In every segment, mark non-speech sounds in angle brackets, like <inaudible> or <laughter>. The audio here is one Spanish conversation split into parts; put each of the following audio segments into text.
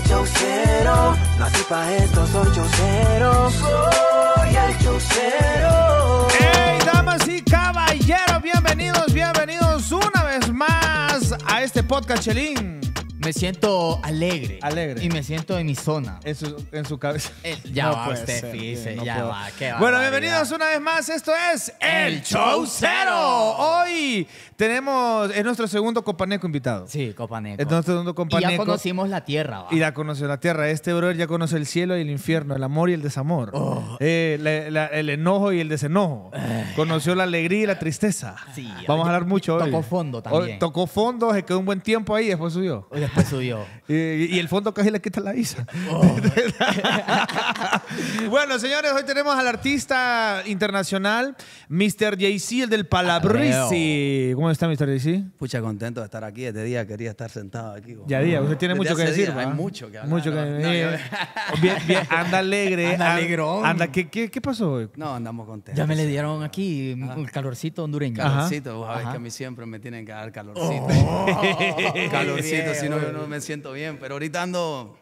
soy chaucero, nací pa' esto, soy chaucero, soy el chaucero. Ey, damas y caballeros! Bienvenidos, bienvenidos una vez más a este podcast, Chelín. Me siento alegre. Alegre. Y me siento en mi zona. En su, en su cabeza. Eh, <laughs> ya no va ya va, qué va. Bueno, bienvenidos una vez más. Esto es El Show Cero. Hoy tenemos, es nuestro segundo companeco invitado. Sí, companeco. Es nuestro segundo Copaneco. Y ya conocimos la tierra, va. Y ya conoció la tierra. Este brother ya conoce el cielo y el infierno, el amor y el desamor. Oh. Eh, el enojo y el desenojo. Eh. Conoció la alegría y la tristeza. Sí. Vamos a hablar mucho hoy. Tocó fondo también. tocó fondo, se quedó un buen tiempo ahí, después subió. <laughs> y, el fondo casi le quita la visa. Oh. <laughs> bueno, señores, hoy tenemos al artista internacional, Mr. JC, el del Palabrisi. ¿Cómo está, Mr. JC? Pucha, contento de estar aquí. Este día quería estar sentado aquí. Ya día, usted tiene mucho que decir. hay mucho que hablar. Mucho que eh, <laughs> anda alegre. Anda Anda, ¿qué, qué, pasó hoy? No, andamos contentos. Ya me le dieron aquí el calorcito hondureño. Calorcito, vos sabés que a mí siempre me tienen que dar calorcito. Oh. calorcito, si no no me siento bien, pero ahorita ando...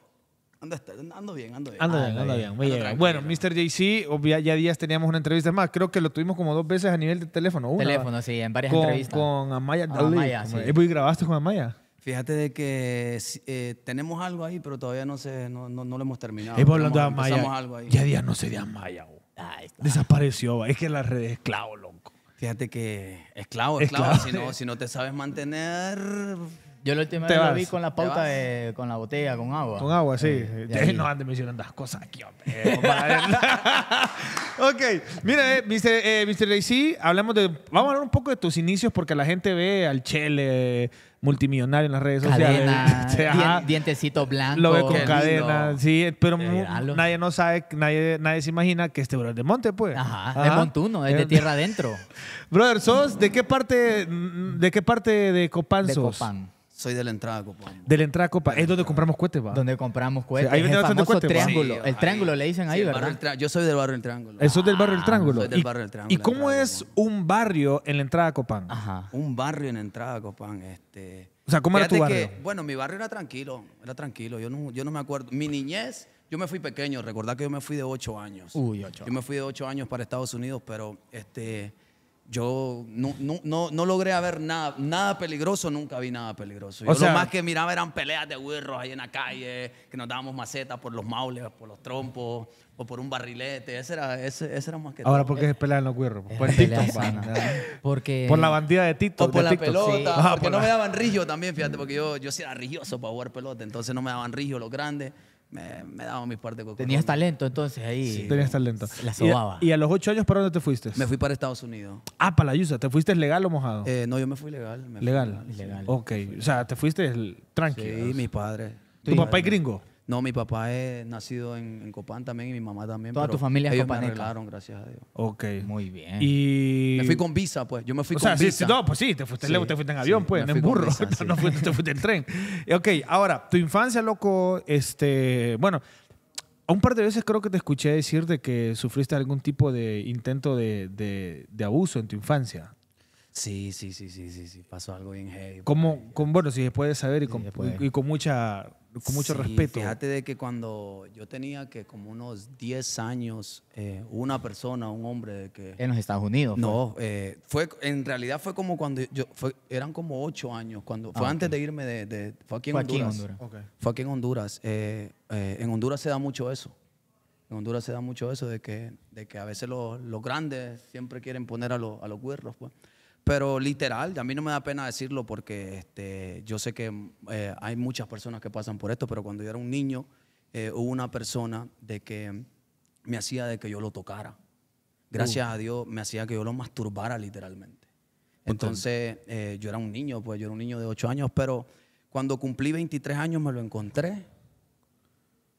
Ando, bien, ando bien. Ando ah, bien, Bueno, Mr. JC, ya, ya días teníamos una entrevista más. Creo que lo tuvimos como dos veces a nivel de teléfono. teléfono, sí, en varias entrevistas. Con Amaya Amaya, eh, ¿Y grabaste con Amaya? Fíjate de que eh, tenemos algo ahí, pero todavía no, no, lo hemos terminado. Eh, Estamos hablando Amaya. Ya días no sé de Amaya. Desapareció. Es que las redes clavo, loco. Fíjate que esclavo, esclavo. esclavo. Si, no, si no te sabes mantener yo la última vez lo vi con la pauta de, con la botella, con agua. Con agua, sí. no eh, andes mencionando las cosas aquí, hombre. <laughs> <laughs> ok. Mira, eh, Mr. Eh, hablamos de. Vamos a hablar un poco de tus inicios porque la gente ve al Chele multimillonario en las redes sociales. Cadena, <laughs> dientecito blanco. Lo ve con cadena, sí, pero nadie no sabe, nadie, nadie se imagina que este brother de monte, pues. Ajá, es de Montuno, es de tierra adentro. brother, ¿sos de qué parte de qué parte de Copán Copán. Soy de la entrada Copán. De la entrada Copán. Es donde compramos cohetes, va. Donde compramos cohetes. ahí vende bastante triángulo. el triángulo le dicen ahí, ¿verdad? Yo soy del barrio del Triángulo. Eso es del barrio del ah, Triángulo. soy del barrio del Triángulo. ¿Y, cómo es un barrio en la entrada Copán? Ajá. Un barrio en la entrada Copán, este... O sea, ¿cómo era tu barrio? bueno, mi barrio era tranquilo, era tranquilo. Yo no, yo no me acuerdo. Mi niñez, yo me fui pequeño. Recordad que yo me fui de 8 años. Uy, 8. Yo me fui de 8 años para Estados Unidos, pero este yo no, no, no, logré ver nada, nada peligroso, nunca vi nada peligroso. Yo lo más que miraba eran peleas de huirros ahí en la calle, que nos dábamos macetas por los maules, por los trompos, o por un barrilete. Ese era, ese, era más que Ahora, ¿por qué se pelean los huirros? Por pues <laughs> porque... Por la bandida de Tito. O por la pelota. Sí. Ah, no me daban rillo también, fíjate, porque yo, yo sí era rigioso para jugar pelota, entonces no me daban rillo los grandes me, me daba mi parte. Coco Tenías talento entonces ahí. Sí. Tenías talento. La sobaba. ¿Y a, los ocho años para dónde te fuiste? Me fui para Estados Unidos. Ah, para la USA ¿Te fuiste legal o mojado? Eh, no, yo me fui legal. legal. legal. okay Ok. O sea, te fuiste tranquilo Sí, mi padre. ¿Tu papá es gringo? No, mi papá es nacido en, Copán también y mi mamá también. Toda tu familia es ellos me arreglaron, gracias a Dios. Ok. Muy bien. Y... Me fui con visa, pues. Yo me fui con visa. sí, no, pues sí, te fuiste, Sí, te fuiste en avión, pues, en burro, <laughs> no te fuiste en tren. Ok, ahora, tu infancia, loco, este, bueno, un par de veces creo que te escuché decir que sufriste algún tipo de intento de, de- de abuso en tu infancia. Sí, sí, sí, sí, sí, sí. Pasó algo bien heavy. con, pues, bueno, si se puede saber y, con, y con mucha con mucho respeto. Fíjate de que cuando yo tenía que como unos 10 años, eh, una persona, un hombre de que... En los Estados Unidos. Pues. No, eh, fue, en realidad fue como cuando yo, fue, eran como 8 años, cuando, fue ah, antes de irme de, fue aquí en Honduras. Honduras. Fue aquí en Honduras. Eh, en Honduras se da mucho eso. En Honduras se da mucho eso de que, de que a veces los, los grandes siempre quieren poner a, los, a los pues. Pero literal, a mí no me da pena decirlo porque este, yo sé que eh, hay muchas personas que pasan por esto, pero cuando yo era un niño eh, hubo una persona de que me hacía de que yo lo tocara. Gracias a Dios me hacía que yo lo masturbara literalmente. Entonces eh, yo era un niño, pues yo era un niño de 8 años, pero cuando cumplí 23 años me lo encontré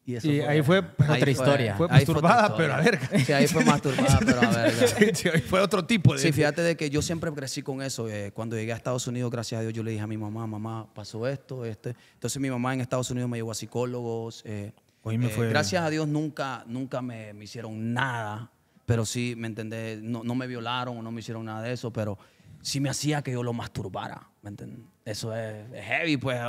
y, ahí fue otra historia. Fue, masturbada, pero a ver. Sí, ahí fue masturbada, <laughs> pero a ver. Sí, ahí fue otro tipo de... Sí, fíjate de que yo siempre crecí con eso. Eh, cuando llegué a Estados Unidos, gracias a Dios, yo le dije a mi mamá, mamá, pasó esto, este. Entonces mi mamá en Estados Unidos me llevó a psicólogos. Hoy eh, me eh, fue... Gracias a Dios nunca, nunca me, me hicieron nada, pero sí, ¿me entendés? No, no me violaron o no me hicieron nada de eso, pero sí me hacía que yo lo masturbara, ¿me Eso es, heavy, pues,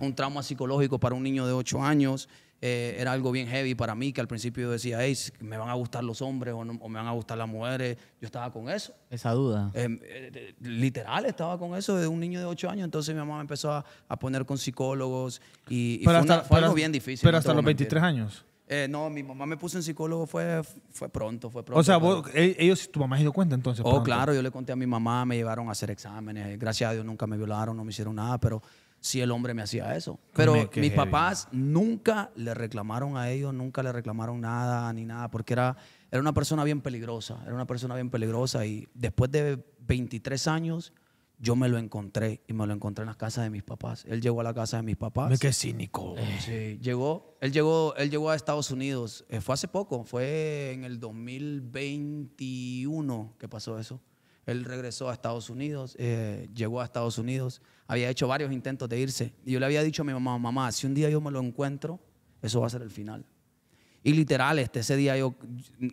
un trauma psicológico para un niño de 8 años. Eh, era algo bien heavy para mí, que al principio yo decía, me van a gustar los hombres o, me van a gustar las mujeres. Yo estaba con eso. Esa duda. Em, eh, literal, estaba con eso desde un niño de 8 años. Entonces mi mamá me empezó a, poner con psicólogos y, fue, algo bien difícil. Pero hasta los 23 años. Eh, no, mi mamá me puso en psicólogo, fue, fue pronto, fue pronto. O sea, vos, e, ellos, tu mamá se dio cuenta entonces. Oh, claro, yo le conté a mi mamá, me llevaron a hacer exámenes. Gracias a Dios nunca me violaron, no me hicieron nada, pero si el hombre me hacía eso. Pero mis papás nunca le reclamaron a ellos, nunca le reclamaron nada ni nada, porque era, era una persona bien peligrosa, era una persona bien peligrosa y después de 23 años yo me lo encontré y me lo encontré en las casas de mis papás. Él llegó a la casa de mis papás. qué cínico. Eh, llegó, él llegó, él llegó a Estados Unidos, eh, fue hace poco, fue en el 2021 que pasó eso. Él regresó a Estados Unidos, eh, llegó a Estados Unidos, había hecho varios intentos de irse. Y yo le había dicho a mi mamá, mamá, si un día yo me lo encuentro, eso va a ser el final. Y literal, este, ese día yo,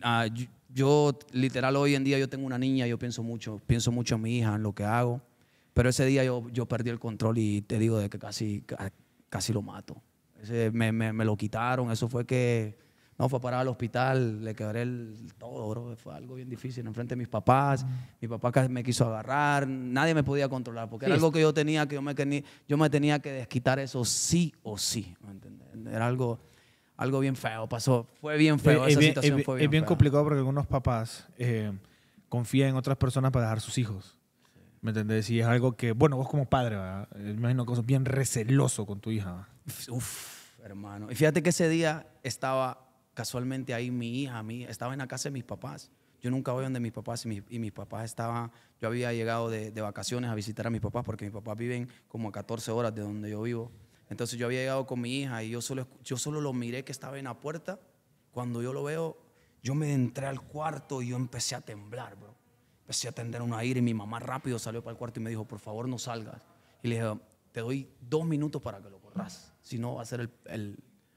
ah, yo, literal, hoy en día yo tengo una niña, yo pienso mucho, pienso mucho en mi hija, en lo que hago. Pero ese día yo, yo perdí el control y te digo de que casi, casi lo mato. me, me lo quitaron, eso fue que no, fue a parar al hospital, le quebré el todo, bro. Fue algo bien difícil enfrente de mis papás. Mi papá me quiso agarrar, nadie me podía controlar, porque era algo que yo tenía que yo me, tenía que desquitar eso sí o sí. ¿me Era algo, algo bien feo, pasó. Fue bien feo, esa bien, situación fue bien complicado porque algunos papás eh, confían en otras personas para dejar sus hijos. ¿Me entendés? Y es algo que, bueno, vos como padre, ¿verdad? imagino que sos bien receloso con tu hija. Uf, hermano. Y fíjate que ese día estaba Casualmente ahí mi hija, mi, estaba en la casa de mis papás. Yo nunca voy donde mis papás y, mis papás estaban, yo había llegado de, vacaciones a visitar a mis papás porque mis papás viven como a 14 horas de donde yo vivo. Entonces yo había llegado con mi hija y yo solo, yo solo lo miré que estaba en la puerta. Cuando yo lo veo, yo me entré al cuarto y yo empecé a temblar, bro. Empecé a tender una ira y mi mamá rápido salió para el cuarto y me dijo, por favor no salgas. Y le dije, te doy dos minutos para que lo corras, si no va a ser el,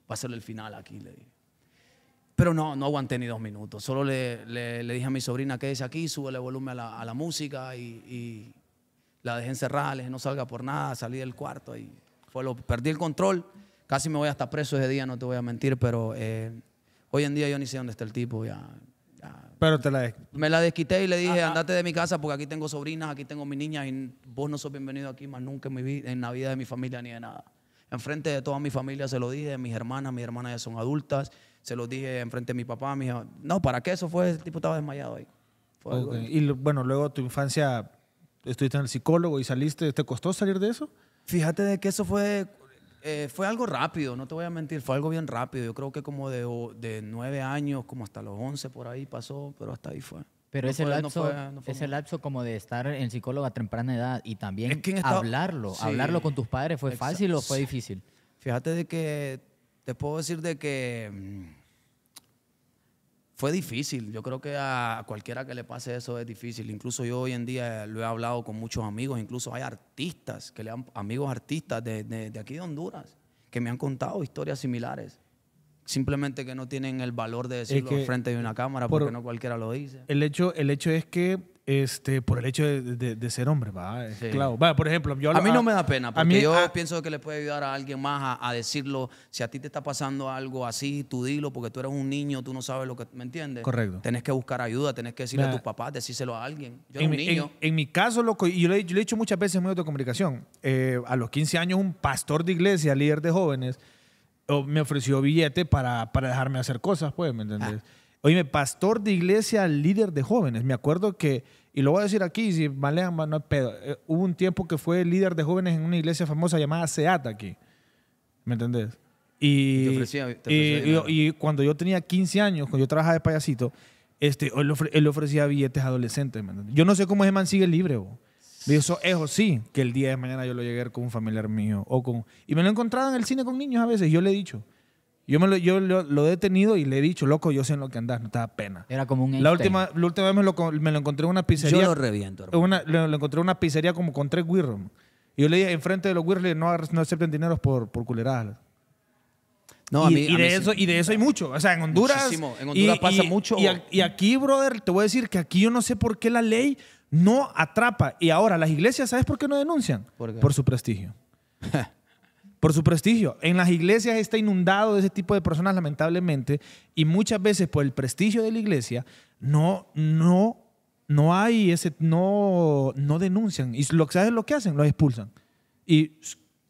va a ser el final aquí, le dije. Pero no, no aguanté ni dos minutos. Solo le, le, dije a mi sobrina, quédese aquí, sube el volumen a la, a la música y, y, la dejé encerrada, le dije, no salga por nada, salí del cuarto y fue lo, perdí el control. Casi me voy hasta preso ese día, no te voy a mentir, pero eh, hoy en día yo ni sé dónde está el tipo, ya, Pero te la Me la desquité y le dije, andate de mi casa porque aquí tengo sobrinas, aquí tengo mi niña y vos no sos bienvenido aquí más nunca en, mi vida, en la vida de mi familia ni de nada. Enfrente de toda mi familia se lo dije, mis hermanas, mis hermanas ya son adultas, se lo dije enfrente de mi papá, me dijo, no, ¿para qué eso fue? El tipo estaba desmayado ahí. Y bueno, luego tu infancia, estuviste en el psicólogo y saliste, ¿te costó salir de eso? Fíjate de que eso fue, eh, fue algo rápido, no te voy a mentir, fue algo bien rápido. Yo creo que como de, de nueve años, como hasta los once por ahí pasó, pero hasta ahí fue. Pero ese, lapso, ese lapso como de estar en psicólogo a temprana edad y también que hablarlo, hablarlo con tus padres, ¿fue fácil o fue difícil? Fíjate de que te puedo decir de que mm, fue difícil. Yo creo que a cualquiera que le pase eso es difícil. Incluso yo hoy en día lo he hablado con muchos amigos, incluso hay artistas, que le han, amigos artistas de, aquí de Honduras, que me han contado historias similares simplemente que no tienen el valor de decirlo frente de una cámara porque no cualquiera lo dice. El hecho, el hecho es que este, por el hecho de, ser hombre, va, claro. por ejemplo, a mí no me da pena, porque yo ah pienso que le puede ayudar a alguien más a, decirlo. Si a ti te está pasando algo así, tú dilo, porque tú eres un niño, tú no sabes lo que, ¿me entiendes? Correcto. Tenés que buscar ayuda, tenés que decirle a tus papás, decírselo a alguien. Yo en, un niño. En, mi caso, loco, y yo he dicho muchas veces en medios de comunicación, eh, a los 15 años un pastor de iglesia, líder de jóvenes, me ofreció billete para, dejarme hacer cosas, pues, ¿me entiendes?, ah. Oíme, pastor de iglesia, líder de jóvenes. Me acuerdo que, y lo voy a decir aquí, si malean, no eh, hubo un tiempo que fue líder de jóvenes en una iglesia famosa llamada SEAT aquí. ¿Me entendés? Y, y, cuando yo tenía 15 años, cuando yo trabajaba de payasito, este, él, le ofrecía billetes adolescentes. yo no sé cómo ese man sigue libre. eso sí, que el día de mañana yo lo llegué con un familiar mío. O con, y me lo he encontrado en el cine con niños a veces, yo le he dicho. Yo, me lo, he detenido y le he dicho, loco, yo sé en lo que andas, no te da pena. Era como un la última, la última vez me lo, encontré en una pizzería. Yo lo reviento. Una, lo, encontré en una pizzería como con tres güirros. Y yo le dije, enfrente de los güirros no, acepten dineros por, por culeradas. No, y, de eso, y de eso hay mucho. O sea, en Honduras. En Honduras pasa mucho. Y, aquí, brother, te voy a decir que aquí yo no sé por qué la ley no atrapa. Y ahora, las iglesias, ¿sabes por qué no denuncian? ¿Por su prestigio. <laughs> por su prestigio. En las iglesias está inundado de ese tipo de personas, lamentablemente, y muchas veces por el prestigio de la iglesia no, no, no hay ese, no, no denuncian. Y lo, que ¿sabes lo que hacen? Los expulsan. Y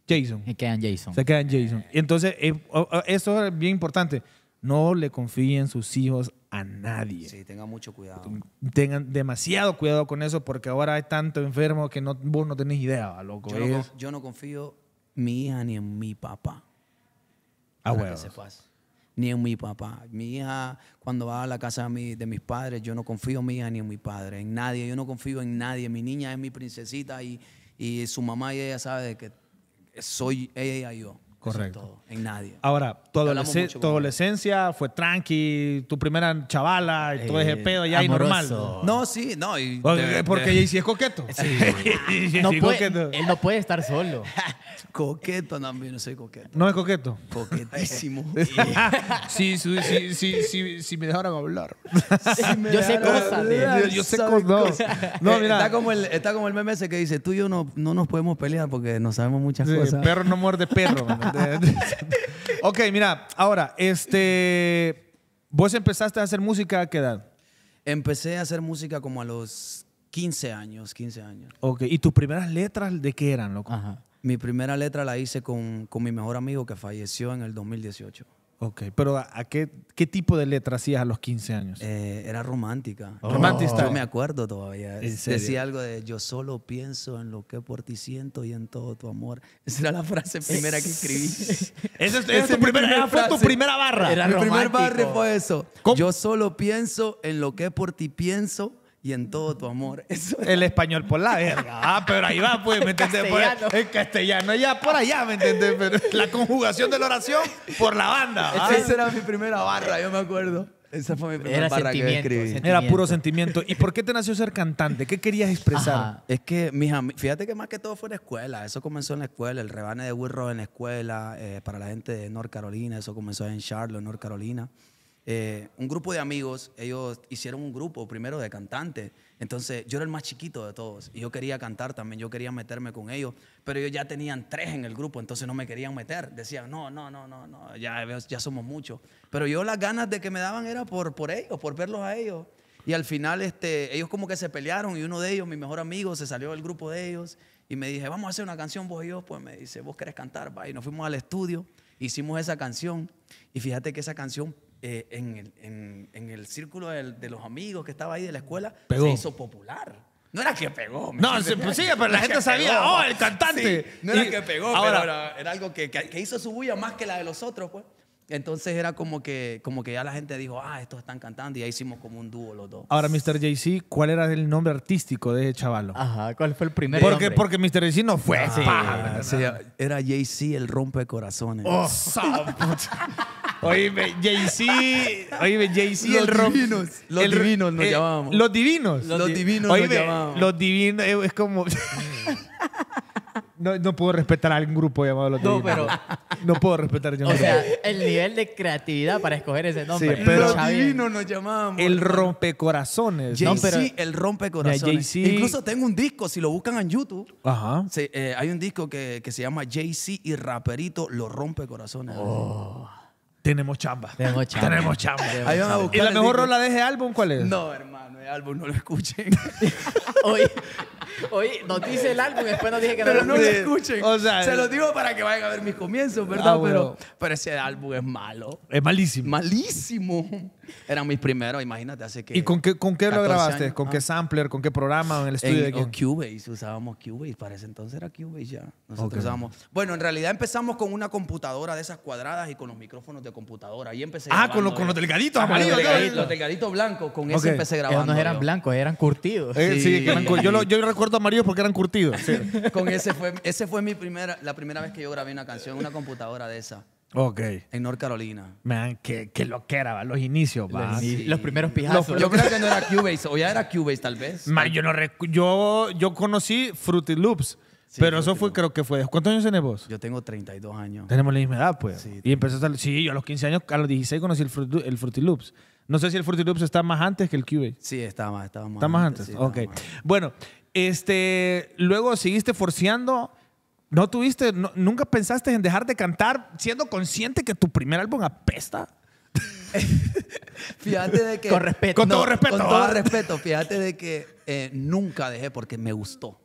Jason. Se quedan Jason. Se quedan Jason. Y entonces, eh, eso es bien importante. No le confíen sus hijos a nadie. Sí, tengan mucho cuidado. Tengan demasiado cuidado con eso porque ahora hay tanto enfermo que no, vos no tenés idea, loco. yo no confío mi hija ni en mi papá. Ah, Ni en mi papá. Mi hija, cuando va a la casa de, mi, de mis padres, yo no confío en mi hija ni en mi padre, en nadie. Yo no confío en nadie. Mi niña es mi princesita y, y su mamá y ella sabe que soy ella y yo. Correcto. en nadie. Ahora, tu, tu adolescencia fue tranqui, tu primera chavala, y todo ese eh, pedo ya y normal. No, sí, no. Y porque, porque de... es coqueto. Sí, <laughs> no puede, Él no puede estar solo. <laughs> coqueto, no, no soy coqueto. No es coqueto. Coquetísimo. si <laughs> sí, sí, sí, me dejaron hablar. yo, sé cosas, hablar yo, sé cosas. No, no mira. Está como, el, está como el meme ese que dice, tú y yo no, nos podemos pelear porque no sabemos muchas cosas. el Perro no muerde perro ok, mira, ahora, este. ¿Vos empezaste a hacer música a qué edad? Empecé a hacer música como a los 15 años, 15 años. Ok, ¿y tus primeras letras de qué eran, loco? Mi primera letra la hice con, con mi mejor amigo que falleció en el 2018. Ok, pero ¿a, qué, qué, tipo de letra hacías a los 15 años? Eh, era romántica. Oh. Romántica. Yo me acuerdo todavía. Decía algo de yo solo pienso en lo que por ti siento y en todo tu amor. Esa era la frase primera que escribí. <laughs> Esa, fue tu primera barra. Era Mi primer barra fue eso. Yo solo pienso en lo que por ti pienso y en todo tu amor. <laughs> Eso el español por la verga. Ah, pero ahí va, pues, ¿me entendés? Castellano. el castellano ya por allá, ¿me entendés? Pero <laughs> la conjugación de la oración por la banda. Esa ¿ah? era mi primera barra, yo me acuerdo. Esa fue mi primera barra que escribí. Era puro sentimiento. ¿Y por qué te nació ser cantante? ¿Qué querías expresar? Es que, mis fíjate que más que todo fue en la escuela. Eso comenzó en la escuela. El rebane de Will en la escuela. Eh, para la gente de North Carolina, eso comenzó en Charlotte, North Carolina. Eh, un grupo de amigos, ellos hicieron un grupo primero de cantantes. Entonces yo era el más chiquito de todos y yo quería cantar también, yo quería meterme con ellos, pero ellos ya tenían tres en el grupo, entonces no me querían meter. Decían, no, no, no, no, no, ya, ya somos muchos. Pero yo las ganas de que me daban era por, por ellos, por verlos a ellos. Y al final este, ellos como que se pelearon y uno de ellos, mi mejor amigo, se salió del grupo de ellos y me dije, vamos a hacer una canción vos y yo. Pues me dice, vos querés cantar, va. Y nos fuimos al estudio, hicimos esa canción y fíjate que esa canción eh, en, el, en, el círculo de los amigos que estaba ahí de la escuela, se hizo popular. No era que pegó. no, sí, pues <laughs> pero la gente sabía, oh, pues". el cantante. no era que pegó, pero era, algo que, que, hizo su bulla más que la de los otros, pues. Entonces era como que, como que ya la gente dijo, ah, estos están cantando y ahí hicimos como un dúo los dos. Ahora, Mr. JC, ¿cuál era el nombre artístico de ese chavalo? Ajá, ¿cuál fue el primer porque, nombre? Porque Mr. JC no fue. Ah, sí, era JC el rompe corazones. Oh, <laughs> Oye Jay-Z, oíme, Jay-Z, el Divinos. Los divinos nos eh, llamábamos. Los divinos. Los, divinos nos llamábamos. Los divinos eh, es como. <laughs> No, puedo respetar a algún grupo llamado Los no, Divinos. Pero, no puedo respetar yo. <laughs> O sea, el nivel de creatividad para escoger ese nombre. pero Los Divinos nos llamábamos. El rompecorazones. No, el rompecorazones. Incluso tengo un disco, si lo buscan en YouTube, Ajá. Eh, hay un disco que, que se llama Jay-Z y Raperito Los Rompecorazones. Oh. Tenemos chamba. Tenemos chamba. Tenemos chamba. Ahí a ¿Y la mejor rola de ese álbum cuál es? No, hermano, el álbum no lo escuchen. <laughs> Oye, Oye, nos dice el álbum, después nos dije que no, lo escuchen. se los digo para que vayan a ver mis comienzos, ah, ¿verdad? pero, pero ese álbum es malo. Es malísimo. Malísimo. Eran mis primeros, imagínate, hace que... ¿Y con qué, con qué lo grabaste? ¿Con qué ah. sampler? ¿Con qué programa? ¿En el estudio en, de Con Cubase, usábamos Cubase. Para ese entonces era Cubase ya. Nosotros Bueno, en realidad empezamos con una computadora de esas cuadradas y con los micrófonos de computadora. Ahí empecé Ah, con, con los delgaditos ah, amarillos. Los delgaditos, blancos. Con eso empecé grabando. no eran blancos, eran curtidos. Eh, sí, sí yo, lo, yo Cortos amarillo porque eran curtidos. Con ese fue, ese fue mi primera, la primera vez que yo grabé una canción una computadora de esa. Ok. En North Carolina. Man, qué, lo que era, los inicios, ¿va? Los, primeros pijazos. yo creo que no era Cubase, o ya era Cubase tal vez. yo, no yo, yo conocí Fruity Loops. pero eso fue, creo que fue. ¿Cuántos años tenés vos? Yo tengo 32 años. Tenemos la misma edad, pues. y empezó a Sí, yo a los 15 años, a los 16 conocí el, Fruity, Loops. No sé si el Fruity Loops está más antes que el Cubase. Sí, está más, estaba más. Está más antes, ok. Bueno, este, luego seguiste forceando. ¿No tuviste, nunca pensaste en dejar de cantar siendo consciente que tu primer álbum apesta? fíjate de que... Con respeto. todo respeto. Con todo respeto. Fíjate de que eh, nunca dejé porque me gustó.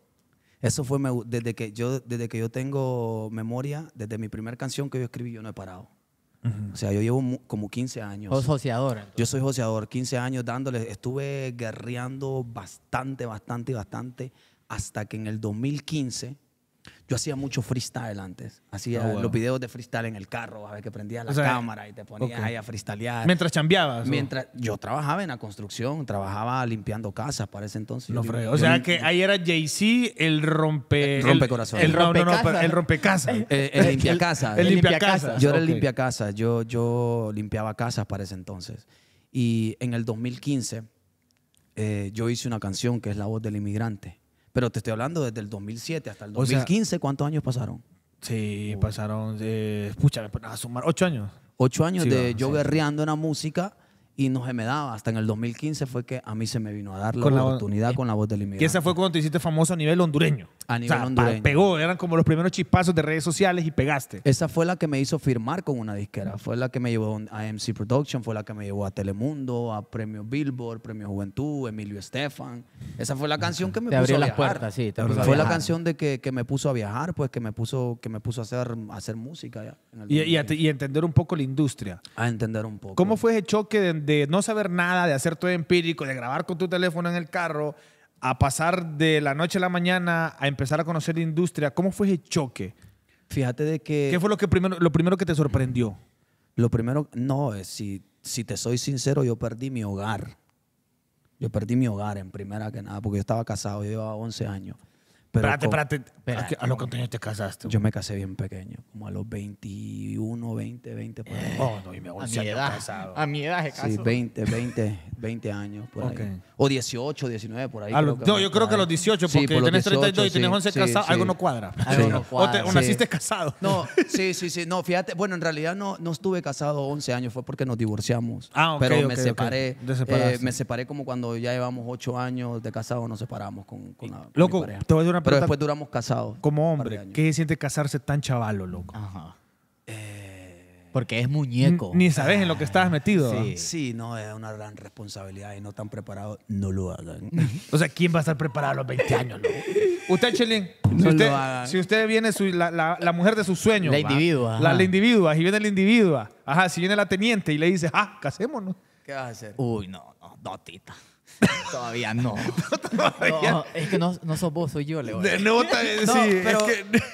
Eso fue desde que, yo, desde que yo tengo memoria, desde mi primera canción que yo escribí, yo no he parado. O sea, yo llevo como 15 años. ¿Sos joseador? Yo soy joseador, 15 años dándole, estuve guerreando bastante, bastante, bastante, hasta que en el 2015 yo hacía mucho freestyle antes. Hacía ah, los videos de freestyle en el carro, a ver que prendía la cámara y te ponías ahí a freestylear. Mientras chambeabas. Mientras yo trabajaba en la construcción, trabajaba limpiando casas para ese entonces. o sea que ahí era Jay-Z el rompe. Eh, el rompe El, rompecasa. Eh, eh, el El, limpia casa. El, limpia Yo era el limpia casa. Yo, yo limpiaba casas para ese entonces. Y en el 2015 yo hice una canción que es La voz del inmigrante. Pero te estoy hablando desde el 2007 hasta el 2015, ¿cuántos años pasaron? Sí, pasaron, eh, escúchame, a sumar ocho años. Ocho años de yo guerreando en la música y no se me daba. Hasta en el 2015 fue que a mí se me vino a dar la oportunidad con la voz del inmigrante. Y esa fue cuando te hiciste famoso a nivel hondureño. A nivel o Pegó, eran como los primeros chispazos de redes sociales y pegaste. Esa fue la que me hizo firmar con una disquera. Fue la que me llevó a MC Production, fue la que me llevó a Telemundo, a Premio Billboard, Premio Juventud, Emilio Estefan. Esa fue la canción que me puso a viajar. las puertas, sí. fue la canción de que, me puso a viajar, pues que me puso, que me puso a hacer, hacer música. y, entender un poco la industria. A entender un poco. ¿Cómo fue ese choque de no saber nada, de hacer todo empírico, de grabar con tu teléfono en el carro? a pasar de la noche a la mañana a empezar a conocer la industria, ¿cómo fue ese choque? Fíjate de que... ¿Qué fue lo, que primero, lo primero que te sorprendió? Lo primero, no, si, si te soy sincero, yo perdí mi hogar. Yo perdí mi hogar en primera que nada, porque yo estaba casado, yo llevaba 11 años espérate, espérate, ¿A, los que años te casaste? Yo me casé bien pequeño, como a los 21, 20, 20. Por ahí. Oh, no, y me a mi edad. A mi edad se casó. Sí, 20, 20, 20 años por O 18, 19, por ahí. no, yo creo que a los 18, porque tienes 32 y tienes 11 casados, algo no cuadra. Algo no cuadra. O, naciste casado. No, <laughs> sí, sí, sí. No, fíjate, bueno, en realidad no, no estuve casado 11 años, fue porque nos divorciamos. Ah, ok. Pero me separé. Eh, me separé como cuando ya llevamos 8 años de casado, nos separamos con, con, la, Loco, te voy a una pero, después duramos casados. Como hombre, ¿qué se siente casarse tan chavalo, loco? Ajá. Eh, Porque es muñeco. Ni sabes en lo que estás ah, metido. Sí. no, es una gran responsabilidad y no tan preparado, no lo hagan. <laughs> o sea, ¿quién va a estar preparado a los 20 años, loco? Usted, Chelín, si, usted, viene la, mujer de sus sueños. La individua. La, individua, si viene la individua. Ajá, si viene la teniente y le dice, ah, casémonos. ¿Qué vas a hacer? Uy, no, no, no, <laughs> Todavía no. <laughs> no, <laughs> es que no, no, sos vos, soy yo, pero,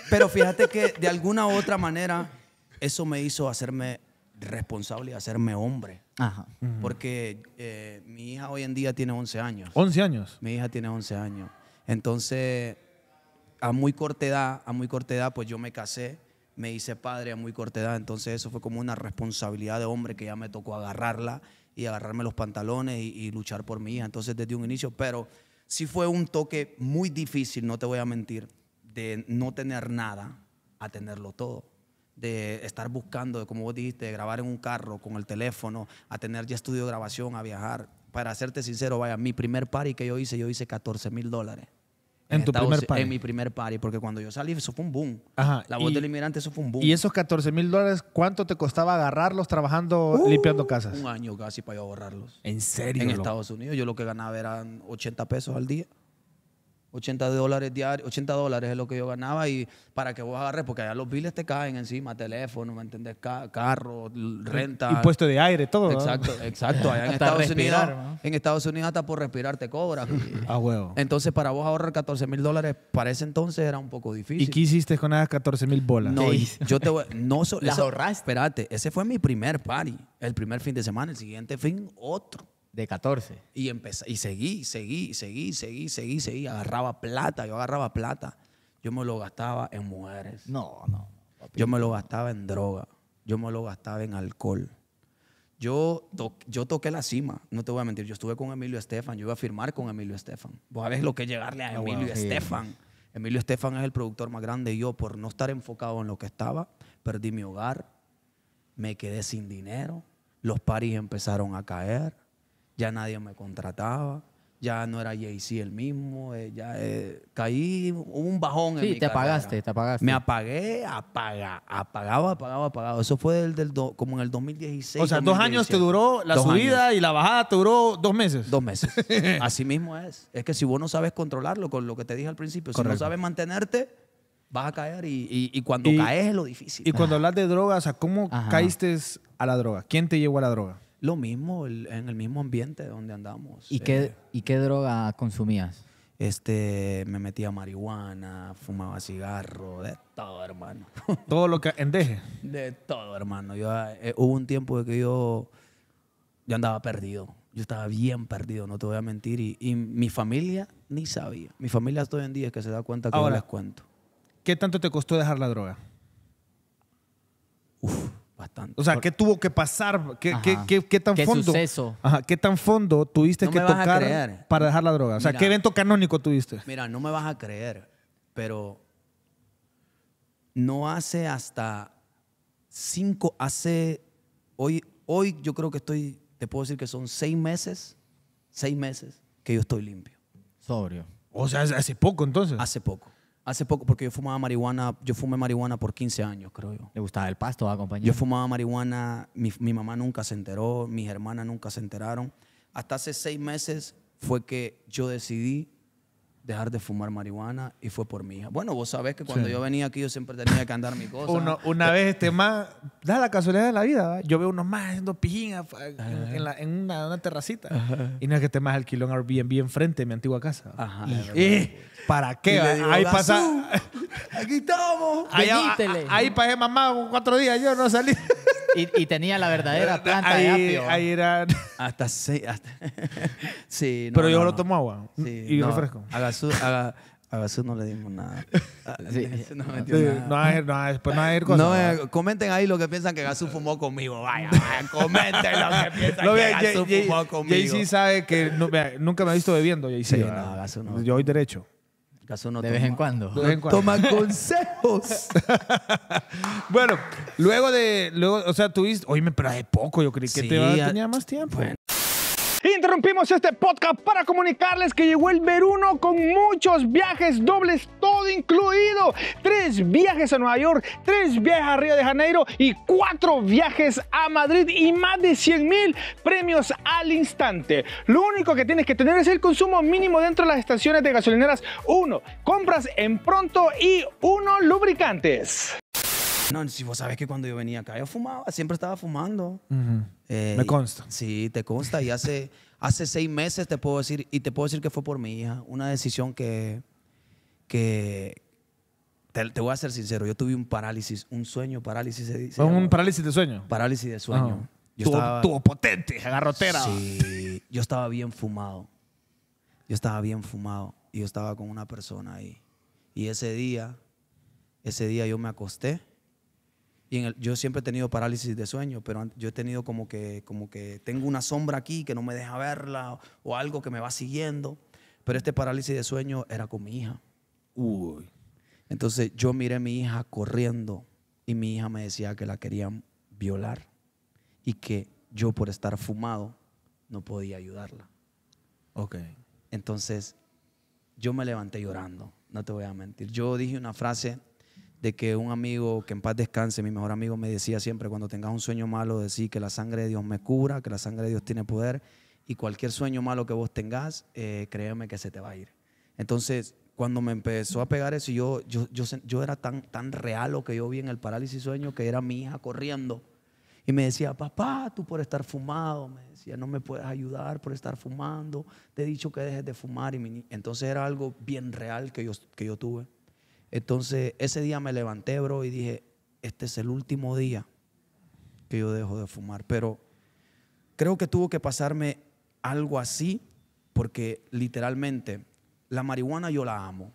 pero fíjate que de alguna u otra manera eso me hizo hacerme responsable y hacerme hombre. Porque eh, mi hija hoy en día tiene 11 años. ¿11 años? Mi hija tiene 11 años. Entonces, a muy corta edad, a muy corta edad, pues yo me casé, me hice padre a muy corta edad. Entonces, eso fue como una responsabilidad de hombre que ya me tocó agarrarla y agarrarme los pantalones y, luchar por mí Entonces, desde un inicio, pero sí fue un toque muy difícil, no te voy a mentir, de no tener nada a tenerlo todo de estar buscando, como vos dijiste, grabar en un carro, con el teléfono, a tener ya estudio de grabación, a viajar. Para serte sincero, vaya, mi primer party que yo hice, yo hice 14 mil dólares. En, tu primer En mi primer party, porque cuando yo salí, eso fue un boom. La voz del inmigrante, eso fue un boom. ¿Y esos 14 mil dólares, cuánto te costaba agarrarlos trabajando, uh, limpiando casas? Un año casi para yo ahorrarlos. ¿En serio? En Estados Unidos, yo lo que ganaba eran 80 pesos al día. 80 dólares diarios, 80 dólares es lo que yo ganaba y para que vos agarres, porque allá los biles te caen encima, teléfono, ¿me entendés? carro, renta. Impuesto de aire, todo. Exacto, exacto. Allá en <laughs> Estados Unidos, en Estados Unidos hasta por respirar te cobran. A huevo. Entonces para vos ahorrar 14 mil dólares, para ese entonces era un poco difícil. ¿Y qué hiciste con esas 14 mil bolas? No, yo te voy, no so, <laughs> ahorraste. Espérate, ese fue mi primer party, el primer fin de semana, el siguiente fin otro. De 14. Y, empecé, y seguí, seguí, seguí, seguí, seguí, seguí. Agarraba plata, yo agarraba plata. Yo me lo gastaba en mujeres. No, no. Yo me lo gastaba en droga. Yo me lo gastaba en alcohol. Yo, yo toqué la cima, no te voy a mentir. Yo estuve con Emilio Estefan, yo iba a firmar con Emilio Estefan. Vos sabés lo que llegarle a ah, Emilio Estefan. Emilio Estefan es el productor más grande. Yo, por no estar enfocado en lo que estaba, perdí mi hogar, me quedé sin dinero, los paris empezaron a caer ya nadie me contrataba, ya no era Jay-Z el mismo, eh, ya eh, caí, un bajón sí, en mi te apagaste, te apagaste. Me apagué, apagaba, apagaba, apagaba. Eso fue el del como en el 2016. O sea, dos años te duró la subida y la bajada te duró dos meses. Dos meses. <laughs> Así mismo es. Es que si vos no sabes controlarlo, con lo que te dije al principio, si no sabes mantenerte, vas a caer y, cuando caes es lo difícil. Y cuando hablas de drogas, a ¿cómo caíste a la droga? ¿Quién te llevó a la droga? Lo mismo, en el mismo ambiente donde andamos. ¿Y, qué, eh. ¿Y qué droga consumías? Este, me metía marihuana, fumaba cigarro, de todo, hermano. <laughs> ¿Todo lo que en endeje? De todo, hermano. Yo, eh, hubo un tiempo de que yo, yo andaba perdido. Yo estaba bien perdido, no te voy a mentir. Y, mi familia ni sabía. Mi familia hasta hoy en día es que se da cuenta que Ahora, no les cuento. ¿Qué tanto te costó dejar la droga? Uf Bastante. O sea, ¿qué tuvo que pasar? ¿Qué, tan fondo? ¿Qué tan fondo tuviste que tocar para dejar la droga? O sea, ¿qué evento canónico tuviste? Mira, no me vas a creer, pero no hace hasta cinco, hace hoy, hoy yo creo que estoy, te puedo decir que son seis meses, seis meses que yo estoy limpio. Sobrio. O sea, hace poco entonces. Hace poco. Hace poco, porque yo fumaba marihuana, yo fumé marihuana por 15 años, creo yo. ¿Le gustaba el pasto, a Yo fumaba marihuana, mi, mi, mamá nunca se enteró, mis hermanas nunca se enteraron. Hasta hace seis meses fue que yo decidí dejar de fumar marihuana y fue por mi hija. Bueno, vos sabés que cuando yo venía aquí yo siempre tenía que andar mi <laughs> cosa. una vez este más, da la casualidad de la vida, yo veo unos más haciendo pijín en, la, en una, terracita y no es que esté más alquiló un Airbnb enfrente de mi antigua casa. Y, eh, ¿Para qué? ahí pasa... Aquí estamos. Ahí, ahí, ahí pasé mamá cuatro días, yo no salí. Y, tenía la verdadera <laughs> planta ahí, de apio. Ahí Hasta seis... <laughs> Sí, Pero yo lo tomo agua y refresco. A Gazú, a, a no le dimos nada. <laughs> Sí, no, nada. No, después no hay no pues eh, comenten ahí lo que piensan que Gazú fumó conmigo. Vaya, comenten lo que piensan que Gazú fumó conmigo. Jay-Z sabe que... nunca me ha visto bebiendo, Jay-Z. no, no. Yo voy derecho de vez en cuando. toman <laughs> consejos. <laughs> bueno, luego de, luego, o sea, tuviste, hoy me hace poco, yo creí que te a, tenía más tiempo. Interrumpimos este podcast para comunicarles que llegó el veruno con muchos viajes dobles, todo incluido. Tres viajes a Nueva York, tres viajes a Río de Janeiro y cuatro viajes a Madrid y más de 100 mil premios al instante. Lo único que tienes que tener es el consumo mínimo dentro de las estaciones de gasolineras. Uno, compras en pronto y uno, lubricantes. No, si vos sabés que cuando yo venía acá, yo fumaba, siempre estaba fumando. Eh, me consta. sí, te consta. Y hace, <laughs> hace seis meses te puedo decir, y te puedo decir que fue por mi hija, una decisión que, que te, voy a ser sincero, yo tuve un parálisis, un sueño parálisis. Se dice, ¿Un parálisis de sueño? Parálisis de ah. sueño. yo tuvo potente, agarrotera. Sí, yo estaba bien fumado. Yo estaba bien fumado y yo estaba con una persona ahí. Y ese día, ese día yo me acosté y yo siempre he tenido parálisis de sueño, pero yo he tenido como que, como que tengo una sombra aquí que no me deja verla o, algo que me va siguiendo. Pero este parálisis de sueño era con mi hija. Entonces yo miré a mi hija corriendo y mi hija me decía que la querían violar y que yo por estar fumado no podía ayudarla. Ok. Entonces yo me levanté llorando, no te voy a mentir. Yo dije una frase de que un amigo, que en paz descanse, mi mejor amigo me decía siempre, cuando tengas un sueño malo, decir que la sangre de Dios me cura, que la sangre de Dios tiene poder, y cualquier sueño malo que vos tengas, eh, créeme que se te va a ir. Entonces, cuando me empezó a pegar eso, yo, yo, yo, era tan, tan real lo que yo vi en el parálisis sueño, que era mi hija corriendo. Y me decía, papá, tú por estar fumado, me decía, no me puedes ayudar por estar fumando, te he dicho que dejes de fumar. Y entonces era algo bien real que yo, que yo tuve. Entonces, ese día me levanté, bro, y dije, este es el último día que yo dejo de fumar. Pero creo que tuvo que pasarme algo así, porque literalmente la marihuana yo la amo.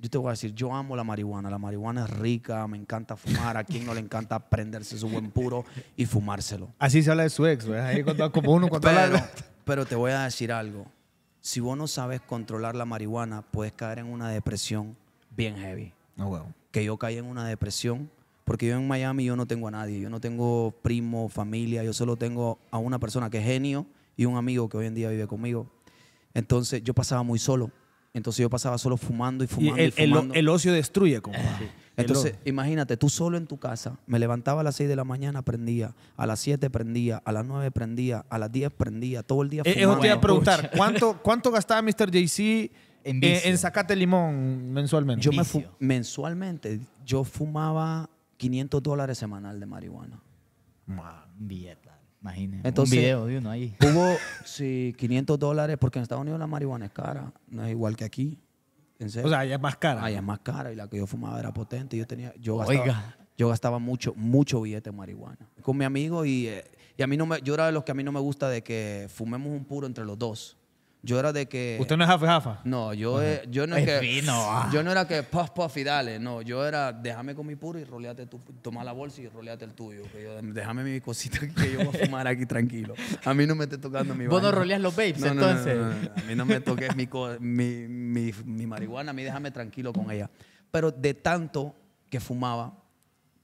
Yo te voy a decir, yo amo la marihuana. La marihuana es rica, me encanta fumar. A quien no le encanta prenderse su buen puro y fumárselo. Así se habla de su ex, Ahí cuando, como uno cuando pero te voy a decir algo. Si vos no sabes controlar la marihuana, puedes caer en una depresión bien heavy. Que yo caí en una depresión. Porque yo en Miami yo no tengo a nadie. Yo no tengo primo, familia. Yo solo tengo a una persona que es genio y un amigo que hoy en día vive conmigo. Entonces yo pasaba muy solo. Entonces yo pasaba solo fumando y fumando. Y el, fumando. El, ocio destruye, como ah. Entonces, imagínate, tú solo en tu casa, me levantaba a las 6 de la mañana, prendía, a las 7 prendía, a las 9 prendía, a las 10 prendía, todo el día. Eh, eh, fumaba. Eso te iba a preguntar, ¿cuánto, cuánto gastaba Mr. JC en, sacate Limón mensualmente. Yo mensualmente, yo fumaba 500 dólares semanal de marihuana. Ma, billete, un video de uno ahí. Hubo, 500 dólares, porque en Estados Unidos la marihuana es cara, no es igual que aquí. O sea, allá es más cara. Allá ah, es más cara y la que yo fumaba era potente. Yo tenía, yo gastaba, yo gastaba mucho, mucho billete de marihuana. Con mi amigo y, eh, y a mí no me, yo era de los que a mí no me gusta de que fumemos un puro entre los dos. Yo era de que. ¿Usted no es jafa jafa? No, yo, eh, yo no es que. Ah. Yo no era que puff puff y No, yo era déjame con mi puro y roleate tú, Toma la bolsa y roleate el tuyo. déjame mi cosita que yo voy a fumar aquí tranquilo. A mí no me esté tocando mi. ¿Vos no roleas los babes entonces? a mí no me toques mi, marihuana. A mí déjame tranquilo con ella. Pero de tanto que fumaba,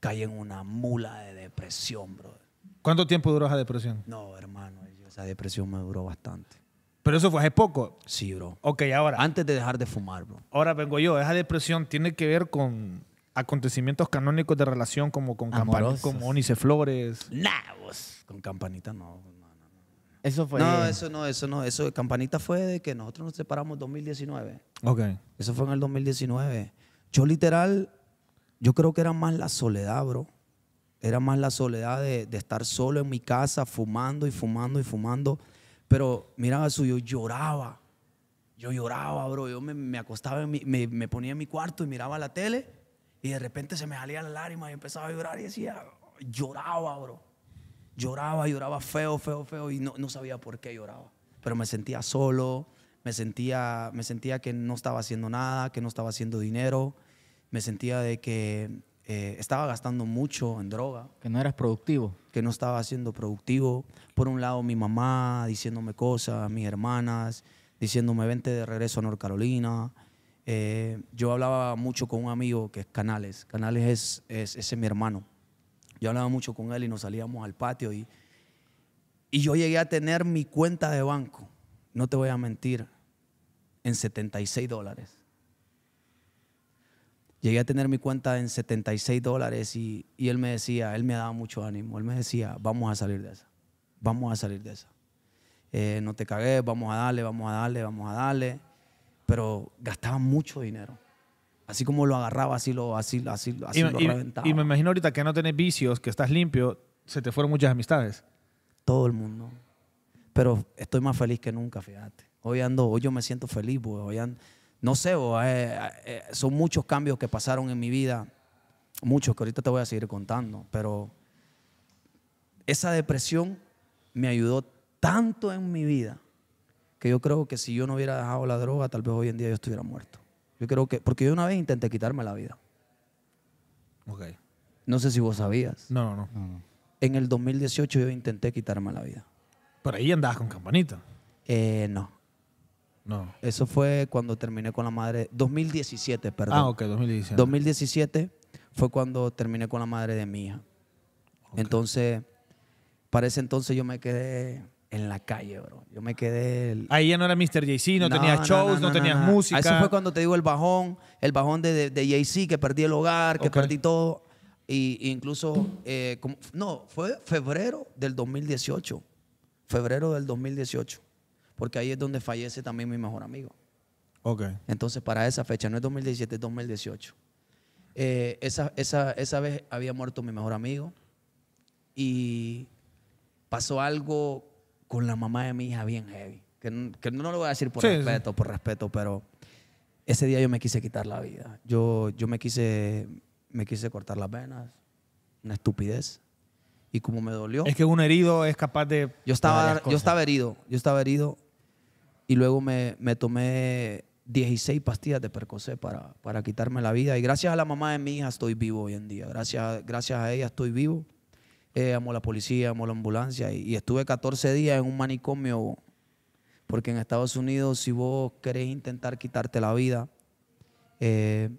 caí en una mula de depresión, bro. ¿Cuánto tiempo duró esa depresión? No, hermano, esa depresión me duró bastante. Pero eso fue hace poco. Sí, bro. Ok, ahora. Antes de dejar de fumar, bro. Ahora vengo yo. Esa depresión tiene que ver con acontecimientos canónicos de relación como con campanitas, como Onice Flores. Nah, vos. Con campanita no. Eso fue. No, eso no, eso no. Eso, campanita fue de que nosotros nos separamos en 2019. Ok. Eso fue en el 2019. Yo literal, yo creo que era más la soledad, bro. Era más la soledad de estar solo en mi casa, fumando y fumando y fumando pero miraba suyo, lloraba. Yo lloraba, bro. Yo me, acostaba, mi, me, ponía en mi cuarto y miraba la tele. Y de repente se me salía la lágrima y empezaba a llorar. Y decía, lloraba, bro. Lloraba, lloraba feo, feo, feo. Y no, no sabía por qué lloraba. Pero me sentía solo. Me sentía, me sentía que no estaba haciendo nada, que no estaba haciendo dinero. Me sentía de que eh, estaba gastando mucho en droga. Que no eras productivo. Que no estaba siendo productivo. Por un lado, mi mamá diciéndome cosas, mis hermanas diciéndome, vente de regreso a North Carolina. Eh, yo hablaba mucho con un amigo que es Canales. Canales es, mi hermano. Yo hablaba mucho con él y nos salíamos al patio y, y yo llegué a tener mi cuenta de banco, no te voy a mentir, en 76 dólares llegué a tener mi cuenta en 76 dólares y, él me decía, él me daba mucho ánimo, él me decía, vamos a salir de esa, vamos a salir de esa. Eh, no te cagues, vamos a darle, vamos a darle, vamos a darle. Pero gastaba mucho dinero. Así como lo agarraba, así lo, así, así, y, lo reventaba. Y me imagino ahorita que no tenés vicios, que estás limpio, se te fueron muchas amistades. Todo el mundo. Pero estoy más feliz que nunca, fíjate. Hoy ando, hoy yo me siento feliz, güey, pues, hoy ando, no sé, eh, eh, son muchos cambios que pasaron en mi vida, muchos que ahorita te voy a seguir contando, pero esa depresión me ayudó tanto en mi vida que yo creo que si yo no hubiera dejado la droga, tal vez hoy en día yo estuviera muerto. Yo creo que, porque yo una vez intenté quitarme la vida. Ok. No sé si vos sabías. No, no, no. En el 2018 yo intenté quitarme la vida. Por ahí andabas con campanita. Eh, no. No. Eso fue cuando terminé con la madre. 2017, perdón. Ah, ok, 2017. 2017 fue cuando terminé con la madre de mi hija. Entonces, para ese entonces yo me quedé en la calle, bro. Yo me quedé. Ahí ya no era Mr. Jay-Z, no, tenías shows, no, tenías música. Eso fue cuando te digo el bajón, el bajón de, de, jay que perdí el hogar, que perdí todo. Y, e incluso, eh, no, fue febrero del 2018. Febrero del 2018 porque ahí es donde fallece también mi mejor amigo. Ok. Entonces, para esa fecha, no es 2017, es 2018. Eh, esa, vez había muerto mi mejor amigo y pasó algo con la mamá de mi hija bien heavy. Que, que no lo voy a decir por respeto, por respeto, pero ese día yo me quise quitar la vida. Yo, yo me, quise, me quise cortar las venas. Una estupidez. Y como me dolió. Es que un herido es capaz de. Yo estaba, yo estaba herido. Yo estaba herido y luego me, me tomé 16 pastillas de Percocet para, para quitarme la vida. Y gracias a la mamá de mi hija estoy vivo hoy en día. Gracias, gracias a ella estoy vivo. amo la policía, amo la ambulancia. Y, estuve 14 días en un manicomio. Porque en Estados Unidos, si vos querés intentar quitarte la vida, eh,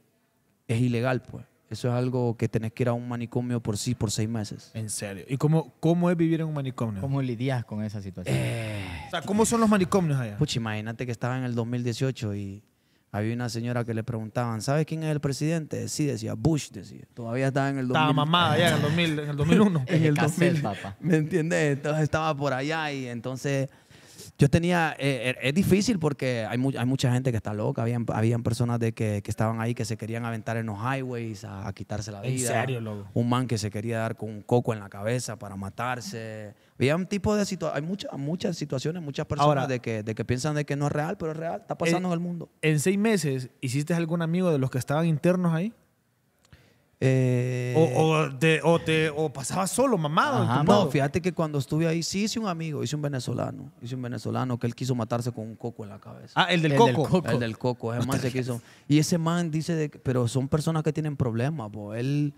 es ilegal, pues. Eso es algo que tenés que ir a un manicomio por sí por seis meses. En serio. ¿Y cómo, cómo es vivir en un manicomio? ¿Cómo lidias con esa situación? Eh, ¿cómo son los manicomios allá? Pucha, imagínate que estaba en el 2018 y había una señora que le preguntaban, ¿sabes quién es el presidente? Sí, decía, Bush, decía. Todavía estaba en el 2000. Estaba mamada ya en el, 2000, en el 2001. <laughs> en el 2000, papá. ¿Me entiendes? Entonces estaba por allá y entonces yo tenía, eh, eh, es difícil porque hay, hay, mucha gente que está loca, habían, habían personas de que, estaban ahí que se querían aventar en los highways a, quitarse la vida. ¿En serio, loco? Un man que se quería dar con un coco en la cabeza para matarse. Había un tipo de situación, hay muchas, muchas situaciones, muchas personas de, que, que piensan de que no es real, pero es real, está eh, pasando en, en el mundo. En seis meses, ¿hiciste algún amigo de los que estaban internos ahí? Eh, o, o, solo, mamado. no, fíjate que cuando estuve ahí sí hice un amigo, hice un venezolano. Hice un venezolano que él quiso matarse con un coco en la cabeza. Ah, el del, coco? El del coco, ese se quiso. Y ese man dice, pero son personas que tienen problemas, Él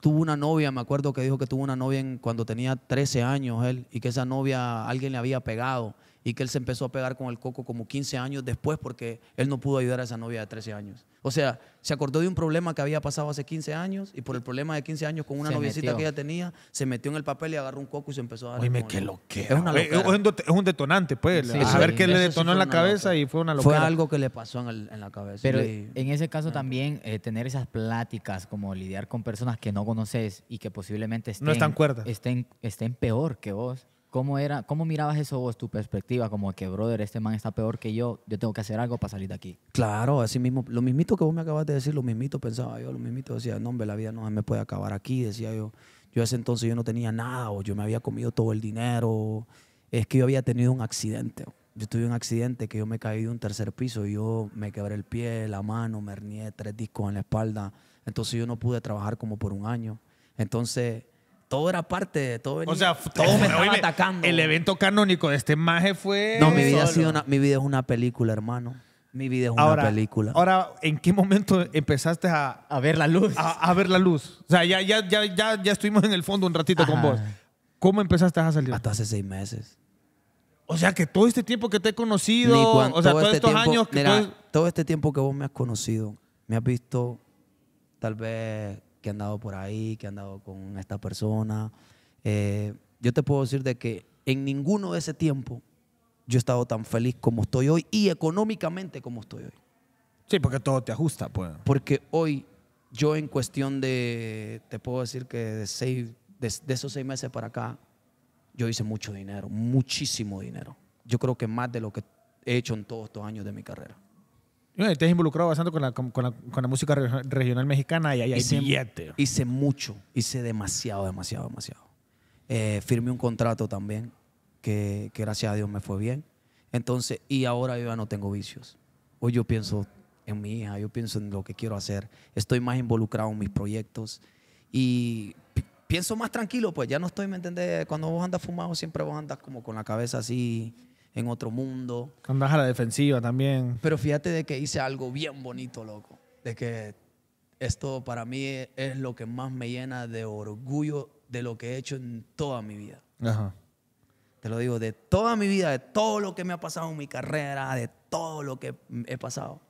tuvo una novia, me acuerdo que dijo que tuvo una novia cuando tenía 13 años él, y que esa novia alguien le había pegado y que él se empezó a pegar con el coco como 15 años después porque él no pudo ayudar a esa novia de 13 años. O sea, se acordó de un problema que había pasado hace 15 años y por el problema de 15 años con una se noviecita que ella tenía, se metió en el papel y agarró un coco y se empezó a dar. Oye qué loquera. Es, es, un detonante, pues. a ver qué le detonó en la cabeza y fue una locura. Fue algo que le pasó en, en la cabeza. Pero en ese caso también eh, tener esas pláticas, como lidiar con personas que no conoces y que posiblemente no están, cuerdas. estén, estén peor que vos ¿Cómo, era, ¿Cómo mirabas eso vos, tu perspectiva? Como que, brother, este man está peor que yo, yo tengo que hacer algo para salir de aquí. Claro, así mismo, lo mismito que vos me acabas de decir, lo mismito pensaba yo, lo mismito decía, no, hombre, la vida no me puede acabar aquí, decía yo. Yo ese entonces yo no tenía nada, o yo me había comido todo el dinero, es que yo había tenido un accidente. Yo tuve un accidente que yo me caí de un tercer piso yo me quebré el pie, la mano, me hernié tres discos en la espalda. Entonces yo no pude trabajar como por un año. Entonces todo era parte de todo. o sea, todo me <laughs> estaba atacando. El evento canónico de este maje fue. No, mi vida, ha sido mi vida es una película, hermano. Mi vida es una película. Ahora, ¿en qué momento empezaste a, a ver la luz? A, ver la luz. O sea, ya, ya, ya, ya, ya estuvimos en el fondo un ratito con vos. ¿Cómo empezaste a salir? Hasta hace seis meses. O sea, que todo este tiempo que te he conocido, o sea, todos este estos años que todo este tiempo que vos me has conocido, me has visto tal vez que han dado por ahí, que han dado con esta persona. Eh, yo te puedo decir de que en ninguno de ese tiempo yo he estado tan feliz como estoy hoy y económicamente como estoy hoy. Sí, porque todo te ajusta, pues. Porque hoy yo en cuestión de, te puedo decir que de, seis, de esos seis meses para acá, yo hice mucho dinero, muchísimo dinero. Yo creo que más de lo que he hecho en todos estos años de mi carrera. Estás involucrado bastante con la, música regional mexicana y ahí hay hice, Hice mucho, hice demasiado, demasiado, demasiado. Eh, firmé un contrato también, que, gracias a Dios me fue bien. Entonces, y ahora yo ya no tengo vicios. Hoy yo pienso en mi hija, yo pienso en lo que quiero hacer. Estoy más involucrado en mis proyectos y pienso más tranquilo, pues ya no estoy, ¿me entiendes? Cuando vos andas fumado, siempre vos andas como con la cabeza así en otro mundo. Andas a la defensiva también. Pero fíjate de que hice algo bien bonito, loco. De que esto para mí es lo que más me llena de orgullo de lo que he hecho en toda mi vida. Te lo digo, de toda mi vida, de todo lo que me ha pasado en mi carrera, de todo lo que he pasado,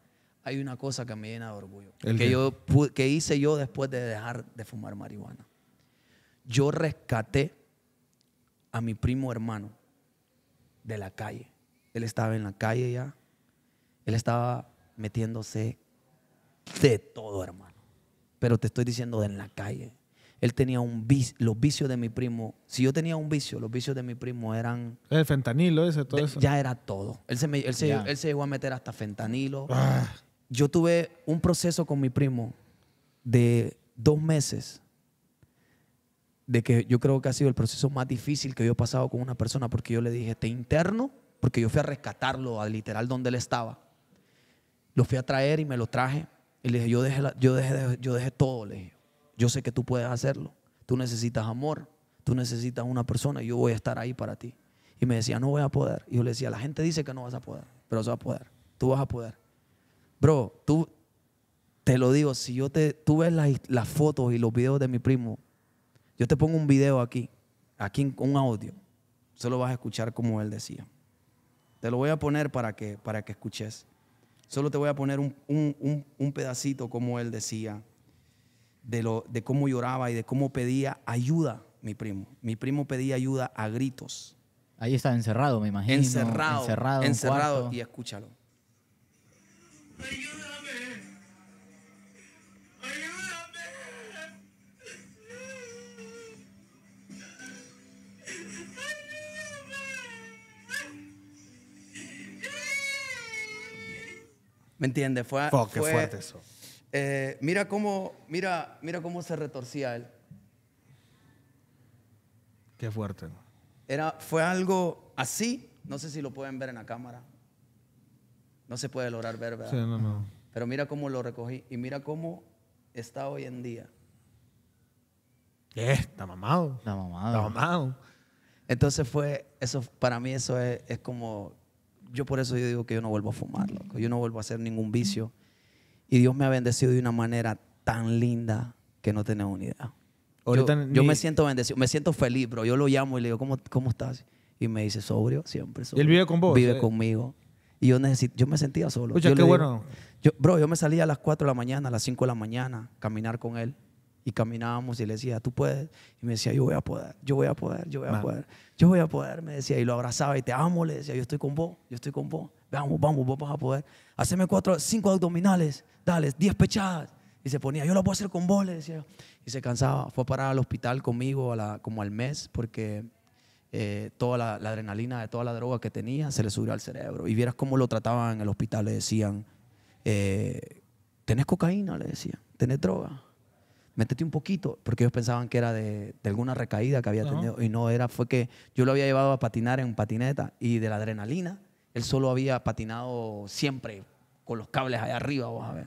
hay una cosa que me llena de orgullo. que, yo, que hice yo después de dejar de fumar marihuana. Yo rescaté a mi primo hermano de la calle. Él estaba en la calle ya. Él estaba metiéndose de todo, hermano. Pero te estoy diciendo de en la calle. Él tenía un vicio, los vicios de mi primo. Si yo tenía un vicio, los vicios de mi primo eran. El fentanilo, ese, todo eso. Ya era todo. Él se, llegó a meter hasta fentanilo. Ah. Yo tuve un proceso con mi primo de dos meses de que yo creo que ha sido el proceso más difícil que yo he pasado con una persona porque yo le dije, te interno, porque yo fui a rescatarlo al literal donde él estaba. Lo fui a traer y me lo traje. Y le dije, yo dejé, yo dejé, yo dejé todo, le dije. Yo sé que tú puedes hacerlo. Tú necesitas amor, tú necesitas una persona y yo voy a estar ahí para ti. Y me decía, no voy a poder. Y yo le decía, la gente dice que no vas a poder, pero vas a poder. Tú vas a poder. Bro, tú, te lo digo, si yo te, tú ves las fotos y los videos de mi primo, yo te pongo un video aquí, aquí un audio. Solo vas a escuchar como él decía. Te lo voy a poner para que, para que escuches. Solo te voy a poner un, pedacito como él decía, de, lo, de cómo lloraba y de cómo pedía ayuda, mi primo. Mi primo pedía ayuda a gritos. Ahí está encerrado, me imagino. Encerrado. Encerrado. Encerrado. y escúchalo. ¿Me entiendes? Fue, qué fuerte eso. Eh, mira, cómo, mira, mira cómo se retorcía él. Qué fuerte. Era, fue algo así, no sé si lo pueden ver en la cámara. No se puede lograr ver, ¿verdad? Sí, no, no. Pero mira cómo lo recogí y mira cómo está hoy en día. ¿Qué? Eh, está mamado. Está mamado. Está mamado. Entonces fue, eso, para mí eso es, es como yo por eso yo digo que yo no vuelvo a fumar, Yo no vuelvo a hacer ningún vicio. Y Dios me ha bendecido de una manera tan linda que no tenemos ni idea. Yo, me siento bendecido, me siento feliz, bro. Yo lo llamo y le digo, ¿cómo, cómo estás? Y me dice, sobrio, siempre sobrio. él vive con vos? Vive eh. conmigo. Y yo, yo me sentía solo. yo qué bueno. bro, yo me salía a las 4 de la mañana, a las 5 de la mañana, caminar con él y caminábamos y le decía, tú puedes. Y me decía, yo voy a poder, yo voy a poder, yo voy a ah. poder, yo voy a poder. Me decía, y lo abrazaba y te amo, le decía, yo estoy con vos, yo estoy con vos. Vamos, vamos, vos vas a poder. Haceme cuatro, cinco abdominales, dale, diez pechadas. Y se ponía, yo lo puedo hacer con vos, le decía. Y se cansaba. Fue a parar al hospital conmigo la, como al mes porque eh, toda la, adrenalina de toda la droga que tenía se le subió al cerebro. Y vieras cómo lo trataban en el hospital, le decían, eh, ¿tenés cocaína? Le decía, ¿tenés droga? métete un poquito, porque ellos pensaban que era de, alguna recaída que había tenido y no era, fue que yo lo había llevado a patinar en patineta y de la adrenalina, él solo había patinado siempre con los cables allá arriba, vamos a ver.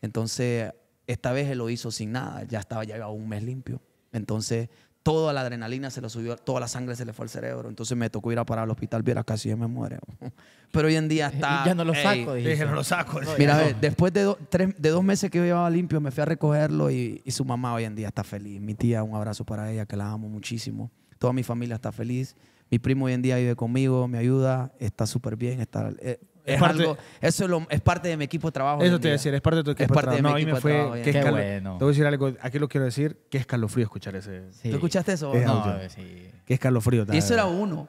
Entonces, esta vez él lo hizo sin nada, ya estaba, ya un mes limpio. Entonces, toda la adrenalina se lo subió, toda la sangre se le fue al cerebro. Entonces me tocó ir a parar al hospital, Viera casi yo me muero. <laughs> Pero hoy en día eh, está. Eh, ya no lo saco, dije. no lo saco. Mira, después de, dos meses que yo llevaba limpio, me fui a recogerlo y, su mamá hoy en día está feliz. Mi tía, un abrazo para ella, que la amo muchísimo. Toda mi familia está feliz. Mi primo hoy en día vive conmigo, me ayuda, está súper bien. Está, eh, es, parte, algo, eso es, parte de mi equipo de trabajo. Eso te voy a decir, es parte de tu equipo es parte de, trabajo. mi equipo de Qué, bueno. Te voy a decir algo, aquí lo quiero decir, Qué escalofrío escuchar ese. ¿Tú escuchaste eso? Es no, sí. Qué escalofrío. Y eso era uno.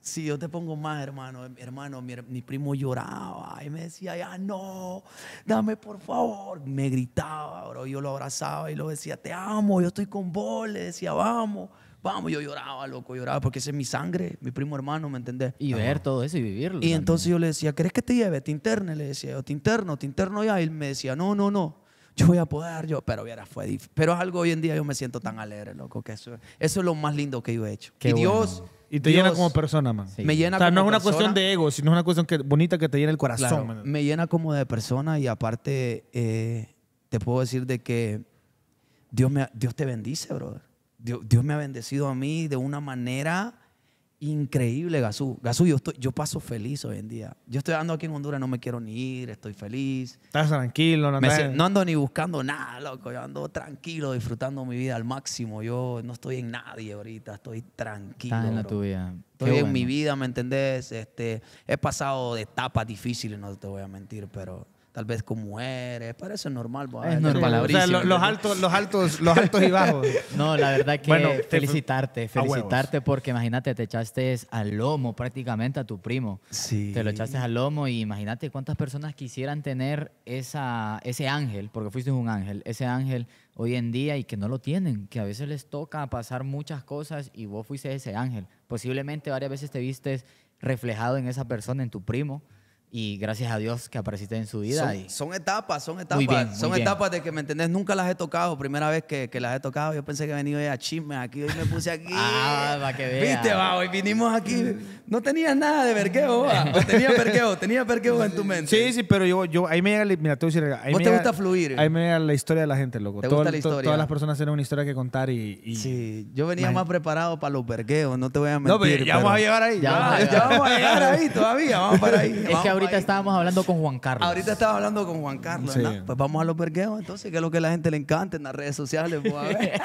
Si yo te pongo más, hermano, hermano, mi, primo lloraba y me decía, ah no, dame por favor. Me gritaba, bro. Yo lo abrazaba y lo decía, te amo, yo estoy con vos. Le decía, vamos. Vamos, yo lloraba, loco, lloraba porque ese es mi sangre, mi primo hermano, ¿me entendés? Y ver todo eso y vivirlo. Y entonces yo le decía, ¿querés que te lleve? Te interne, le decía, yo te interno, te interno ya. Y él me decía, no, no, no, yo voy a poder, yo, pero hubiera fue difícil. Pero es algo hoy en día yo me siento tan alegre, loco, que eso, eso es lo más lindo que yo he hecho. y Dios... Y te llena como persona, man. Me llena o sea, no es una cuestión de ego, sino es una cuestión bonita que te llena el corazón. Me llena como de persona y aparte eh, te puedo decir de que Dios, me, Dios te bendice, brother. Dios, me ha bendecido a mí de una manera increíble, Gasú. Gasú, yo, estoy, yo paso feliz hoy en día. Yo estoy andando aquí en Honduras, no me quiero ni ir, estoy feliz. Estás tranquilo, no, no ando ni buscando nada, loco. Yo ando tranquilo, disfrutando mi vida al máximo. Yo no estoy en nadie ahorita, estoy tranquilo. Estás en la tuya. Estoy en mi vida, ¿me entendés? Este, he pasado de etapas difíciles, no te voy a mentir, pero tal vez como eres, para eso es normal. Es normal. O los, altos, los, altos, los altos y bajos. <laughs> No, la verdad que bueno, felicitarte, felicitarte porque imagínate, te echaste al lomo prácticamente a tu primo. Sí. Te lo echaste al lomo y imagínate cuántas personas quisieran tener esa, ese ángel, porque fuiste un ángel, ese ángel hoy en día y que no lo tienen, que a veces les toca pasar muchas cosas y vos fuiste ese ángel. Posiblemente varias veces te vistes reflejado en esa persona, en tu primo y gracias a Dios que apareciste en su vida. Son, etapas, son etapas. son etapas de que, ¿me entendés? Nunca las he tocado. Primera vez que, que las he tocado, yo pensé que venía venido a chisme aquí. Hoy me puse aquí. <laughs> ah, para que vea. Viste, va, hoy vinimos aquí. No tenías nada de verqueo, <laughs> tenías verqueo, tenías verqueo en tu mente. Sí, sí, pero yo, yo ahí me llega, mira, te voy a decir, ahí te gusta fluir? Ahí me llega la historia de la gente, loco. ¿Te la historia? Todas las personas tienen una historia que contar y... Sí, yo venía más preparado para los vergueos, no te voy a mentir. No, pero ya vamos a llegar ahí. Ya, vamos, a llegar. ahí todavía, vamos para ahí ahorita estábamos hablando con Juan Carlos. Ahorita estaba hablando con Juan Carlos, Pues vamos a los vergueos entonces, que es lo que a la gente le encanta en las redes sociales. Pues, a ver.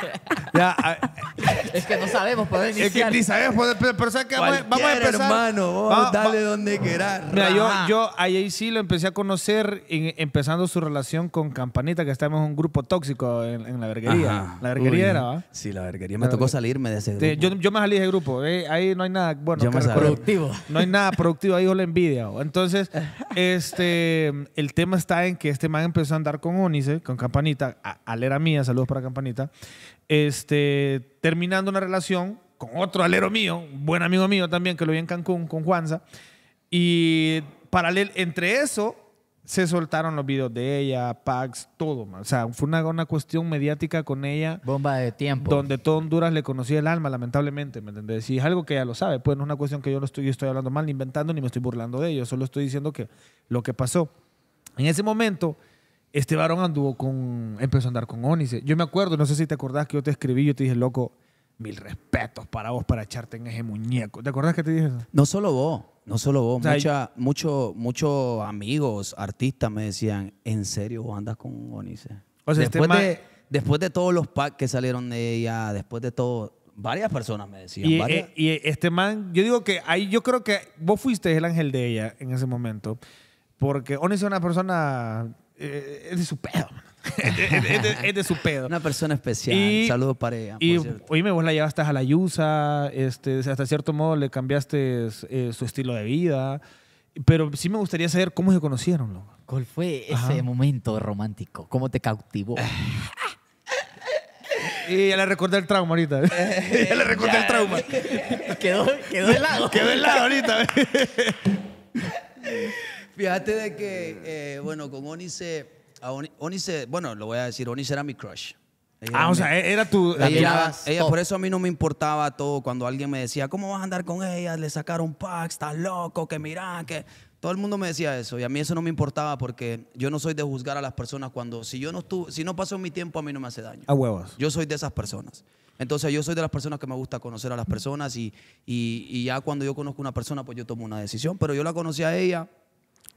<laughs> es que no sabemos poder iniciar. Es que ni sabemos pero, ¿sabes que vamos, a empezar. hermano, vamos a dale donde querás. yo, yo ahí sí lo empecé a conocer empezando su relación con Campanita, que estábamos en un grupo tóxico en, la verguería. La verguería era, ¿va? Sí, la verguería. Me tocó salirme de ese grupo. yo, yo, me salí de ese grupo. Eh, ahí no hay nada bueno. productivo. No hay nada productivo. Ahí yo la envidia. Entonces, este, el tema está en que este man empezó a andar con Onice, con Campanita, alera mía, saludos para Campanita, este, terminando una relación con otro alero mío, buen amigo mío también, que lo vi en Cancún, con Juanza, y paralel, entre eso se soltaron los videos de ella, Pax, todo. O sea, fue una, una, cuestión mediática con ella. Bomba de tiempo. Donde todo Honduras le conocía el alma, lamentablemente, ¿me entendés? Si es algo que ella lo sabe, pues no es una cuestión que yo, no estoy, estoy hablando mal, ni inventando, ni me estoy burlando de ello. Solo estoy diciendo que lo que pasó. En ese momento, este varón anduvo con, empezó a andar con Onice. Yo me acuerdo, no sé si te acordás que yo te escribí, yo te dije, loco, mil respetos para vos para echarte en ese muñeco. ¿Te acordás que te dije eso? No solo vos, no solo vos. Mucha, muchos amigos, artistas me decían, ¿en serio vos andas con Onice? O sea, este después, de, después de todos los packs que salieron de ella, después de todo, varias personas me decían. Eh, y, este man, yo digo que ahí yo creo que vos fuiste el ángel de ella en ese momento, porque Onice es una persona, eh, es de su pedo, es, de, su pedo. Una persona especial. Saludos para ella. Y oíme, vos la llevaste a la Yusa, este, hasta cierto modo le cambiaste eh, su estilo de vida. Pero sí me gustaría saber cómo se conocieron. ¿Cuál fue ese momento romántico? ¿Cómo te cautivó? <laughs> Y ya le recordé el trauma ahorita. <laughs> ya le recordé el trauma. quedó, quedó helado. Quedó helado ahorita. Fíjate de que, eh, bueno, con Oni se, a Oni, se, bueno, lo voy a decir, Onis era mi crush. ah, o sea, e-, era tu... Ella, por eso a mí no me importaba todo cuando alguien me decía, ¿cómo vas a andar con ella? Le sacaron pack, estás loco, que mira, que... Todo el mundo me decía eso y a mí eso no me importaba porque yo no soy de juzgar a las personas cuando si yo no estuve, si no paso mi tiempo a mí no me hace daño. A huevos. Yo soy de esas personas. Entonces yo soy de las personas que me gusta conocer a las personas y, y, y ya cuando yo conozco a una persona pues yo tomo una decisión, pero yo la conocí a ella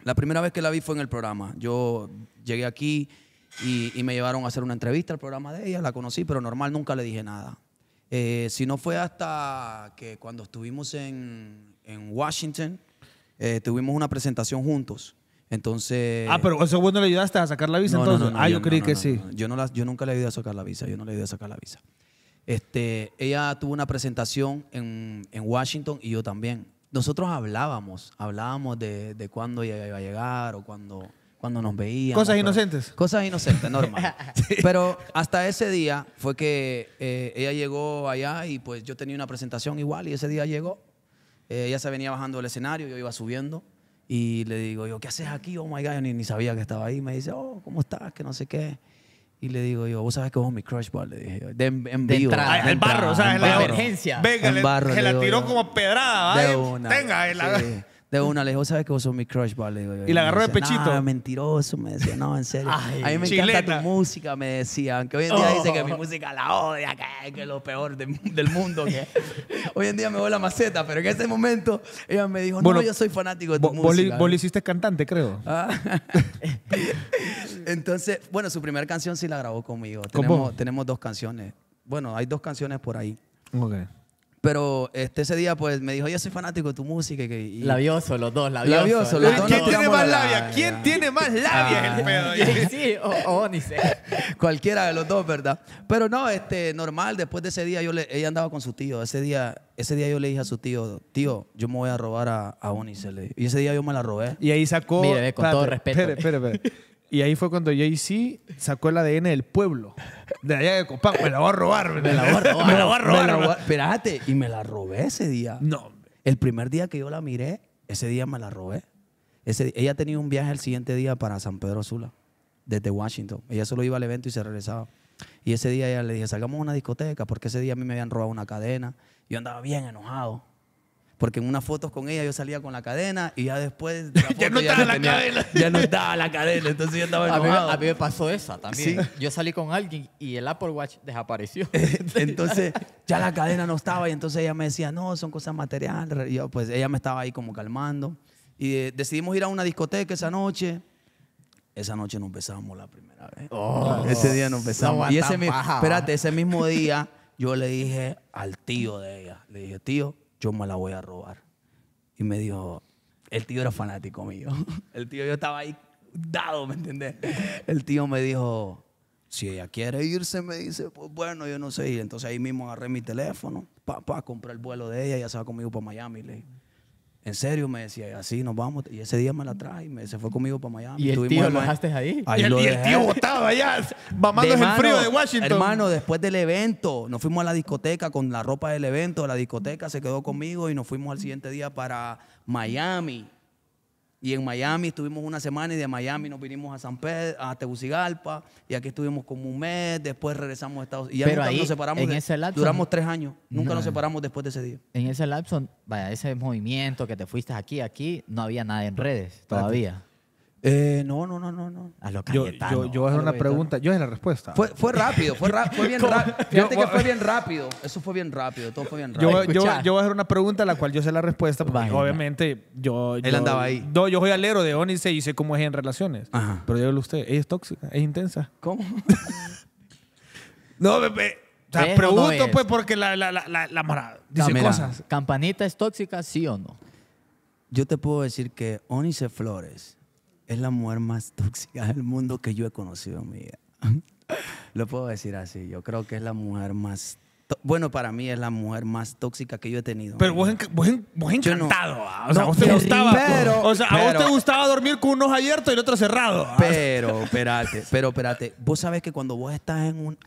la primera vez que la vi fue en el programa. Yo llegué aquí y, me llevaron a hacer una entrevista al programa de ella, la conocí, pero normal nunca le dije nada. Eh, si no fue hasta que cuando estuvimos en, Washington, eh, tuvimos una presentación juntos. Entonces. Ah, pero eso bueno le ayudaste a sacar la visa entonces. ah, yo, creí que sí. Yo, no la, yo nunca le ayudé a sacar la visa, yo no le ayudé a sacar la visa. Este, ella tuvo una presentación en, en Washington y yo también nosotros hablábamos, hablábamos de, de cuándo iba a llegar o cuándo, cuando nos veía. Cosas inocentes. Cosas inocentes, normal. <laughs> Pero hasta ese día fue que eh, ella llegó allá y pues yo tenía una presentación igual y ese día llegó. Eh, ella se venía bajando del escenario, yo iba subiendo y le digo yo, ¿qué haces aquí? Oh my God, yo ni, ni sabía que estaba ahí. Me dice, oh, ¿cómo estás? Que no sé qué. Y le digo yo, vos sabes que vos mi crush, ball, le dije. en, en vivo. el barro, o sea, en la emergencia. Venga, en barro, se la tiró como pedrada. De una. Tenga, la... De una, le dijo, ¿sabes que vos sos mi crush, vale? y, la agarró de pechito. mentiroso, me decía, no, en serio. <laughs> Ay, a mí me encanta tu música, me decía. Aunque hoy en día dice que mi oh. música la odia, que, es lo peor del mundo. Que <laughs> hoy en día me voy la maceta, pero en ese momento ella me dijo, no, yo soy fanático de tu música. Vos le, hiciste cantante, creo. Ah. <laughs> Entonces, bueno, su primera canción sí la grabó conmigo. Tenemos, tenemos dos canciones. Bueno, hay dos canciones por ahí. ok. Pero este, ese día, pues, me dijo, yo soy fanático de tu música. Que, Labioso, los dos, labioso. ¿Quién, tiene más labia? ¿Quién tiene más labia? el pedo. Ah, sí, o, <laughs> Cualquiera de los dos, ¿verdad? Pero no, este, normal, después de ese día, yo le, ella andaba con su tío. Ese día, ese día yo le dije a su tío, tío, yo me voy a robar a, a Onice. Y ese día yo me la robé. Y ahí sacó... Mire, con todo respeto. Espera, espera, y ahí fue cuando Jay-Z sacó el ADN del pueblo. De allá de Copán. Me la voy a robar. Me, la voy a robar. me la Espérate. Y me la robé ese día. No. El primer día que yo la miré, ese día me la robé. Ese, ella tenía un viaje el siguiente día para San Pedro Sula, desde Washington. Ella solo iba al evento y se regresaba. Y ese día ella le dije, salgamos a una discoteca, porque ese día a mí me habían robado una cadena. Yo andaba bien enojado. Porque en unas fotos con ella yo salía con la cadena y ya después. <laughs> ya no estaba la cadena. Ya no estaba la cadena, entonces yo estaba enojado. A mí, me pasó esa también. Yo salí con alguien y el Apple Watch desapareció. <laughs> entonces ya la cadena no estaba y entonces ella me decía, no, son cosas materiales. pues ella me estaba ahí como calmando. Y eh, decidimos ir a una discoteca esa noche. Esa noche nos besamos la primera vez. Oh, ese día nos besamos. y ese, espérate, ese mismo <laughs> día yo le dije al tío de ella, le dije, tío yo me la voy a robar. Y me dijo, el tío era fanático mío. <laughs> El tío yo estaba ahí dado, ¿me entendés? El tío me dijo, si ella quiere irse, me dice, pues bueno, yo no sé. Y entonces ahí mismo agarré mi teléfono, papá comprar compré el vuelo de ella, ya se va conmigo para Miami. Le en serio, me decía, así nos vamos. Y ese día me la trae se fue conmigo para Miami. ¿Y el tío lo dejaste ahí? y, el, tío botado allá, el frío de Washington. Hermano, después del evento, nos fuimos a la discoteca con la ropa del evento. La discoteca se quedó conmigo y nos fuimos al siguiente día para Miami. Y en Miami estuvimos una semana y de Miami nos vinimos a San Pedro, a Tegucigalpa, y aquí estuvimos como un mes, después regresamos a Estados Unidos. Y ahí, nos separamos. En duramos tres años, nunca nos separamos después de ese día. En ese lapso, vaya, ese movimiento que te fuiste aquí, aquí, no había nada en redes todavía. Eh, no, no, no, no, no. yo, yo, voy a hacer una pregunta. Yo sé la respuesta. Fue, rápido, fue, bien <laughs> rápido. Fíjate que fue bien rápido. Eso fue bien rápido, todo fue bien rápido. Yo, voy a hacer una pregunta a la cual yo sé la respuesta, porque obviamente yo, Él andaba ahí. No, yo soy alero de Onice y sé cómo es en relaciones. Ajá. Pero dígale usted, ella es tóxica, es intensa. ¿Cómo? <laughs> no, bebé. O sea, pregunto, pues, porque la, la, la, la, dice cosas. ¿Campanita es tóxica, sí o no? Yo te puedo decir que Onice Flores es la mujer más <laughs> tóxica del mundo que yo he conocido en <laughs> Lo puedo decir así. Yo creo que es la mujer más. Bueno, para mí es la mujer más tóxica que yo he tenido. Pero vos, vos, encantado. Ah, o sea, vos te gustaba. o sea, a vos te gustaba dormir con un ojo abierto y el otro cerrado. Ah. Pero, espérate, pero espérate. Vos sabés que cuando vos estás en un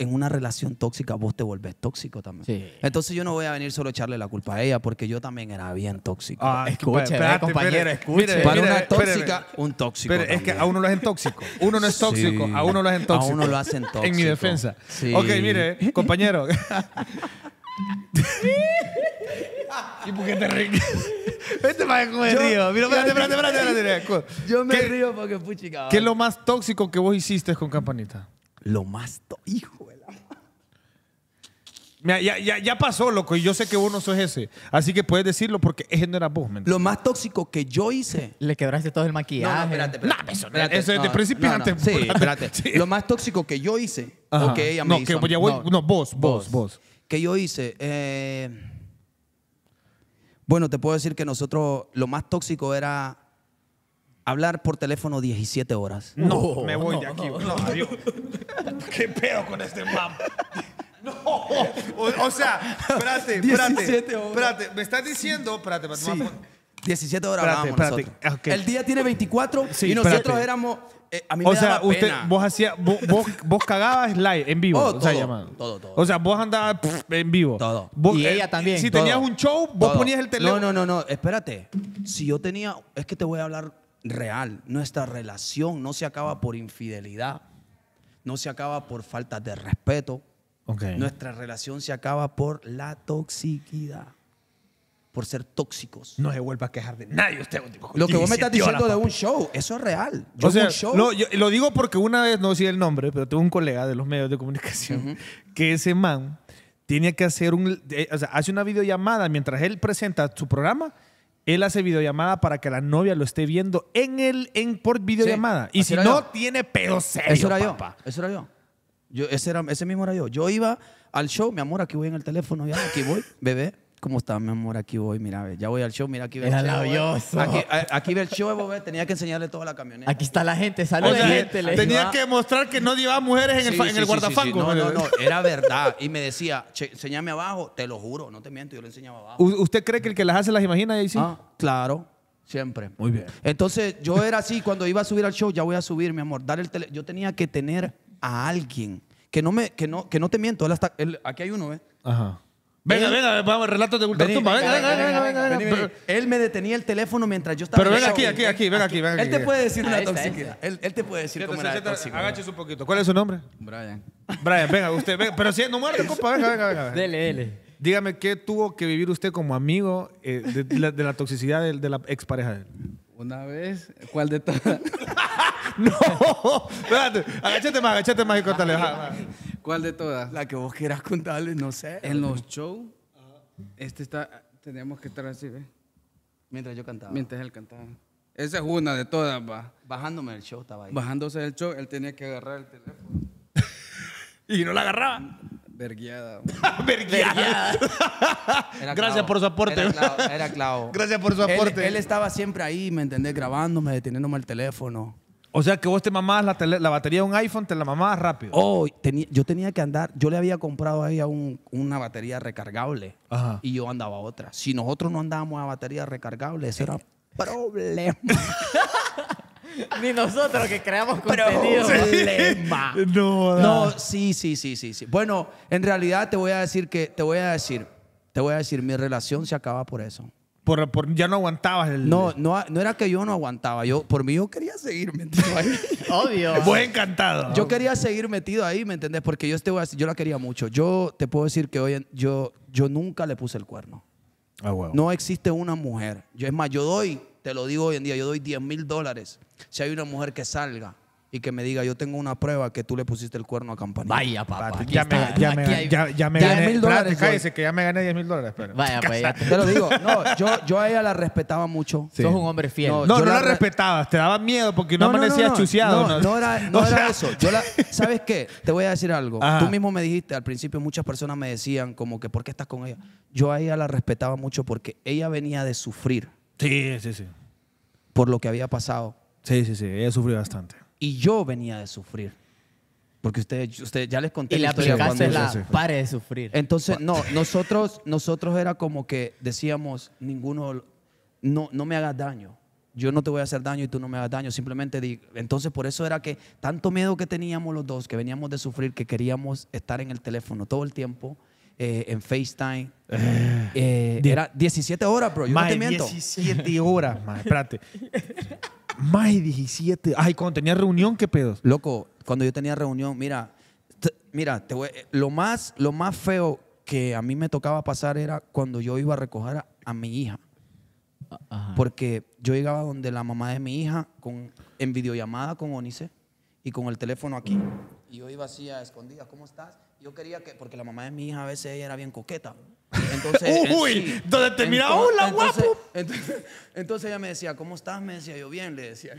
en una relación tóxica vos te volvés tóxico también. Entonces yo no voy a venir solo a echarle la culpa a ella porque yo también era bien tóxico. Ah, escuche, espérate, compañero, escuche. Para una tóxica, un tóxico. Pero es que a uno lo hacen tóxico. Uno no es tóxico, a uno lo hacen tóxico. A uno lo hacen tóxico. <laughs> en mi defensa. Ok, mire, compañero. <laughs> ¿Y por qué te ríes? <laughs> Vete para que me río. Yo me río porque, chica. ¿Qué es lo más tóxico que vos hiciste con Campanita? Lo más... tóxico. Hijo de la... Mira, ya, ya, ya, pasó, loco, y yo sé que vos no sos ese. Así que puedes decirlo porque ese no era vos, Lo más tóxico que yo hice. <laughs> Le quebraste todo el maquillaje. No, espérate, No, eso, espérate, eso es de no, espérate <laughs> Sí, espérate. Lo más tóxico que yo hice. Ajá. que ella me no, Que, pues no, vos, vos, vos. Que yo hice. Eh, bueno, te puedo decir que nosotros lo más tóxico era hablar por teléfono 17 horas. No, me voy de aquí. No, adiós. <laughs> ¿Qué pedo con este mapa. <laughs> No, o, sea, espérate, <laughs> espérate, espérate, me estás diciendo, espérate, sí. 17 horas espérate, Nosotros. Ah, el día tiene 24 y nosotros éramos eh, a mí me o sea, usted, vos hacías, vos, vos, cagabas live, en vivo. todo, oh, o sea, Todo, todo. O sea, vos andabas en vivo. Todo. y eh, ella también. Si tenías un show, vos ponías el teléfono. No, no, no, no, espérate. Si yo tenía, es que te voy a hablar real. Nuestra relación no se acaba por infidelidad, no se acaba por falta de respeto. Nuestra relación se acaba por la toxicidad, por ser tóxicos. No se vuelva a quejar de nadie usted. Lo que vos me estás diciendo de un show, eso es real. Yo Lo, digo porque una vez, no sé el nombre, pero tengo un colega de los medios de comunicación que ese man tiene que hacer un, eh, hace una videollamada mientras él presenta su programa él hace videollamada para que la novia lo esté viendo en el en por videollamada. y si no, tiene pedo serio, Eso era yo. Eso era yo. ese, mismo era yo. Yo iba al show, mi amor, aquí voy en el teléfono, ya, aquí voy, bebé. ¿Cómo está, mi amor? Aquí voy, mira, ya voy al show, mira, aquí ve el Show, aquí, aquí ve el show, bebé. tenía que enseñarle toda la camioneta. Aquí está la gente, Sale la gente. tenía que mostrar que no llevaba mujeres en el, No, no, no, era <laughs> verdad. Y me decía, enseñame abajo, te lo juro, no te miento, yo le enseñaba abajo. ¿Usted cree que el que las hace las imagina, ahí sí? claro. Siempre. Muy bien. Entonces, yo era así, cuando iba a subir al show, ya voy a subir, mi amor, dar el tele Yo tenía que tener a alguien que no me, que no, que no te miento, aquí hay uno, ¿ves? ¿eh? Ajá Venga, venga, vamos, relatos de ultratumba. Venga, venga, venga, venga, venga, Él me detenía el teléfono mientras yo estaba. Pero venga aquí, aquí, aquí, venga aquí, venga Él te puede decir una toxicidad. Él, él, te puede decir cómo era Agáchese un poquito. ¿Cuál es su nombre? Brian. Brian, venga, usted, Pero si no muerde, compa, venga, venga, venga. Dele, dele. Dígame, ¿qué tuvo que vivir usted como amigo eh, de, la, de, la, toxicidad de, la expareja de él? Una vez, ¿cuál de todas? <laughs> no, espérate, agáchate más, agáchate más y contale. ¿Cuál de todas? La que vos quieras contarle, no sé. En los shows, este está, teníamos que estar así, ¿ves? Mientras yo cantaba. Mientras él cantaba. Esa es una de todas, va. Bajándome del show estaba ahí. Bajándose del show, él tenía que agarrar el teléfono. <laughs> y no la agarraba. Vergueada. <laughs> Vergueada. Gracias por su aporte. Era clavo. <laughs> Gracias por su aporte. Él, él, estaba siempre ahí, ¿me entendés? Grabándome, deteniéndome el teléfono. O sea que vos te mamás la, batería de un iPhone, te la mamás rápido. Oh, yo tenía que andar, yo le había comprado a ella una batería recargable y yo andaba otra. Si nosotros no andábamos a batería recargable, eso era <laughs> problema. Ni nosotros que creamos <laughs> contenido. Problema. <laughs> no, no, sí, sí, sí, sí, sí. Bueno, en realidad te voy a decir que, te voy a decir, te voy a decir, mi relación se acaba por eso ya no aguantabas el... No, no, era que yo no aguantaba. Yo, por mí, yo quería seguir metido ahí. <laughs> Obvio. Fue encantado. Yo quería seguir metido ahí, ¿me entendés? Porque yo, este, yo la quería mucho. Yo te puedo decir que hoy yo, yo nunca le puse el cuerno. Ah, no existe una mujer. Yo, es más, yo doy, te lo digo hoy en día, yo doy 10 mil dólares si hay una mujer que salga y que me diga, yo tengo una prueba que tú le pusiste el cuerno a Campanita. Vaya, papá. Ya me, ya, me, ya, me, gané. mil dólares. Cállese, que ya me gané 10 mil dólares. Vaya, <laughs> pues te... lo digo. No, yo, yo a ella la respetaba mucho. Sos un hombre fiel. No, no, la, respetabas. Te daba miedo porque no, no amanecías No, no, era, no era <laughs> eso. Yo la... ¿Sabes qué? Te voy a decir algo. Tú mismo me dijiste, al principio muchas personas me decían como que, ¿por qué estás con ella? Yo a ella la respetaba mucho porque ella venía de sufrir. Sí, sí, sí. Por lo que había pasado. Sí, sí, sí. Ella sufrió bastante. Y yo venía de sufrir. Porque ustedes, usted, ya les conté. Y la aplicaste la pare de sufrir. Entonces, no, nosotros, nosotros era como que decíamos, ninguno, no, no me hagas daño. Yo no te voy a hacer daño y tú no me hagas daño. Simplemente, entonces por eso era que tanto miedo que teníamos los dos, que veníamos de sufrir, que queríamos estar en el teléfono todo el tiempo. Eh, en FaceTime. Eh. Eh, era 17 horas, bro. Yo te miento. 17 horas, más. Espérate. <laughs> Más 17. Ay, cuando tenía reunión, ¿qué pedos? Loco, cuando yo tenía reunión, mira, mira, lo, más, lo más feo que a mí me tocaba pasar era cuando yo iba a recoger a, mi hija. Porque yo llegaba donde la mamá de mi hija con, en videollamada con Onice y con el teléfono aquí. Y yo iba así a escondida, ¿cómo estás? Yo quería que, porque la mamá de mi hija a veces ella era bien coqueta. Entonces, Uy, donde te hola, guapo. Entonces, entonces, ella me decía, ¿cómo estás? Me decía yo, bien, le decía. <laughs>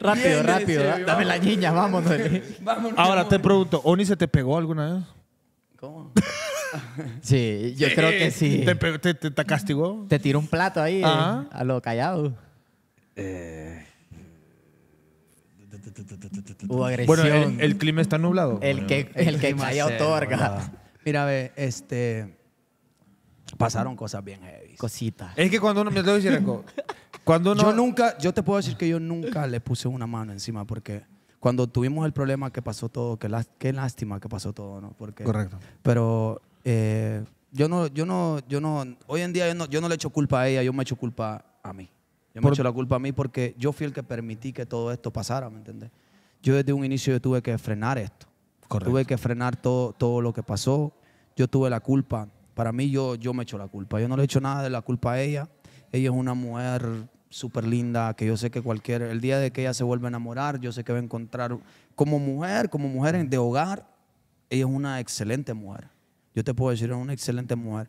rápido, rápido. Dame la niña, vámonos. <laughs> vámonos Ahora te pregunto, ¿Oni se te pegó alguna vez? ¿Cómo? <laughs> sí, yo creo que sí. Te, castigó? Te tiró un plato ahí, eh, a lo callado. Eh agresión. Bueno, el, clima está nublado. El que, el, que Mira, ve, este. Pasaron cosas bien heavy. Cositas. Es que cuando uno. Me lo algo. Cuando Yo nunca. Yo te puedo decir que yo nunca le puse una mano encima porque cuando tuvimos el problema que pasó todo, que qué lástima que pasó todo, ¿no? Porque, Correcto. Pero. Eh, yo no, yo no, yo no, hoy en día yo no, yo no le echo culpa a ella, yo me echo culpa a mí. Yo me echo la culpa a mí porque yo fui el que permití que todo esto pasara, ¿me entiendes? Yo desde un inicio tuve que frenar esto. Tuve que frenar todo, todo lo que pasó. Yo tuve la culpa. Para mí yo, yo me echo la culpa. Yo no le echo nada de la culpa a ella. Ella es una mujer súper linda, que yo sé que cualquier, el día de que ella se vuelva a enamorar, yo sé que va a encontrar, como mujer, como mujer de hogar, ella es una excelente mujer. Yo te puedo decir, es una excelente mujer.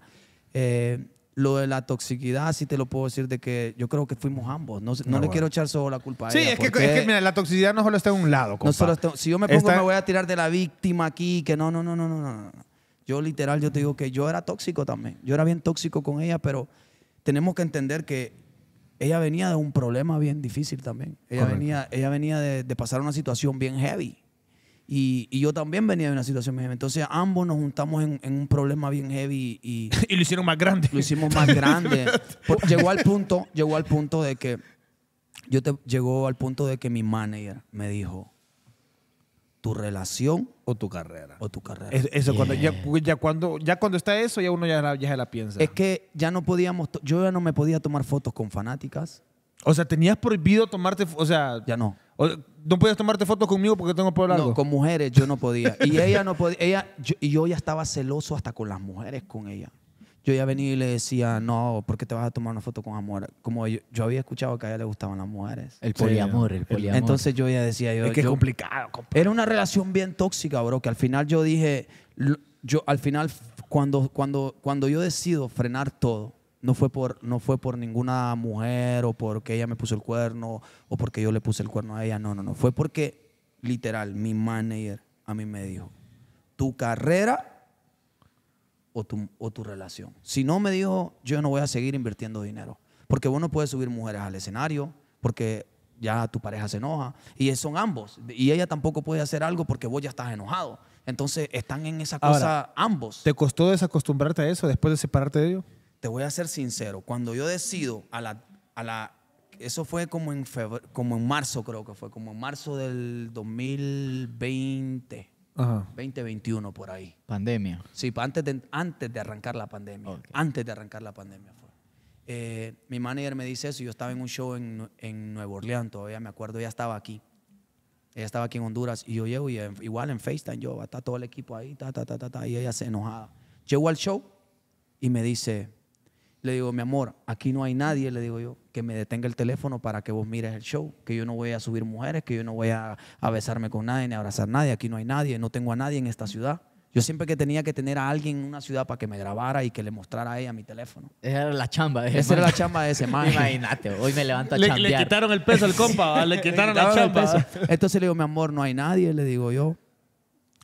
Eh, lo de la toxicidad, sí te lo puedo decir, de que yo creo que fuimos ambos. No, ah, le quiero echar solo la culpa a sí, ella. Sí, es, que, la toxicidad no solo está en un lado. si yo me pongo, me voy a tirar de la víctima aquí, que no, no, no, no, no, no. Yo literal, yo te digo que yo era tóxico también. Yo era bien tóxico con ella, pero tenemos que entender que ella venía de un problema bien difícil también. Ella venía, ella venía de pasar una situación bien heavy. Y, yo también venía de una situación Entonces ambos nos juntamos en, un problema bien heavy y... <laughs> y lo hicieron más grande. Lo hicimos más grande. <laughs> llegó al punto, llegó al punto de que... Yo te, llegó al punto de que mi manager me dijo, tu relación o tu carrera. O tu carrera. eso, cuando, ya, cuando, ya cuando está eso, ya uno ya, se la piensa. Es que ya no podíamos, yo ya no me podía tomar fotos con fanáticas. O sea, tenías prohibido tomarte, o sea... Ya no. No podías tomarte fotos conmigo porque tengo por largo. No, con mujeres yo no podía. Y ella no podía. Ella, yo, y yo ya estaba celoso hasta con las mujeres con ella. Yo ya venía y le decía, no, ¿por qué te vas a tomar una foto con amor? Como yo, había escuchado que a ella le gustaban las mujeres. El poliamor, el poliamor. Entonces yo ya decía, yo. Es que es complicado, Era una relación bien tóxica, bro, que al final yo dije, yo al final, cuando, cuando, cuando yo decido frenar todo, no fue por no fue por ninguna mujer o porque ella me puso el cuerno o porque yo le puse el cuerno a ella, no, no, no, fue porque literal mi manager a mí me dijo, "Tu carrera o tu, o tu relación." Si no me dijo, "Yo no voy a seguir invirtiendo dinero." Porque vos no puedes subir mujeres al escenario, porque ya tu pareja se enoja. Y son ambos. Y ella tampoco puede hacer algo porque vos ya estás enojado. Entonces están en esa cosa ambos. ¿Te costó desacostumbrarte a eso después de separarte de ellos? te voy a ser sincero, cuando yo decido a la, a la eso fue como en como en marzo creo que fue, como en marzo del 2020. Ajá. 2021 por ahí. Pandemia. Sí, antes de, antes de arrancar la pandemia. Antes de arrancar la pandemia fue. Eh, mi manager me dice eso, yo estaba en un show en, en Nueva Orleans, todavía me acuerdo, ella estaba aquí. Ella estaba aquí en Honduras y yo llego y igual en FaceTime yo, está todo el equipo ahí, ta, ta, ta, ta, y ella se enojaba. Llego al show y me dice, le digo, mi amor, aquí no hay nadie, le digo yo, que me detenga el teléfono para que vos mires el show, que yo no voy a subir mujeres, que yo no voy a, besarme con nadie, ni abrazar nadie, aquí no hay nadie, no tengo a nadie en esta ciudad. Yo siempre que tenía que tener a alguien en una ciudad para que me grabara y que le mostrara a ella mi teléfono. Esa era la chamba de Esa era la chamba de ese <laughs> man. Imagínate, hoy me levanto a chambear. Le quitaron el peso al compa, le quitaron, <laughs> le quitaron la chamba. <laughs> Entonces le digo, mi amor, no hay nadie, le digo yo.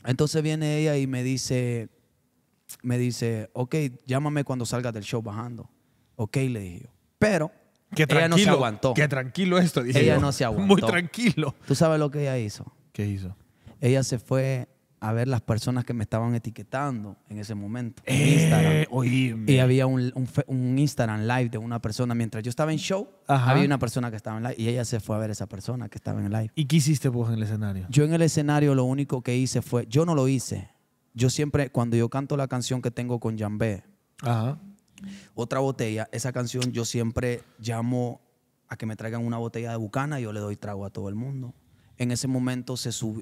Entonces viene ella y me dice, me dice, ok, llámame cuando salgas del show bajando. Ok, le dije yo. Pero que ella no se aguantó. Que tranquilo esto, dije Ella no se <laughs> aguantó. Muy tranquilo. ¿Tú sabes lo que ella hizo? ¿Qué hizo? Ella se fue a ver las personas que me estaban etiquetando en ese momento. en eh, Instagram. Oírme. Y había un, Instagram live de una persona. Mientras yo estaba en show, había una persona que estaba en live y ella se fue a ver esa persona que estaba en live. ¿Y qué hiciste vos en el escenario? Yo en el escenario lo único que hice fue, yo no lo hice. Yo siempre, cuando yo canto la canción que tengo con Jambé, Ajá. Otra botella, esa canción yo siempre llamo a que me traigan una botella de bucana y yo le doy trago a todo el mundo. En ese momento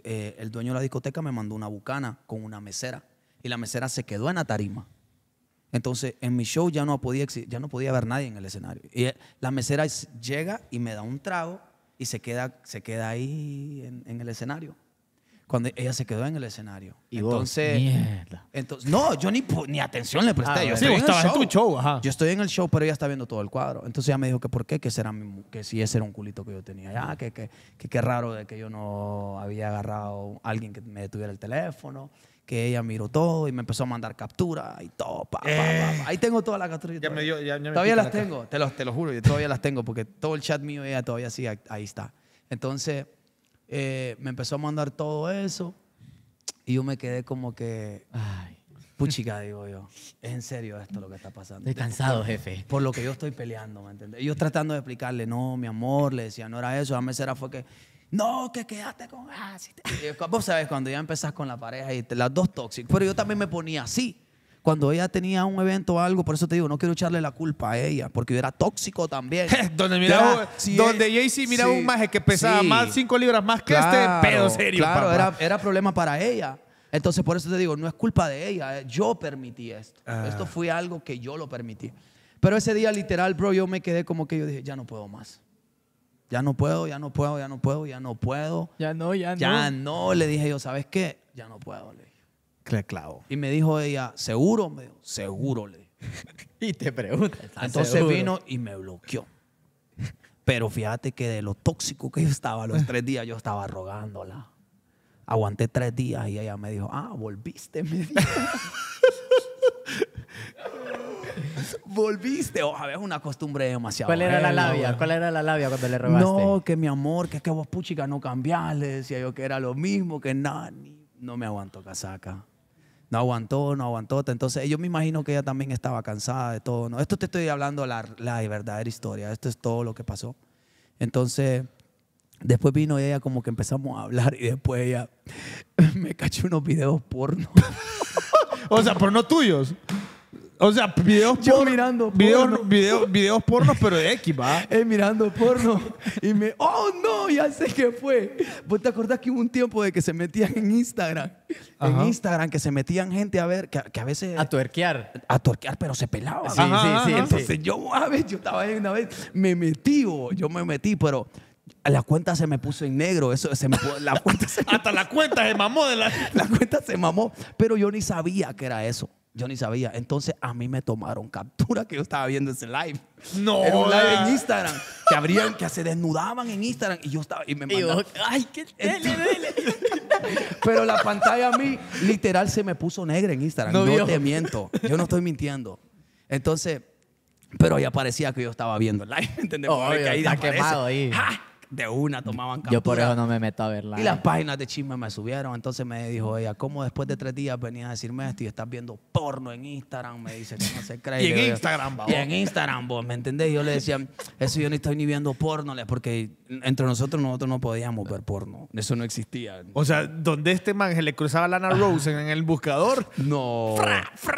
eh, el dueño de la discoteca me mandó una bucana con una mesera y la mesera se quedó en la tarima. Entonces, en mi show ya no podía, ya no podía haber nadie en el escenario. Y eh, la mesera llega y me da un trago y se queda, ahí en el escenario cuando ella se quedó en el escenario. ¿Y entonces, Mierda. entonces no, yo ni, ni atención le presté. Ah, yo, estoy en tu show, ajá. yo estoy en el show, pero ella está viendo todo el cuadro. Entonces ella me dijo que por qué, que, será que si ese era un culito que yo tenía ya, que qué que, raro de que yo no había agarrado a alguien que me detuviera el teléfono que ella miró todo y me empezó a mandar captura y todo. Eh. Ahí tengo todas las capturas. todavía las tengo, te lo, te lo juro, yo todavía las tengo porque todo el chat mío ella todavía sí, ahí está. Entonces, eh, me empezó a mandar todo eso y yo me quedé como que, ay, puchica, digo yo, es en serio esto lo que está pasando. Estoy cansado, jefe. Por lo que yo estoy peleando, ¿me entiendes? yo tratando de explicarle, no, mi amor, le decía, no era eso, a mí será fue que, no, que quedaste con... Ah, vos sabes cuando ya empezás con la pareja y te, las dos tóxicas, pero yo también me ponía así cuando ella tenía un evento o algo, por eso te digo, no quiero echarle la culpa a ella, porque yo era tóxico también. <laughs> donde miraba, donde miraba un maje que pesaba más 5 libras más que este, pedo serio. Claro, era, problema para ella. Entonces, por eso te digo, no es culpa de ella, eh, yo permití esto. Ah. Esto fue algo que yo lo permití. Pero ese día, literal, bro, yo me quedé como que yo dije, ya no puedo más. Ya no puedo, ya no puedo, ya no puedo, ya no puedo. Ya no, ya no. Ya no, le dije yo, ¿sabes qué? Ya no puedo. Le y me dijo ella, ¿seguro? Me seguro, <laughs> y te pregunta. Entonces vino y me bloqueó. Pero fíjate que de lo tóxico que yo estaba, los tres días yo estaba rogándola. Aguanté tres días y ella me dijo, ah, volviste, me dijo. <laughs> Volviste, ojalá oh, es una costumbre demasiado. ¿Cuál era la labia? ¿Cuál era la labia cuando le robaste? No, que mi amor, que es que vos puchica no cambiás, le decía yo que era lo mismo, que nada, no me aguanto casaca no aguantó, no aguantó. Entonces yo me imagino que ella también estaba cansada de todo. ¿no? Esto te estoy hablando la, la verdadera historia, esto es todo lo que pasó. Entonces después vino ella como que empezamos a hablar y después ella <laughs> me cachó unos videos porno. <laughs> o sea, porno no tuyos. O sea, videos Yo mirando porno. Videos, videos pornos, pero de X, va. <laughs> Eh, mirando porno. Y me. ¡Oh, no! Ya sé qué fue. ¿Vos te acordás que hubo un tiempo de que se metían en Instagram? En Instagram, que se metían gente a ver, que, a veces. A tuerquear. A tuerquear, pero se pelaban. Sí, sí, sí. Entonces yo, a ver, yo estaba ahí una vez, me metí, yo me metí, pero la cuenta se me puso en negro. Eso, la cuenta <laughs> Hasta la cuenta se mamó. De la... <laughs> la cuenta se mamó, pero yo ni sabía que era eso. Yo ni sabía. Entonces a mí me tomaron captura que yo estaba viendo ese live. No. Era un live en Instagram. Que abrían, que se desnudaban en Instagram. Y yo estaba. Y me Ay, qué tele <laughs> Pero la pantalla a mí, literal, se me puso negra en Instagram. No, te miento. Yo no estoy mintiendo. Entonces, pero ya parecía que yo estaba viendo el live. <laughs> ¿Entendés? Oh, quemado ahí de una tomaban captura. Yo por eso no me meto a verla. Y las páginas de chisme me subieron. Entonces me dijo ella, ¿cómo después de tres días venías a decirme esto estás viendo porno en Instagram? Me dice que se cree. y en Instagram, vos. en Instagram, vos, ¿me entendés? Yo le decía, eso yo no estoy ni viendo porno, porque entre nosotros nosotros no podíamos ver porno. Eso no existía. O sea, donde este man le cruzaba Lana Rose en el buscador. <laughs> No.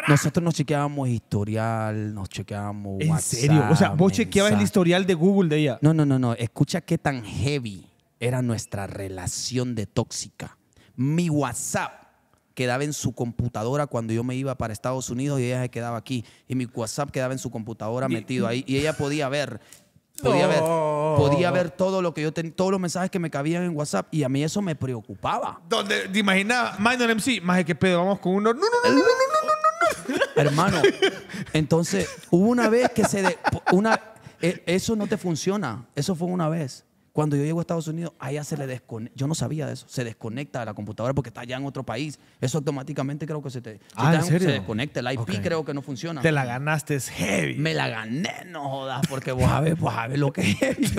Nosotros nos chequeábamos historial, nos chequeábamos. ¿En serio? O sea, vos chequeabas el historial de Google de ella. No, no, no, no. Escucha qué tan heavy era nuestra relación de tóxica. Mi WhatsApp quedaba en su computadora cuando yo me iba para Estados Unidos y ella se quedaba aquí. Y mi WhatsApp quedaba en su computadora metido ahí. Y ella podía ver. Podía, ver, todo lo que yo todos los mensajes que me cabían en WhatsApp y a mí eso me preocupaba. Donde, te imaginaba, Minor MC, más que pedo, vamos con uno. Hermano, entonces hubo una vez que se. una, e, eso no te funciona. Eso fue una vez. Cuando yo llego a Estados Unidos, allá se le desconecta. Yo no sabía de eso. Se desconecta de la computadora porque está allá en otro país. Eso automáticamente creo que se te. Ah, desconecta. El IP creo que no funciona. Te la ganaste, heavy. Me la gané, no jodas, porque vos sabes vos lo que es <laughs> <laughs>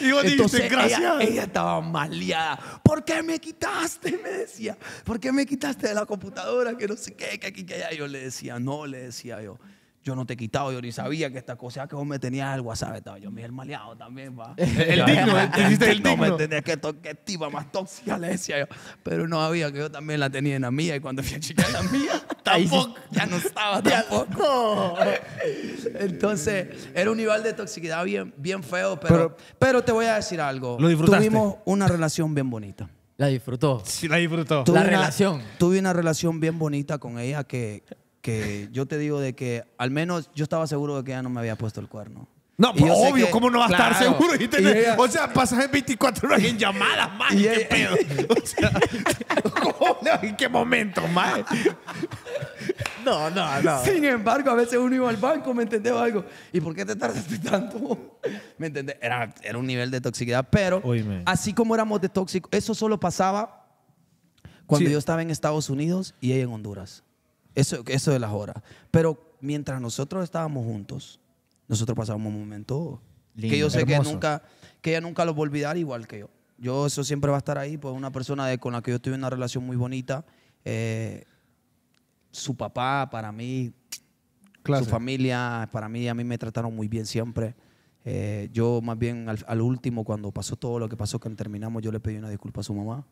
y Ella, estaba más liada. ¿Por qué me quitaste? Me decía. ¿Por qué me quitaste de la computadora? Que no sé qué, que aquí, que allá. Yo le decía, no, le decía yo yo no te he quitado, yo ni sabía que esta cosa, que vos me tenías algo, ¿sabes? estaba yo, mi maleado también, va. <laughs> el digno, ¿eh? <laughs> hiciste el digno. ¿Me entendés? Que, que tipa más tóxica le decía yo. Pero no había, que yo también la tenía en la mía y cuando fui a en la mía, <laughs> tampoco, ya no estaba tampoco. Entonces, era un nivel de toxicidad bien, bien feo, pero, pero, te voy a decir algo. Lo disfrutaste. Tuvimos una relación bien bonita. La disfrutó. Sí, la disfrutó. la relación. Tuve una relación bien bonita con ella que, que yo te digo de que al menos yo estaba seguro de que ella no me había puesto el cuerno. No, obvio, ¿cómo no va a estar seguro? o sea, pasas en 24 horas en llamadas, man, y qué pedo. <laughs> O sea, <laughs> ¿en qué momento, man? No, no, no. Sin embargo, a veces uno iba al banco, ¿me entendés algo? ¿Y por qué te tardaste tanto? ¿Me entendés? Era, era un nivel de toxicidad, pero así como éramos de tóxico, eso solo pasaba cuando yo estaba en Estados Unidos y ella en Honduras. Eso, eso de las horas. Pero mientras nosotros estábamos juntos, nosotros pasábamos un momento Lindo, que yo sé que nunca, que ella nunca lo va a olvidar igual que yo. Yo eso siempre va a estar ahí, pues una persona con la que yo tuve una relación muy bonita. Eh, su papá para mí, su familia para mí, a mí me trataron muy bien siempre. Eh, yo más bien al, al, último, cuando pasó todo lo que pasó, que terminamos, yo le pedí una disculpa a su mamá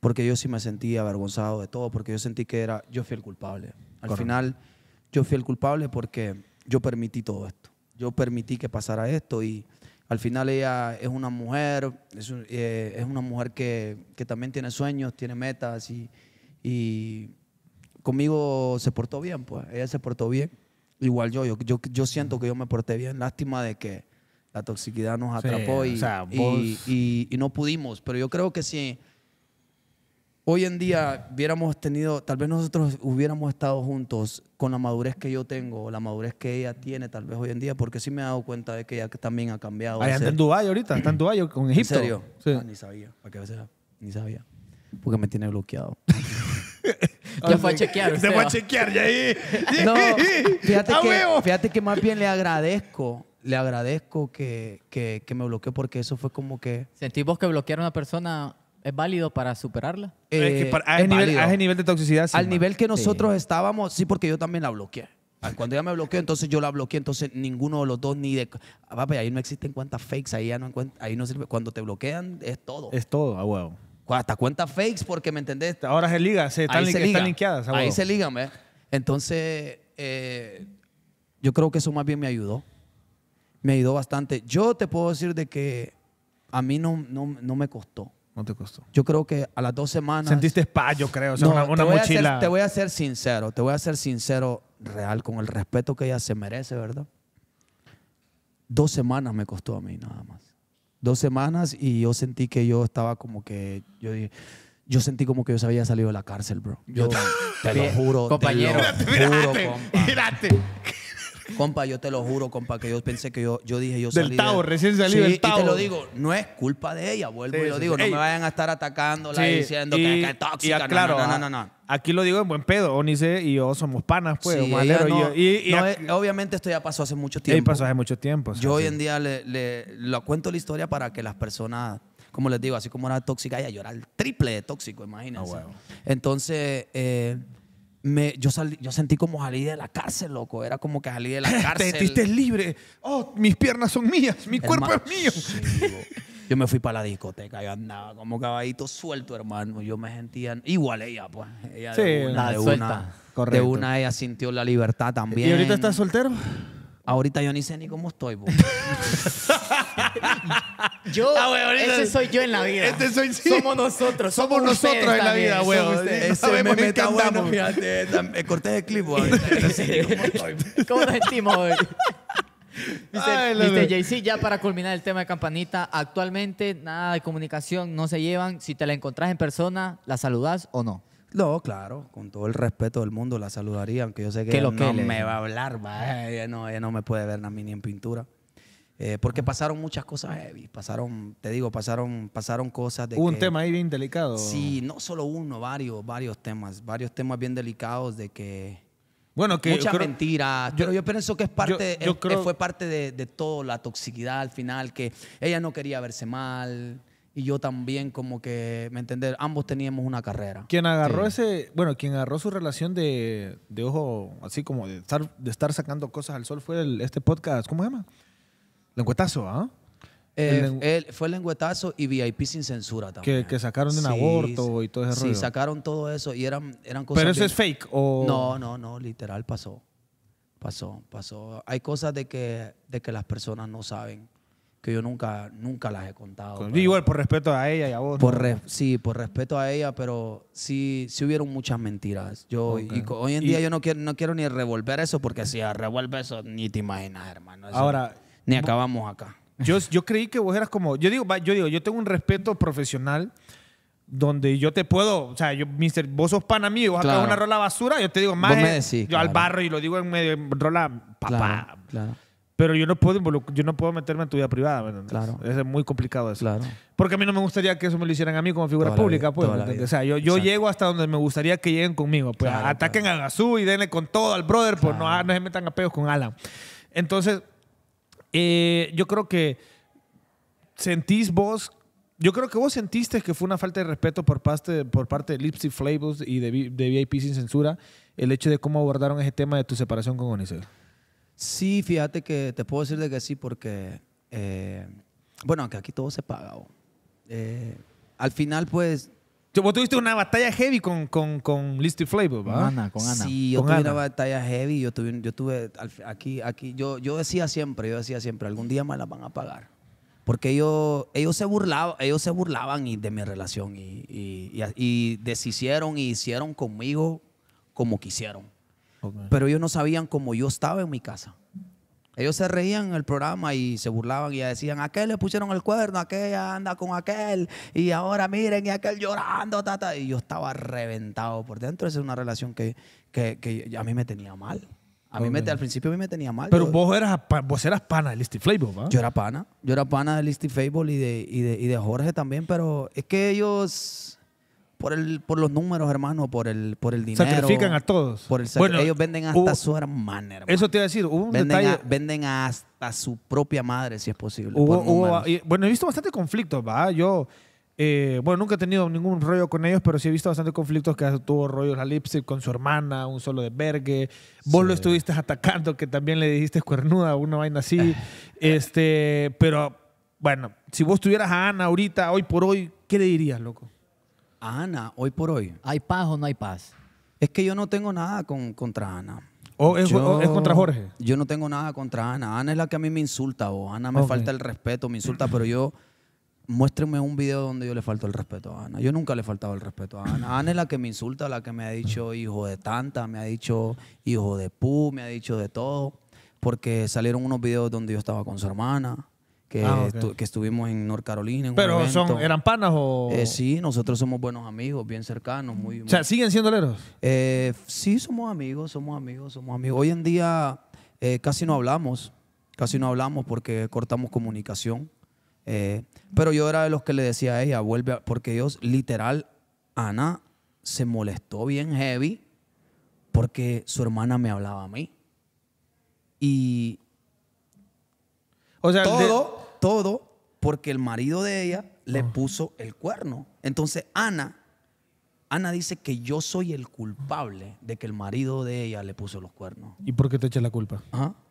porque yo sí me sentí avergonzado de todo, porque yo sentí que era, yo fui el culpable. Al final, yo fui el culpable porque yo permití todo esto. Yo permití que pasara esto y al final ella es una mujer, es, eh, es una mujer que, que, también tiene sueños, tiene metas y, y, conmigo se portó bien, pues ella se portó bien. Igual yo, yo, yo, siento que yo me porté bien. Lástima de que la toxicidad nos atrapó y, y, y, y, no pudimos. Pero yo creo que si hoy en día hubiéramos tenido, tal vez nosotros hubiéramos estado juntos con la madurez que yo tengo, la madurez que ella tiene tal vez hoy en día, porque sí me he dado cuenta de que ella también ha cambiado. Ahí está en Dubái ahorita, está en Dubái con Egipto. ¿En serio? Ah, ni sabía, ¿para Ni sabía, porque me tiene bloqueado. <laughs> ya fue a chequear. Se fue a chequear, ya ahí. <laughs> no, fíjate, que, más bien le agradezco le agradezco que, me bloqueó porque eso fue como que... Sentimos que bloquear a una persona ¿Es válido para superarla? Eh, ah, a, nivel, ese nivel, de toxicidad. al nivel que nosotros estábamos, sí, porque yo también la bloqueé. Ah, cuando ella me bloqueó, entonces yo la bloqueé, entonces ninguno de los dos ni de... Papi, ahí no existen cuántas fakes, ahí, ya no, ahí no sirve. Cuando te bloquean es todo. Es todo, a huevo. Hasta cuentas fakes, porque me entendés. Ahora se liga, se están, linkeadas. Ahí se ligan, ve Entonces, eh, yo creo que eso más bien me ayudó. Me ayudó bastante. Yo te puedo decir de que a mí no, no me costó te costó? Yo creo que a las dos semanas. Sentiste spa, creo. O sea, una, te mochila. te voy a ser sincero, te voy a ser sincero, real, con el respeto que ella se merece, ¿verdad? Dos semanas me costó a mí, nada más. Dos semanas y yo sentí que yo estaba como que. Yo sentí como que yo se había salido de la cárcel, bro. Yo, te lo juro. Compañero, juro, <laughs> mírate. Compa, yo te lo juro, compa, que yo pensé que yo, yo dije, yo salí. Del Tao, recién salí del Tao. Y te lo digo, no es culpa de ella, vuelvo y lo digo, no me vayan a estar atacando diciendo y, que, que, es tóxica. no, claro, no, ah, no, no, Aquí lo digo en buen pedo, Onice y yo somos panas, pues. obviamente esto ya pasó hace mucho tiempo. pasó hace mucho tiempo. Yo hoy en día le, cuento la historia para que las personas como les digo, así como era tóxica ella, yo era el triple de tóxico, imagínense. Ah, Entonces, eh, yo, sentí como salí de la cárcel, loco. Era como que salí de la <laughs> cárcel. Te sentiste libre. Oh, mis piernas son mías, mi cuerpo es mío. yo me fui para la discoteca, y andaba como caballito suelto, hermano. Yo me sentía igual ella, pues. Ella de una, de, de una ella sintió la libertad también. ¿Y ahorita estás soltero? Ahorita yo ni sé ni cómo estoy, <laughs> Yo, ah, ese soy yo en la vida. Este soy, sí. Somos nosotros. Somos, nosotros en la vida, güey. Ese me está bueno, fíjate. Me eh, corté el clip, güey. <laughs> ¿Cómo nos este <laughs> sentimos hoy? Dice JC, ya para culminar el tema de campanita, actualmente nada de comunicación, no se llevan. Si te la encontrás en persona, ¿la saludás o no? No, claro, con todo el respeto del mundo la saludaría, aunque yo sé que, lo no que me va a hablar, va, <laughs> ella, no, me puede ver a mí ni en pintura. Eh, porque pasaron muchas cosas pasaron, te digo, pasaron, pasaron cosas de Hubo un tema ahí bien delicado. Sí, no solo uno, varios, varios temas, varios temas bien delicados de que bueno, que muchas mentira. pero yo pienso que es parte, fue parte de, de toda la toxicidad al final, que ella no quería verse mal y yo también como que, ¿me entender Ambos teníamos una carrera. Quien agarró ese, bueno, quien agarró su relación de, ojo, así como de estar, de estar sacando cosas al sol fue el, este podcast, ¿cómo se llama? Lengüetazo, ¿ah? Eh, él fue Lenguetazo y VIP sin censura también. Que, sacaron de un aborto y todo ese rollo. Sí, sacaron todo eso y eran, eran cosas... ¿Pero eso es fake o...? No, no, no, literal pasó. Pasó, pasó. Hay cosas de que, de que las personas no saben que yo nunca, nunca las he contado. igual por respeto a ella y a vos. Por sí, por respeto a ella, pero sí, sí hubieron muchas mentiras. Yo, hoy en día yo no quiero, no quiero ni revolver eso porque si revuelve eso ni te imaginas, hermano. ahora, ni acabamos acá. Yo, yo creí que vos eras como, yo digo, yo digo, yo tengo un respeto profesional donde yo te puedo, o sea, yo, mister, vos sos pan amigo, vos claro. una rola basura, yo te digo, más yo al barro y lo digo en medio, rola, papá. Claro, pero yo no puedo yo no puedo meterme en tu vida privada, Claro. Es muy complicado eso. Porque a mí no me gustaría que eso me lo hicieran a mí como figura pública, pues. O sea, yo, yo llego hasta donde me gustaría que lleguen conmigo. Pues ataquen a Gazú y denle con todo al brother, pues no, no se metan a pedos con Alan. Entonces, eh, yo creo que sentís vos yo creo que vos sentiste que fue una falta de respeto por parte, por parte de Lipsy Flavors y de, de, VIP Sin Censura el hecho de cómo abordaron ese tema de tu separación con Unicef. Sí, fíjate que te puedo decir que sí, porque, eh, bueno, que aquí todo se paga. Oh. Eh, al final, pues. Vos tuviste una batalla heavy con, con, con Listy Flavor, ¿verdad? Con Ana, con Ana. Sí, yo tuve una batalla heavy. Yo tuve, aquí, aquí, yo, yo decía siempre, yo decía siempre, algún día me la van a pagar porque ellos, ellos, se burlaban, ellos se burlaban de mi relación y, deshicieron y hicieron conmigo como quisieron. Pero ellos no sabían cómo yo estaba en mi casa. Ellos se reían en el programa y se burlaban y decían, aquel le pusieron el cuerno, aquella anda con aquel, y ahora miren, y aquel llorando, tata. Y yo estaba reventado por dentro. Esa es una relación que, que, a mí me tenía mal. A mí al principio a mí me tenía mal. Pero vos, eras, vos eras pana de Listy Fable, ¿verdad? Yo era pana. Yo era pana de Listy Fable y de, de, y de Jorge también, pero es que ellos por, el, por los números, hermano, por el, por el dinero. Sacrifican a todos. bueno, ellos venden hasta su hermana, hermano. Eso te iba a decir, hubo un venden venden hasta su propia madre, si es posible. bueno, he visto bastante conflictos, ¿va? Yo, eh, bueno, nunca he tenido ningún rollo con ellos, pero sí he visto bastante conflictos que tuvo rollo la lipsy con su hermana, un solo de Bergue. Vos lo estuviste atacando, que también le dijiste cuernuda, una vaina así. <laughs> este, pero, bueno, si vos tuvieras a Ana ahorita, hoy por hoy, ¿qué le dirías, loco? Ana, hoy por hoy. ¿Hay paz o no hay paz? Es que yo no tengo nada con, contra Ana. ¿O es, contra Jorge? Yo no tengo nada contra Ana. Ana es la que a mí me insulta, Ana me falta el respeto, me insulta, pero yo muéstreme un video donde yo le falto el respeto a Ana. Yo nunca le faltaba el respeto a Ana. Ana es la que me insulta, la que me ha dicho hijo de tanta, me ha dicho hijo de pu, me ha dicho de todo, porque salieron unos videos donde yo estaba con su hermana. Ah, que, estuvimos en North Carolina. ¿Pero son, eran panas o...? Eh, sí, nosotros somos buenos amigos, bien cercanos, muy... O sea, ¿siguen siendo leros? Eh, sí, somos amigos, somos amigos, somos amigos. Hoy en día eh, casi no hablamos, casi no hablamos porque cortamos comunicación. pero yo era de los que le decía a ella, vuelve, a... porque ellos literal, Ana se molestó bien heavy porque su hermana me hablaba a mí. Y o sea, todo, todo porque el marido de ella le oh. puso el cuerno. Entonces Ana, Ana dice que yo soy el culpable de que el marido de ella le puso los cuernos. ¿Y por qué te echa la culpa?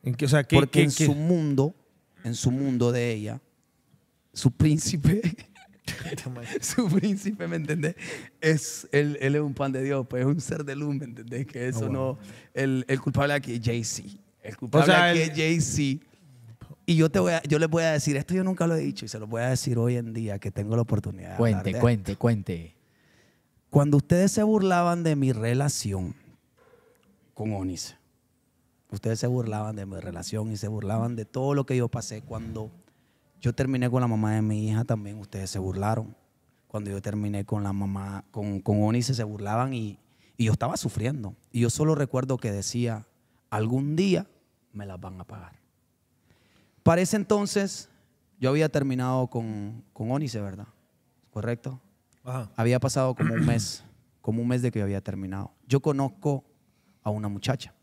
¿En sea, porque en su mundo, en su mundo de ella, su príncipe, <laughs> su príncipe, ¿me entendés? Es, él, es un pan de Dios, pues es un ser de luz, ¿me entendés? Que ah, eso no, el, culpable aquí es Jay-Z. El culpable aquí es Jay-Z. Y yo, te voy a, yo les voy a decir, esto yo nunca lo he dicho y se lo voy a decir hoy en día que tengo la oportunidad. De cuente, cuente, cuente. Cuando ustedes se burlaban de mi relación con Onis, ustedes se burlaban de mi relación y se burlaban de todo lo que yo pasé. Cuando yo terminé con la mamá de mi hija también, ustedes se burlaron. Cuando yo terminé con la mamá, con, con Onis, se burlaban y, y yo estaba sufriendo. Y yo solo recuerdo que decía, algún día me las van a pagar para ese entonces, yo había terminado con, con Onice, ¿verdad? ¿Correcto? Había pasado como un mes, como un mes de que yo había terminado. Yo conozco a una muchacha.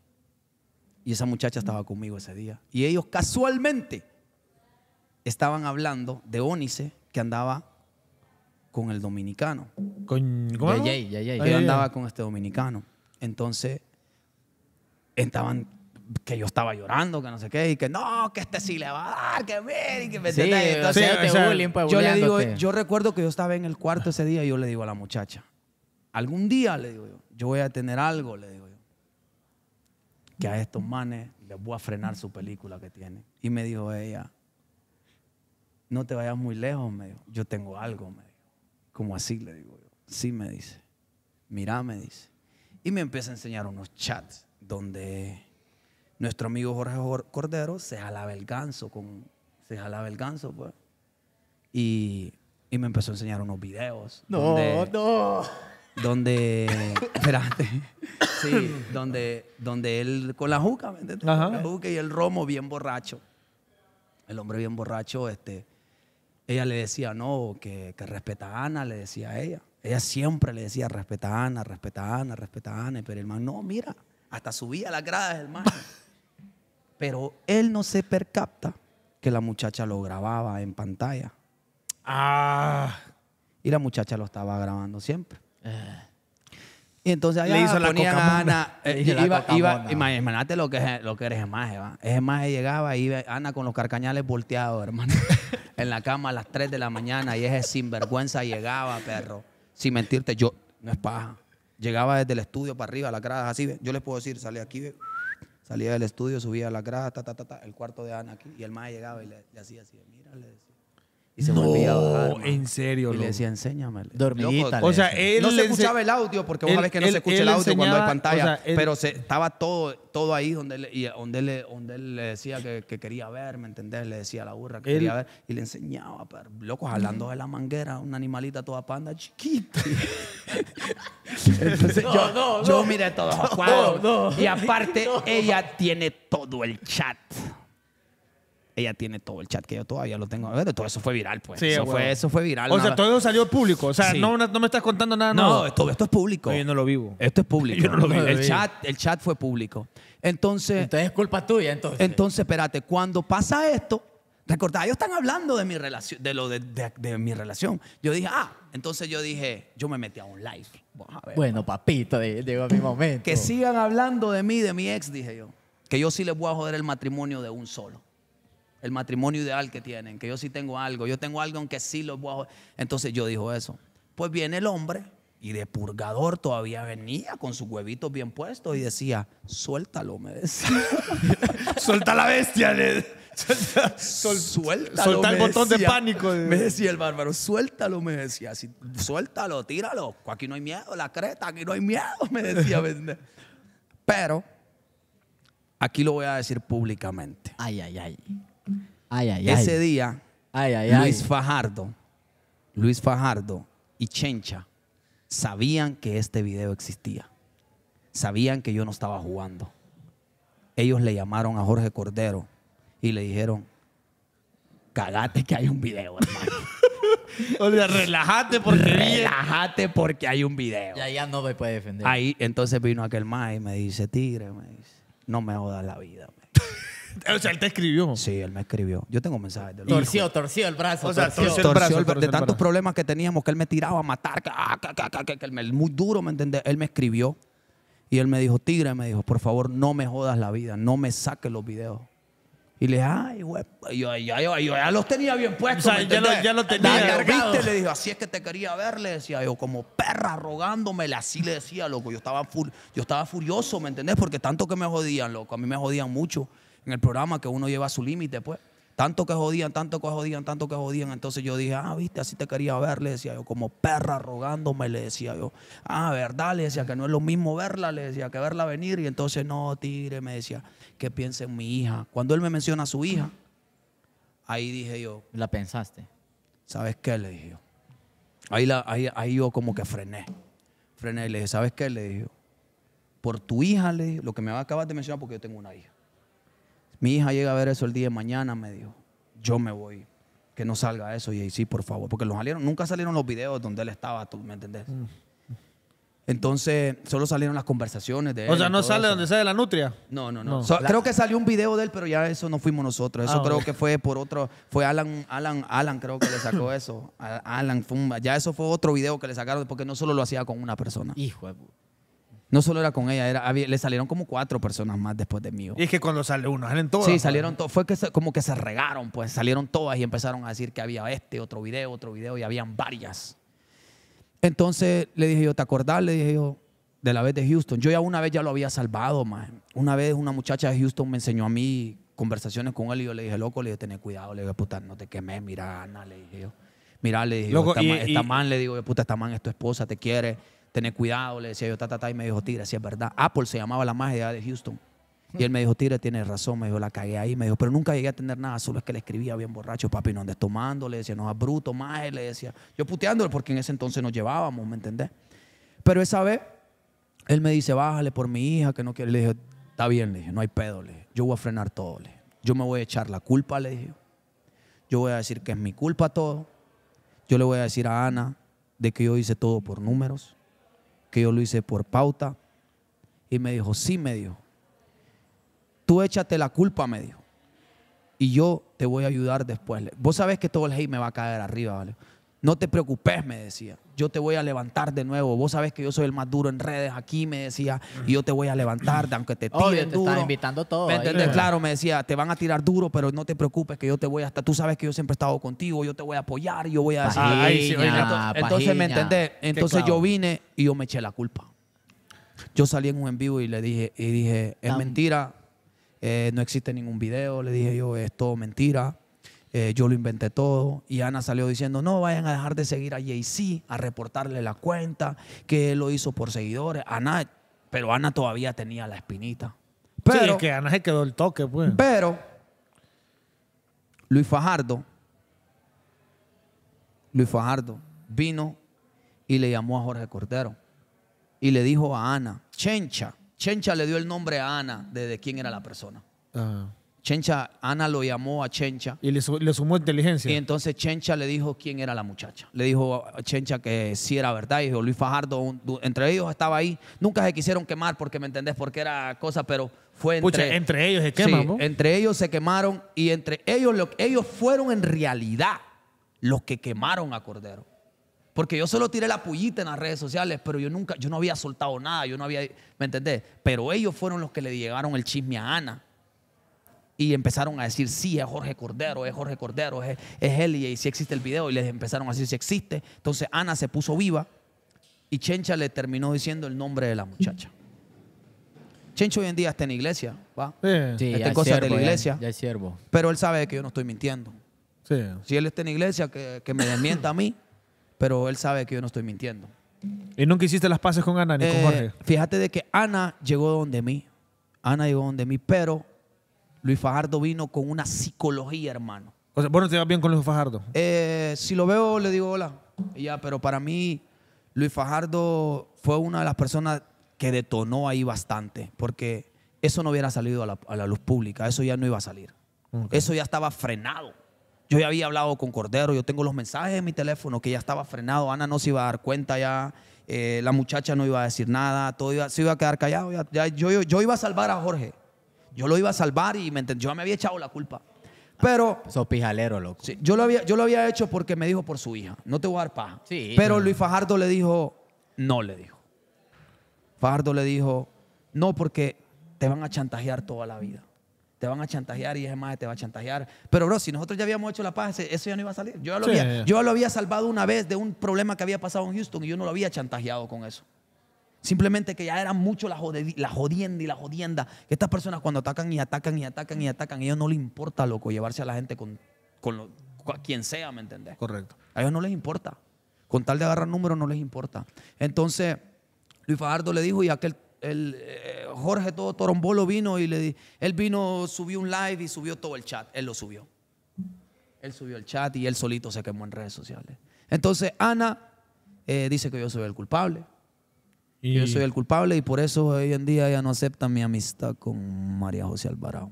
Y esa muchacha estaba conmigo ese día. Y ellos casualmente estaban hablando de Onice que andaba con el dominicano. ¿Con ya, ya. Ah, andaba con este dominicano. Entonces, estaban que yo estaba llorando, que no sé qué, y que no, que este sí le va a dar, que mire, y que me sí, Entonces, sí, este pues, yo le digo, yo recuerdo que yo estaba en el cuarto ese día y yo le digo a la muchacha, algún día le digo yo, yo voy a tener algo, le digo yo, que a estos manes les voy a frenar su película que tienen. Y me dijo ella, no te vayas muy lejos, me dijo, yo tengo algo, me dijo. Como así le digo yo, sí me dice, mira, me dice. Y me empieza a enseñar unos chats donde nuestro amigo Jorge Cordero se jalaba el ganso con se jalaba el ganso pues y, y me empezó a enseñar unos videos no donde, no donde espérate sí donde donde él con la juca ¿me la y el romo bien borracho el hombre bien borracho este ella le decía no que, que respeta a Ana le decía a ella ella siempre le decía respeta a Ana respeta a Ana respeta a Ana pero el man no mira hasta subía las gradas, man pero él no se percapta que la muchacha lo grababa en pantalla. Ah. Y la muchacha lo estaba grabando siempre. Eh. Y entonces ahí Le hizo a Ana. Eh, <laughs> imagínate lo que, lo que eres Emaje, Es Maje llegaba y Ana con los carcañales volteados, hermano. <laughs> en la cama a las 3 de la mañana y ese sinvergüenza llegaba, perro. Sin mentirte, yo, no es paja. Llegaba desde el estudio para arriba, la cara así, yo les puedo decir, salí aquí, Salía del estudio, subía a la grada, el cuarto de Ana aquí, y el maestro llegaba y le, hacía así, mira, y se en serio, Y le decía, enséñame Dormidita. o sea, él no se escuchaba el audio, porque vos vez que no se escucha el audio cuando hay pantalla, pero estaba todo, todo ahí donde, él- donde, le, donde le decía que, quería ver, ¿me entendés? Le decía a la burra que quería ver, y le enseñaba, pero, loco, jalando de la manguera, una animalita toda panda chiquita. <laughs> Entonces, yo, yo miré todo No, no. y aparte, <laughs> ella tiene todo el chat ella tiene todo el chat que yo todavía lo tengo. todo eso fue viral, pues. Sí, eso, fue, eso fue viral. O sea, todo eso salió público. O sea, no, me estás contando nada. No, nuevo. Esto, esto es público. yo no lo vivo. Esto es público. <laughs> yo no lo El chat, el chat fue público. Entonces. Entonces es culpa tuya, entonces. Entonces, espérate, cuando pasa esto, recordad, ellos están hablando de mi relación, de lo de, mi relación. Yo dije, ah, entonces yo dije, yo me metí a un live. bueno, papito, llegó mi momento. Que sigan hablando de mí, de mi ex, dije yo. Que yo sí les voy a joder el matrimonio de un solo el matrimonio ideal que tienen, que yo sí tengo algo, yo tengo algo aunque sí lo voy a... Entonces yo dijo eso. Pues viene el hombre y de purgador todavía venía con sus huevitos bien puestos y decía, suéltalo, me decía. <laughs> Suelta la bestia, <laughs> suéltalo, suelta el botón de pánico. Eh. Me decía el bárbaro, suéltalo, me decía. suéltalo, tíralo. Aquí no hay miedo, la creta, aquí no hay miedo, me decía. Pero aquí lo voy a decir públicamente. Ay, ay, ay. Ese día, Luis Fajardo, Luis Fajardo y Chencha sabían que este video existía. Sabían que yo no estaba jugando. Ellos le llamaron a Jorge Cordero y le dijeron, cagate que hay un video, hermano. <laughs> relájate porque hay un video. Ya ya no me puede defender. Ahí entonces vino aquel más y me dice, "Tigre, no me jodas la vida." <laughs> O sea, él te escribió. Sí, él me escribió. Yo tengo mensajes de él. Torció, torció el brazo. O sea, torció, el brazo, de tantos problemas que teníamos que él me tiraba a matar, que, ah, muy duro, ¿me entendés? Él me escribió y él me dijo, Tigre, me dijo, por favor, no me jodas la vida, no me saques los videos. Y le dije, ay, güey, yo, ya los tenía bien puestos. O sea, ya, lo, ya lo tenía. ¿Viste? Le dijo, así es que te quería ver, le decía yo, como perra rogándome, así le decía, loco. Yo estaba, fur, yo estaba furioso, ¿me entendés? Porque tanto que me jodían, loco, a mí me jodían mucho en el programa que uno lleva a su límite, pues. Tanto que jodían, tanto que jodían, tanto que jodían. Entonces yo dije, ah, viste, así te quería ver, le decía yo, como perra rogándome, le decía yo. Ah, verdad, le decía que no es lo mismo verla, le decía que verla venir. Y entonces, no, tigre, me decía, que piense en mi hija. Cuando él me menciona a su hija, ahí dije yo. ¿La pensaste? ¿Sabes qué? Le dije yo. Ahí, la, ahí, ahí yo como que frené. Frené y le dije, ¿sabes qué? Le dije yo. Por tu hija, le dije, lo que me acabas de mencionar, porque yo tengo una hija. Mi hija llega a ver eso el día de mañana, me dijo, yo me voy. Que no salga eso, y ahí sí, por favor. Porque los salieron, nunca salieron los videos donde él estaba, ¿tú me entendés? Mm. Entonces, solo salieron las conversaciones de él. O sea, no sale donde donde sale la nutria. No, no, no. Creo que salió un video de él, pero ya eso no fuimos nosotros. Eso ah, creo que fue por otro. Fue Alan, Alan, Alan creo que le sacó eso. <laughs> Alan Fumba. Ya eso fue otro video que le sacaron porque no solo lo hacía con una persona. Hijo no solo era con ella, era, le salieron como cuatro personas más después de mí. Oh. Y es que cuando sale uno, salen todas. Sí, pues. salieron todas. Fue que como que se regaron, pues salieron todas y empezaron a decir que había este, otro video, otro video, y habían varias. Entonces le dije yo, ¿te acordás? Le dije yo, de la vez de Houston. Yo ya una vez ya lo había salvado, más. Una vez una muchacha de Houston me enseñó a mí conversaciones con él y yo le dije, loco, le dije, tené cuidado, le dije, puta, no te quemes, mira, Ana, le dije yo. Mira, le dije, loco, esta, le digo, puta, esta man es tu esposa, te quiere tener cuidado, le decía yo, ta, ta, y me dijo, tira si es verdad. Apple se llamaba la magia de Houston. Y él me dijo, tira tienes razón, me dijo, la cagué ahí, me dijo, pero nunca llegué a tener nada, solo es que le escribía bien borracho, papi, no andes tomando, le decía, no es bruto, más, le decía, yo puteándole porque en ese entonces nos llevábamos, ¿me entendés? Pero esa vez, él me dice, bájale por mi hija, que no quiere, le dije, está bien, le dije, no hay pedo, le yo voy a frenar todo, le yo me voy a echar la culpa, le dije, yo voy a decir que es mi culpa todo, yo le voy a decir a Ana de que yo hice todo por números, que yo lo hice por pauta. Y me dijo, sí, me dijo, tú échate la culpa, me dijo. Y yo te voy a ayudar después. Vos sabés que todo el hate me va a caer arriba, ¿vale? No te preocupes, me decía yo te voy a levantar de nuevo. Vos sabés que yo soy el más duro en redes aquí, me decía, y yo te voy a levantar, aunque te tiren Obvio, te duro. invitando todo. ¿Me Claro, me decía, te van a tirar duro, pero no te preocupes que yo te voy a tú sabes que yo siempre he estado contigo, yo te voy a apoyar, yo voy a decir. Ah, ah, entonces, ¿me entendés? Entonces yo vine y yo me eché la culpa. Yo salí en un en vivo y le dije, y dije, es mentira, eh, no existe ningún video, le dije yo, es todo mentira. Eh, yo lo inventé todo. Y Ana salió diciendo, no, vayan a dejar de seguir a Jay-Z, a reportarle la cuenta, que él lo hizo por seguidores. Ana, pero Ana todavía tenía la espinita. Pero, sí, que Ana se quedó el toque, pues. Pero Luis Fajardo, Luis Fajardo vino y le llamó a Jorge Cordero y le dijo a Ana, Chencha, Chencha le dio el nombre a Ana de, quién era la persona. Chencha, Ana lo llamó a Chencha. Y le, sumó inteligencia. Y entonces Chencha le dijo quién era la muchacha. Le dijo a Chencha que sí era verdad. Y dijo Luis Fajardo, entre ellos estaba ahí. Nunca se quisieron quemar porque me entendés, porque era cosa, pero fue entre. entre ellos se queman, Entre ellos se quemaron y entre ellos, ellos fueron en realidad los que quemaron a Cordero. Porque yo solo tiré la pullita en las redes sociales, pero yo nunca, yo no había soltado nada, yo no había, ¿me entendés? Pero ellos fueron los que le llegaron el chisme a Ana. Y empezaron a decir, sí, es Jorge Cordero, es Jorge Cordero, es, es él y, si existe el video. Y les empezaron a decir, si existe. Entonces Ana se puso viva y Chencha le terminó diciendo el nombre de la muchacha. Chencho hoy en día está en iglesia, ¿va? Sí, está en de la iglesia. Ya, siervo. Pero él sabe que yo no estoy mintiendo. Sí. Si él está en iglesia, que, me desmienta a mí, pero él sabe que yo no estoy mintiendo. ¿Y nunca hiciste las paces con Ana ni con eh, Jorge? Fíjate de que Ana llegó donde mí. Ana llegó donde mí, pero Luis Fajardo vino con una psicología, hermano. O sea, ¿vos no te vas bien con Luis Fajardo? Eh, si lo veo, le digo hola. ya, pero para mí, Luis Fajardo fue una de las personas que detonó ahí bastante, porque eso no hubiera salido a la, luz pública, eso ya no iba a salir. Eso ya estaba frenado. Yo ya había hablado con Cordero, yo tengo los mensajes en mi teléfono que ya estaba frenado, Ana no se iba a dar cuenta ya, eh, la muchacha no iba a decir nada, todo se iba a quedar callado, yo iba a salvar a Jorge. Yo lo iba a salvar y me Yo me había echado la culpa. Pero. Ah, sos pijalero, loco. yo, lo había, yo lo había hecho porque me dijo por su hija. No te voy a dar paja. Sí, Pero Luis Fajardo le dijo, no le dijo. Fajardo le dijo, no, porque te van a chantajear toda la vida. Te van a chantajear y es más te va a chantajear. Pero, bro, si nosotros ya habíamos hecho la paz, eso ya no iba a salir. Yo yo ya lo había salvado una vez de un problema que había pasado en Houston y yo no lo había chantajeado con eso. Simplemente que ya era mucho la, la jodienda y la jodienda. Que estas personas cuando atacan y atacan y atacan y atacan, a ellos no les importa, loco, llevarse a la gente con, quien sea, ¿me entendés? Correcto. A ellos no les importa. Con tal de agarrar números no les importa. Entonces, Luis Fajardo le dijo, y aquel el, eh, Jorge todo Torombolo vino y le él vino, subió un live y subió todo el chat. Él lo subió. Él subió el chat y él solito se quemó en redes sociales. Entonces Ana eh, dice que yo soy el culpable. Yo soy el culpable y por eso hoy en día ya no acepta mi amistad con María José Alvarado.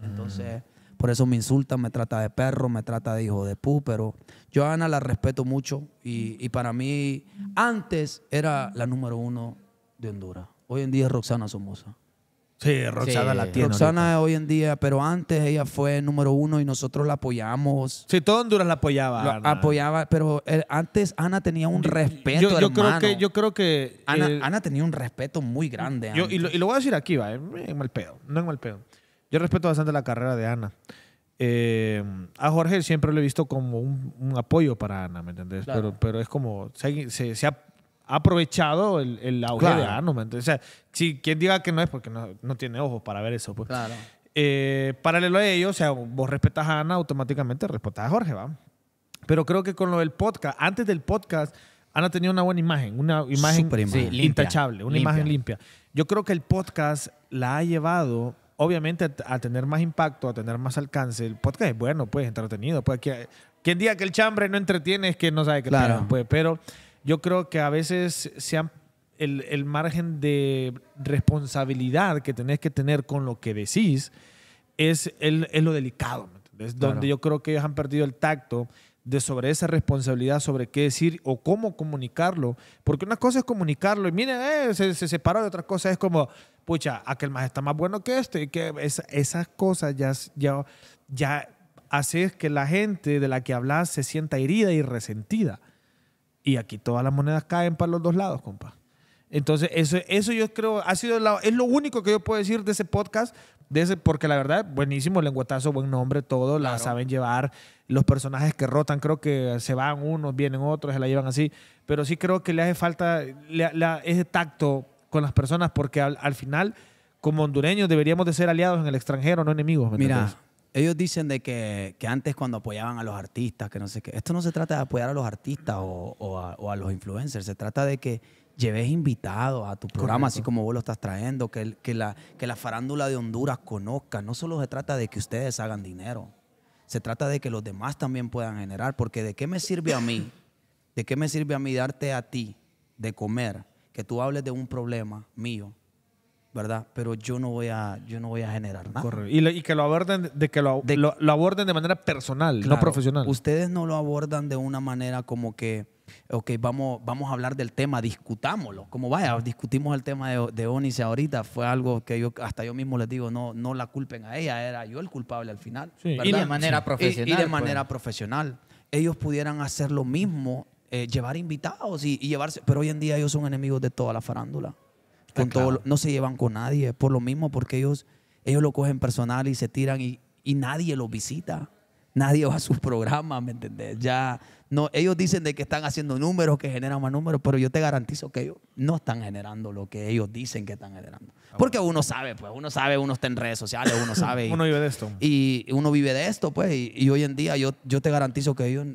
Mm. Entonces, por eso me insulta, me trata de perro, me trata de hijo de pu, pero yo a Ana la respeto mucho y, y para mí antes era la número uno de Honduras. Hoy en día es Roxana Somoza. Sí, Roxana la tiene. Roxana hoy en día, pero antes ella fue número uno y nosotros la apoyamos. Sí, todo Honduras la apoyaba. apoyaba, pero eh, antes Ana tenía un respeto, yo, creo que, yo creo que eh, Ana, tenía un respeto muy grande. y, lo, voy a decir aquí, va, en eh, mal pedo, no en mal pedo. Yo respeto bastante la carrera de Ana. a Jorge siempre lo he visto como un, apoyo para Ana, ¿me entendés? Pero, pero es como, se ha aprovechado el, el auge de Arnold. entonces o sea, si quien diga que no es porque no, tiene ojos para ver eso. Pues. Claro. Eh, paralelo a ello, o sea, vos respetas a Ana, automáticamente respetas a Jorge, ¿va? Pero creo que con lo del podcast, antes del podcast, Ana tenía una buena imagen, una imagen, intachable, una imagen limpia. Yo creo que el podcast la ha llevado, obviamente, a, tener más impacto, a tener más alcance. El podcast es bueno, pues, entretenido. Pues, quien diga que el chambre no entretiene es que no sabe qué claro. pues, pero yo creo que a veces el, margen de responsabilidad que tenés que tener con lo que decís es, es lo delicado. Es donde yo creo que ellos han perdido el tacto de sobre esa responsabilidad, sobre qué decir o cómo comunicarlo. Porque una cosa es comunicarlo y miren, eh, se, se, separó de otras cosas. Es como, pucha, aquel más está más bueno que este. Y que es esas cosas ya, ya, ya haces que la gente de la que hablas se sienta herida y resentida. Y aquí todas las monedas caen para los dos lados, compa. Entonces, eso, eso yo creo ha sido es lo único que yo puedo decir de ese podcast, de ese, porque la verdad, buenísimo, lenguatazo, buen nombre, todo, la saben llevar. Los personajes que rotan, creo que se van unos, vienen otros, se la llevan así. Pero sí creo que le hace falta ese tacto con las personas, porque al, final como hondureños deberíamos de ser aliados en el extranjero, no enemigos. ¿me Mira, ellos dicen de que, antes cuando apoyaban a los artistas, que no sé qué, esto no se trata de apoyar a los artistas o, a, los influencers, se trata de que lleves invitados a tu programa, así como vos lo estás trayendo, que, que, la, que la farándula de Honduras conozca, no solo se trata de que ustedes hagan dinero, se trata de que los demás también puedan generar, porque de qué me sirve a mí, de qué me sirve a mí darte a ti de comer, que tú hables de un problema mío ¿verdad? Pero yo no voy a, yo no voy a generar nada. Y, que lo aborden de que lo, aborden de manera personal, no profesional. Ustedes no lo abordan de una manera como que, ok, vamos, vamos a hablar del tema, discutámoslo. Como vaya, discutimos el tema de, de ahorita, fue algo que yo hasta yo mismo les digo, no, no la culpen a ella, era yo el culpable al final. Y de manera profesional. Y, de manera profesional. Ellos pudieran hacer lo mismo, eh, llevar invitados y llevarse, pero hoy en día ellos son enemigos de toda la farándula no se llevan con nadie, por lo mismo, porque ellos, ellos lo cogen personal y se tiran y, nadie los visita. Nadie va a sus programas, ¿me entendés? Ya, no, ellos dicen de que están haciendo números, que generan más números, pero yo te garantizo que ellos no están generando lo que ellos dicen que están generando. Ah, porque uno sabe, pues, uno sabe, uno está en redes sociales, uno sabe. <laughs> Y, uno vive de esto. Y uno vive de esto, pues, y, y hoy en día yo, yo te garantizo que ellos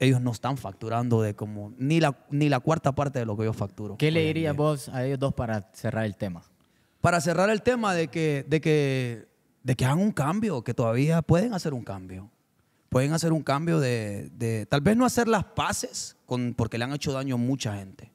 ellos no están facturando de como ni la, ni la cuarta parte de lo que yo facturo. ¿Qué le dirías vos a ellos dos para cerrar el tema? Para cerrar el tema de que, de que, de que hagan un cambio, que todavía pueden hacer un cambio. Pueden hacer un cambio de, de tal vez no hacer las paces, con, porque le han hecho daño a mucha gente.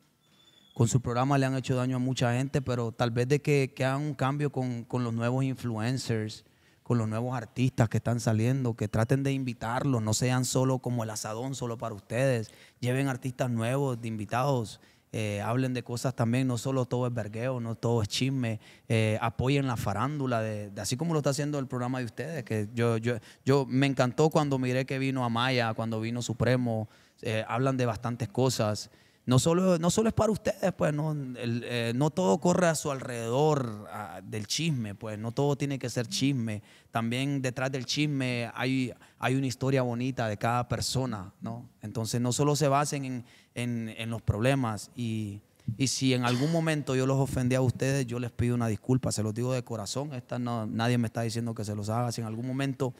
Con su programa le han hecho daño a mucha gente, pero tal vez de que, que hagan un cambio con, con los nuevos influencers, con los nuevos artistas que están saliendo, que traten de invitarlos, no sean solo como el asadón, solo para ustedes, lleven artistas nuevos, de invitados. Eh, hablen de cosas también, no solo todo es vergueo, no todo es chisme, eh, apoyen la farándula, de, así como lo está haciendo el programa de ustedes, que yo, yo, yo me encantó cuando miré que vino Amaya, cuando vino Supremo, eh, hablan de bastantes cosas no solo, no solo es para ustedes, pues no, eh, no todo corre a su alrededor ah, del chisme, pues no todo tiene que ser chisme. También detrás del chisme hay, hay una historia bonita de cada persona, ¿no? Entonces no solo se basen en, los problemas y, si en algún momento yo los ofendí a ustedes, yo les pido una disculpa, se los digo de corazón, Esta nadie me está diciendo que se los haga, si en algún momento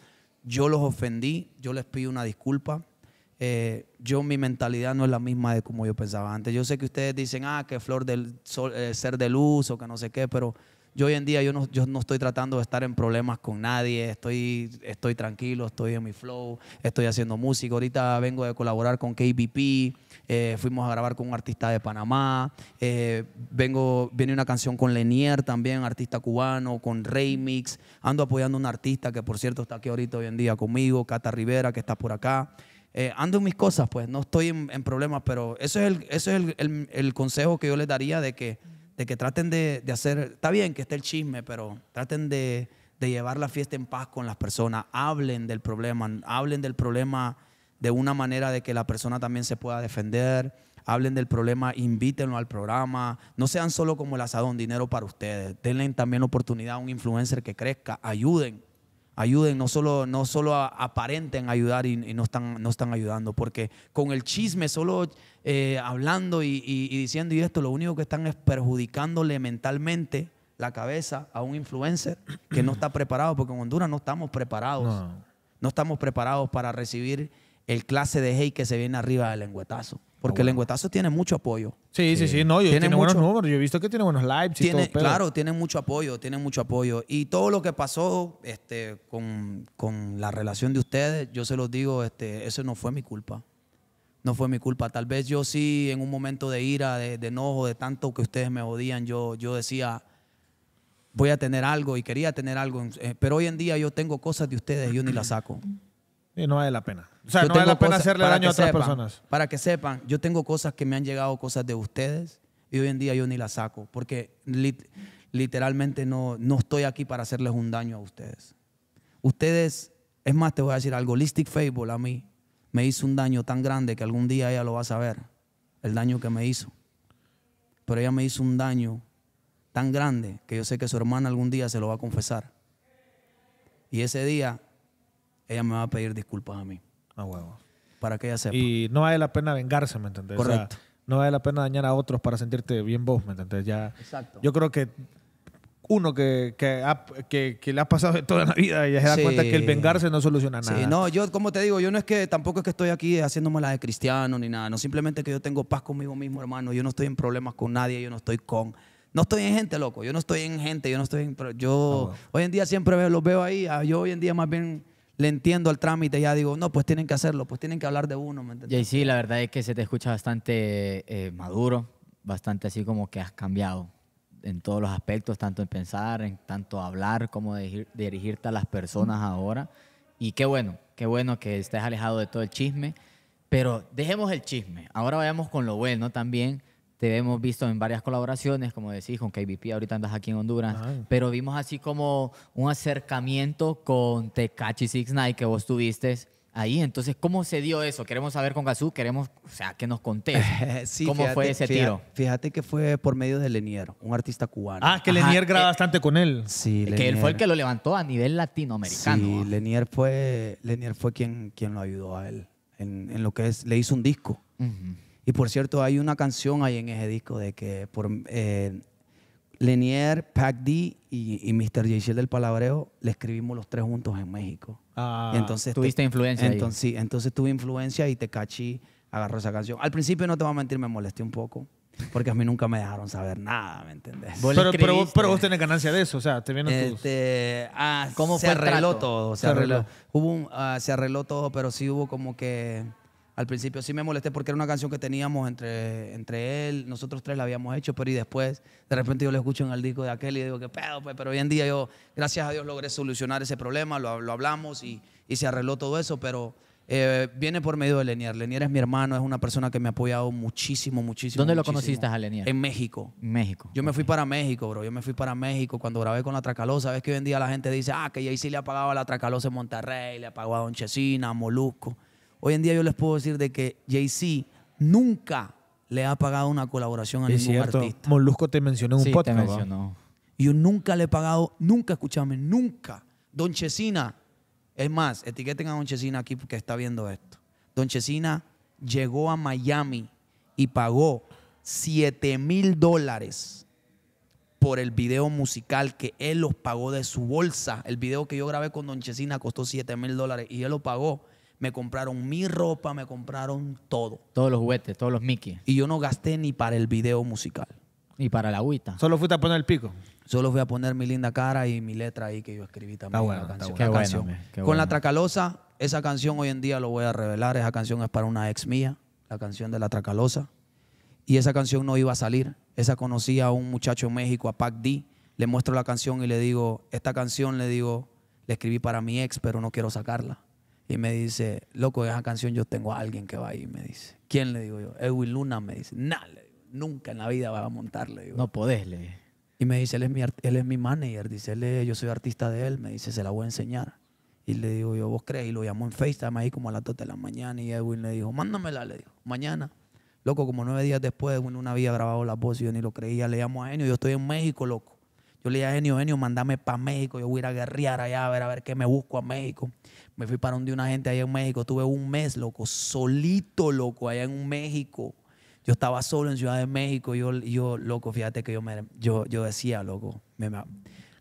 yo los ofendí, yo les pido una disculpa eh, yo mi mentalidad no es la misma de como yo pensaba antes. Yo sé que ustedes dicen, ah, que flor del sol, eh, ser de luz o que no sé qué, pero yo hoy en día yo no, yo no estoy tratando de estar en problemas con nadie, estoy, estoy tranquilo, estoy en mi flow, estoy haciendo música. Ahorita vengo de colaborar con KBP, eh, fuimos a grabar con un artista de Panamá, vengo, viene una canción con Lenier también, artista cubano, con Remix, ando apoyando a un artista que por cierto está aquí ahorita hoy en día conmigo, Cata Rivera, que está por acá. Eh, ando en mis cosas, pues no estoy en, problemas, pero eso es, el, eso es el, consejo que yo les daría de que, de que traten de, hacer, está bien que esté el chisme, pero traten de, llevar la fiesta en paz con las personas, hablen del problema, hablen del problema de una manera de que la persona también se pueda defender, hablen del problema, invítenlo al programa, no sean solo como el asadón, dinero para ustedes, denle también oportunidad a un influencer que crezca, ayuden, ayuden, no solo, no solo aparenten ayudar y, no, están, no están ayudando, porque con el chisme, solo eh, hablando y, diciendo y esto, lo único que están es perjudicándole mentalmente la cabeza a un influencer que no está preparado, porque en Honduras no estamos preparados, no, estamos preparados para recibir el clase de hate que se viene arriba del lengüetazo. Porque el Lengüetazo tiene mucho apoyo. Sí, sí, sí, no, yo, tiene, buenos números. Yo he visto que tiene buenos lives Claro, tiene mucho apoyo, tiene mucho apoyo. Y todo lo que pasó este, con, la relación de ustedes, yo se los digo, este, eso no fue mi culpa. No fue mi culpa. Tal vez yo sí, en un momento de ira, de, enojo, de tanto que ustedes me odian, yo, yo decía, voy a tener algo y quería tener algo. Eh, pero hoy en día yo tengo cosas de ustedes y yo ni las saco. Y no vale la pena. O sea, no vale la pena hacerle daño a otras personas. Para que sepan, yo tengo cosas que me han llegado, cosas de ustedes, y hoy en día yo ni las saco, porque literalmente no, no estoy aquí para hacerles un daño a ustedes. Ustedes, es más, te voy a decir algo, Listic Fable a mí me hizo un daño tan grande que algún día ella lo va a saber, el daño que me hizo. Pero ella me hizo un daño tan grande que yo sé que su hermana algún día se lo va a confesar. Y ese día ella me va a pedir disculpas a mí. A huevo. Para que ella sepa. Y no vale la pena vengarse, ¿me entendés? Correcto. no vale la pena dañar a otros para sentirte bien vos, ¿me entendés? Ya, Exacto. Yo creo que uno que, que, le ha pasado en toda la vida y se da cuenta que el vengarse no soluciona nada. Sí, no, yo, como te digo, yo no es que tampoco es que estoy aquí haciéndome la de cristiano ni nada, no, simplemente que yo tengo paz conmigo mismo, hermano. Yo no estoy en problemas con nadie, yo no estoy con. No estoy en gente, loco. Yo no estoy en gente, yo no estoy en. Yo ah, hoy en día siempre los veo ahí. Ah, yo hoy en día más bien le entiendo al trámite, ya digo, no, pues tienen que hacerlo, pues tienen que hablar de uno. ¿me y sí, la verdad es que se te escucha bastante eh, maduro, bastante así como que has cambiado en todos los aspectos, tanto en pensar, en tanto hablar, como dirigirte a las personas ahora. Y qué bueno, qué bueno que estés alejado de todo el chisme. Pero dejemos el chisme. Ahora vayamos con lo bueno también te hemos visto en varias colaboraciones, como decís, con KVP. ahorita andas aquí en Honduras, pero vimos así como un acercamiento con Tecachi Six Night que vos tuviste ahí. Entonces, ¿cómo se dio eso? Queremos saber con Gazú, queremos, o sea, que nos contés <laughs> cómo fue ese tiro. Fíjate que fue por medio de Lenier, un artista cubano. Ah, que Lenier eh, graba bastante con él. Sí, Lenier. Que él fue el que lo levantó a nivel latinoamericano. Sí, Lenier fue, Lenier fue quien, quien lo ayudó a él en, lo que es, le hizo un disco. Uh y por cierto, hay una canción ahí en ese disco de que por, eh, Lenier, Pac D y, y Mr. J. del Palabreo le escribimos los tres juntos en México. Ah, entonces tuviste influencia. Entonces, Sí, entonces tuve influencia y Tecachi agarró esa canción. Al principio, no te voy a mentir, me molesté un poco. Porque a mí nunca me dejaron saber nada, ¿me entiendes? Pero, vos, pero tenés ganancia de eso, o sea, te vienen este, ah, ¿Cómo se arregló todo? Se, Hubo un, ah, se arregló todo, pero sí hubo como que al principio sí me molesté porque era una canción que teníamos entre, entre él, nosotros tres la habíamos hecho, pero y después, de repente yo le escucho en el disco de aquel y digo, que pedo, pues? pero hoy en día yo, gracias a Dios, logré solucionar ese problema, lo, hablamos y, se arregló todo eso, pero eh, viene por medio de Lenier. Lenier es mi hermano, es una persona que me ha apoyado muchísimo, muchísimo. ¿Dónde lo conociste a Lenier? En México. México. Yo me fui para México, bro, yo me fui para México cuando grabé con La Tracalosa, ves que hoy en día la gente dice, ah, que ahí sí le apagaba a La Tracalosa en Monterrey, le ha a Don Chesina, a Molusco. Hoy en día yo les puedo decir de que Jay-Z nunca le ha pagado una colaboración a es artista. Molusco te mencionó en un podcast. yo nunca le he pagado, nunca, escúchame, nunca. Don Chesina, es más, etiqueten a Don Chesina aquí porque está viendo esto. Don Chesina llegó a Miami y pagó 7 mil dólares por el video musical que él los pagó de su bolsa. El video que yo grabé con Don Chesina costó 7 mil dólares y él lo pagó me compraron mi ropa, me compraron todo. Todos los juguetes, todos los Mickey. Y yo no gasté ni para el video musical. Ni para la agüita. Solo fuiste a poner el pico. Solo fui a poner mi linda cara y mi letra ahí que yo escribí también. Bueno. Bueno, Con La Tracalosa, esa canción hoy en día lo voy a revelar. Esa canción es para una ex mía, la canción de La Tracalosa. Y esa canción no iba a salir. Esa conocí a un muchacho en México, a Pac D. Le muestro la canción y le digo, esta canción le digo, la escribí para mi ex, pero no quiero sacarla. Y me dice, loco, esa canción yo tengo a alguien que va ahí, me dice. ¿Quién le digo yo? Edwin Luna me dice, nah, nunca en la vida va a montar, le digo. No podés, le Y me dice, él es mi, él es mi manager, dice, yo soy artista de él, me dice, se la voy a enseñar. Y le digo yo, ¿vos crees? Y lo llamó en FaceTime ahí como a las 2 de la mañana y Edwin le dijo, mándamela, le digo, mañana. Loco, como nueve días después, Edwin una había grabado la voz y yo ni lo creía, le llamo a Genio, yo estoy en México, loco. Yo le dije a Genio, Genio, mándame para México, yo voy a ir a guerrear allá, a ver, a ver qué me busco a México. Me fui para donde una gente allá en México. Tuve un mes, loco, solito, loco, allá en México. Yo estaba solo en Ciudad de México. Yo, yo loco, fíjate que yo, me, yo, yo decía, loco, me,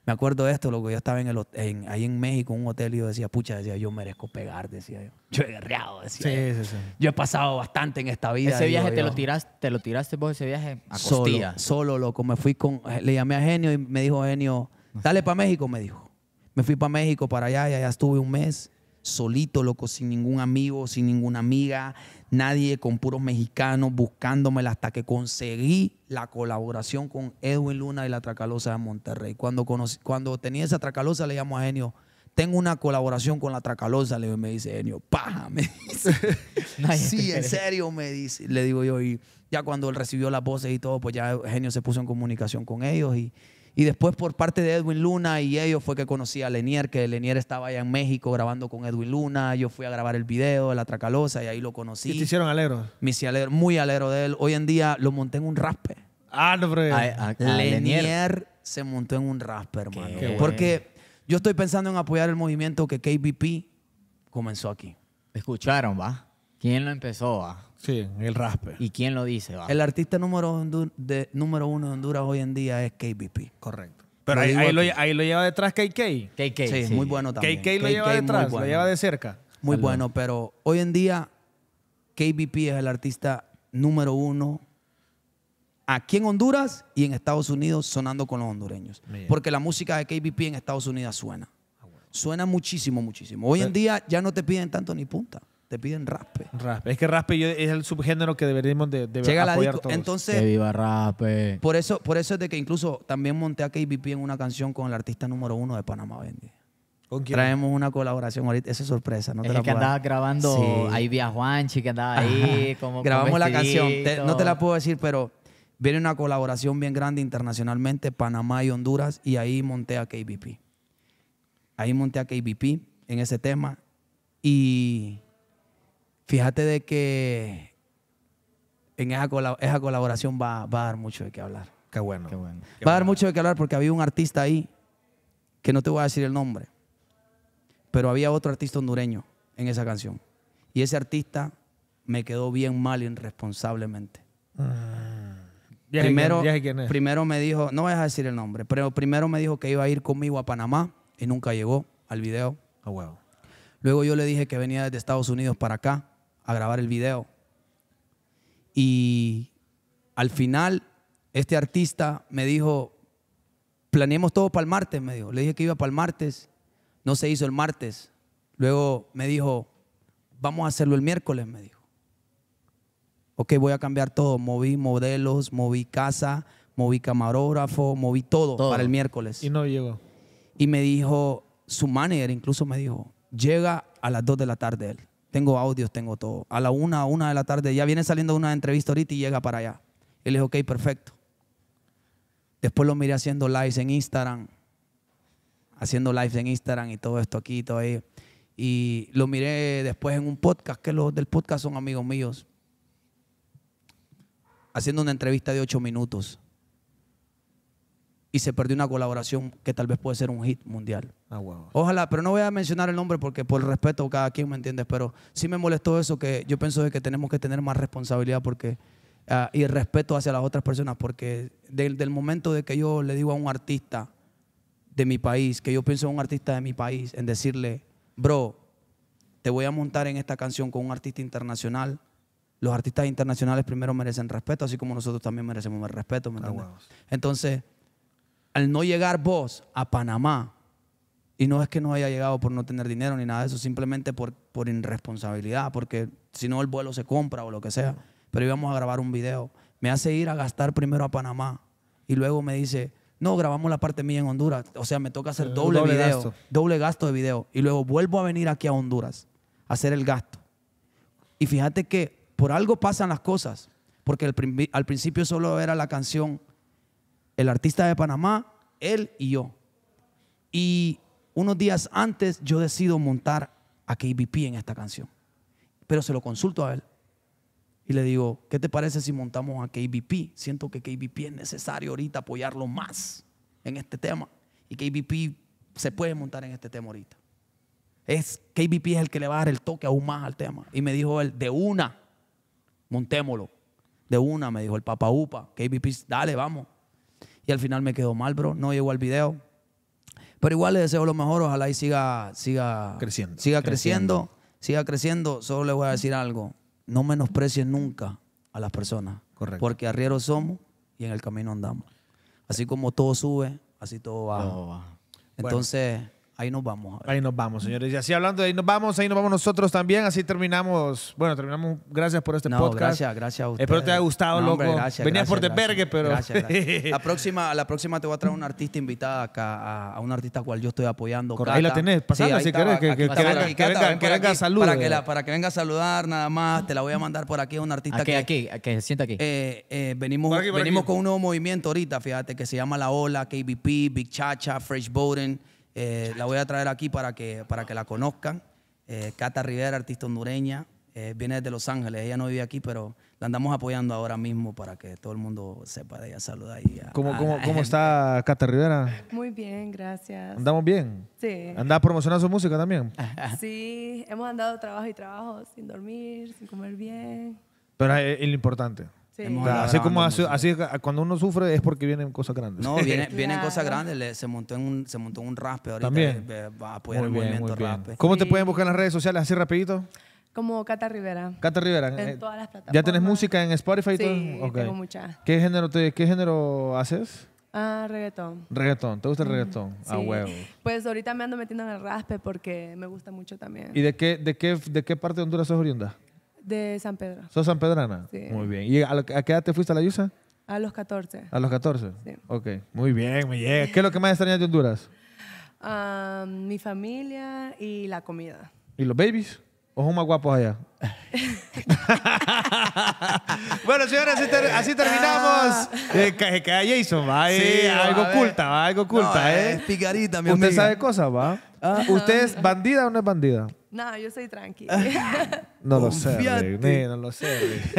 acuerdo de esto, loco. Yo estaba en el, en, ahí en México, en un hotel, y yo decía, pucha, decía, yo merezco pegar, decía yo. <laughs> Yo he guerreado, decía yo. Sí, sí. yo he pasado bastante en esta vida. Ese viaje te, Lo tiraste, te lo tiraste vos, ese viaje a solo, Solo, loco. Me fui con, le llamé a Genio y me dijo, Genio, dale para México, me dijo. Me fui para México, para allá, y allá estuve un mes solito, loco, sin ningún amigo, sin ninguna amiga, nadie, con puros mexicanos, buscándomela hasta que conseguí la colaboración con Edwin Luna y la Tracalosa de Monterrey. Cuando, cuando tenía esa Tracalosa le llamo a Genio, tengo una colaboración con la Tracalosa, le me dice Genio, paja, me dice. <laughs> sí, en serio, me dice, le digo yo. Y ya cuando él recibió las voces y todo, pues ya Genio se puso en comunicación con ellos y y después por parte de Edwin Luna y ellos fue que conocí a Lenier, que Lenier estaba allá en México grabando con Edwin Luna. Yo fui a grabar el video de La Tracalosa y ahí lo conocí. ¿Y te hicieron alero? Me hice alero, muy alero de él. Hoy en día lo monté en un raspe. Ah, no, ah, Lenier. se montó en un rasper hermano. Porque yo estoy pensando en apoyar el movimiento que KBP comenzó aquí. Escucharon, ¿va? ¿Quién lo empezó, va? Sí, el raspe. ¿Y quién lo dice? El artista número, de, número uno de Honduras hoy en día es KBP. Correcto. Pero ahí, lo, lleva detrás KK. KK. Sí, muy bueno también. KK lo lleva detrás, lo lleva de cerca. Muy bueno, pero hoy en día KBP es el artista número uno aquí en Honduras y en Estados Unidos sonando con los hondureños. Porque la música de KBP en Estados Unidos suena. Ah, suena muchísimo, muchísimo. Hoy en día ya no te piden tanto ni punta te piden raspe. Raspe. Es que raspe es el subgénero que deberíamos de, de apoyar viva raspe. Por eso, por eso es de que incluso también monté a KBP en una canción con el artista número uno de Panamá Bendy. Traemos una colaboración ahorita, esa es sorpresa. No te es que grabando, ahí via Juanchi que ahí. Grabamos la canción, no te la puedo decir, pero viene una colaboración bien grande internacionalmente, Panamá y Honduras, y ahí monté a KBP. Ahí monté a KBP en ese tema y Fíjate de que en esa, esa colaboración va, a dar mucho de qué hablar. Qué bueno. va a dar mucho de qué hablar porque había un artista ahí, que no te voy a decir el nombre, pero había otro artista hondureño en esa canción. Y ese artista me quedó bien mal irresponsablemente. Ah. Primero, primero me dijo, no voy a decir el nombre, pero primero me dijo que iba a ir conmigo a Panamá y nunca llegó al video. Luego yo le dije que venía desde Estados Unidos para acá a grabar el video. Y al final, este artista me dijo, planeemos todo para el martes, me dijo. Le dije que iba para el martes, no se hizo el martes. Luego me dijo, vamos a hacerlo el miércoles, me dijo. Ok, voy a cambiar todo. Moví modelos, moví casa, moví camarógrafo, moví todo, para el miércoles. Y no llegó. Y me dijo, su manager incluso me dijo, llega a las 2 de la tarde él. Tengo audios, tengo todo. A la una, a una de la tarde, ya viene saliendo una entrevista ahorita y llega para allá. Él le ok, perfecto. Después lo miré haciendo lives en Instagram, haciendo lives en Instagram y todo esto aquí y todo ahí. Y lo miré después en un podcast, que los del podcast son amigos míos, haciendo una entrevista de ocho minutos y se perdió una colaboración que tal vez puede ser un hit mundial. Ah, Ojalá, pero no voy a mencionar el nombre porque por el respeto cada quien me entiendes, pero sí me molestó eso que yo pienso de que tenemos que tener más responsabilidad porque ah, y respeto hacia las otras personas porque del, momento de que yo le digo a un artista de mi país, que yo pienso en un artista de mi país, en decirle, bro, te voy a montar en esta canción con un artista internacional, los artistas internacionales primero merecen respeto, así como nosotros también merecemos el respeto, ¿me ah, Entonces, al no llegar vos a Panamá, y no es que no haya llegado por no tener dinero ni nada de eso, simplemente por, por irresponsabilidad, porque si no el vuelo se compra o lo que sea. Pero íbamos a grabar un video. Me hace ir a gastar primero a Panamá y luego me dice, no, grabamos la parte mía en Honduras. O sea, me toca hacer eh, doble, video, doble gasto de video. Y luego vuelvo a venir aquí a Honduras a hacer el gasto. Y fíjate que por algo pasan las cosas, porque al principio solo era la canción el artista de Panamá, él y yo. Y unos días antes yo decido montar a KBP en esta canción. Pero se lo consulto a él. Y le digo, ¿qué te parece si montamos a KBP? Siento que KBP es necesario ahorita apoyarlo más en este tema. Y KBP se puede montar en este tema ahorita. Es, KBP es el que le va a dar el toque aún más al tema. Y me dijo él, de una, montémoslo. De una, me dijo el Papa Upa. KBP, dale, vamos y al final me quedó mal, bro. No llegó al video. Pero igual le deseo lo mejor, ojalá y siga, siga creciendo. Siga creciendo, siga creciendo. Solo le voy a decir algo, no menosprecies nunca a las personas. Correcto. Porque arrieros somos y en el camino andamos. Así como todo sube, así todo va Entonces ahí nos vamos. Ahí nos vamos, señores. Y así hablando ahí nos vamos, ahí nos vamos nosotros también. Así terminamos. Bueno, terminamos. Gracias por este podcast. Gracias, gracias a ustedes. Espero te haya gustado, loco. Venías por desvergue, pero. Gracias, <laughs> la, próxima, la próxima te voy a traer un artista invitada acá, a, un una artista cual yo estoy apoyando. Ahí la tenés, pasala si querés. Que, que, venga, a saludar. Para que, venga a saludar, nada más. Te la voy a mandar por aquí a un artista que. Aquí, aquí, sienta aquí. Eh, eh, venimos venimos con un nuevo movimiento ahorita, fíjate, que se llama La Ola, KBP, Big Chacha, Fresh Bowden. Eh, la voy a traer aquí para que, para que la conozcan. Eh, Cata Rivera, artista hondureña, eh, viene desde Los Ángeles. Ella no vive aquí, pero la andamos apoyando ahora mismo para que todo el mundo sepa de ella. Saluda ahí. ¿Cómo, cómo, está Cata Rivera? Muy bien, gracias. ¿Andamos bien? Sí. ¿Anda promocionando su música también? <laughs> sí, hemos andado trabajo y trabajo, sin dormir, sin comer bien. Pero es lo importante así como así, cuando uno sufre es porque vienen cosas grandes. No, vienen cosas grandes. se, montó en un, se montó un raspe ahorita. También. Va a apoyar el movimiento raspe. ¿Cómo te pueden buscar en las redes sociales así rapidito? Como Cata Rivera. Cata Rivera. En eh, todas las plataformas. ¿Ya tenés música en Spotify y todo? Sí, tengo mucha. ¿Qué género, ¿Qué género haces? Ah, reggaetón. Reggaetón, ¿te gusta el reggaetón? A ah, huevo. Pues ahorita me ando metiendo en el raspe porque me gusta mucho también. ¿Y de qué, de qué, de qué parte de Honduras sos oriunda? De San Pedro. ¿Sos San Pedrana? Sí. Muy bien. ¿Y a, qué edad te fuiste a la Yusa? A los 14. ¿A los 14? Sí. Ok, muy bien, muy bien. ¿Qué es lo que más extrañas de Honduras? mi familia y la comida. ¿Y los babies? ¿O son más guapos allá? <laughs> bueno, señores, así, terminamos. Ah. Eh, que, hay Jason, va. algo eh, oculta, va, algo oculta. Eh, eh. Es picarita, mi ¿Usted sabe cosas, va? Ah. ¿Usted es bandida o no es bandida? No, yo soy tranquila. Ah, no, lo sé, no lo sé. <laughs>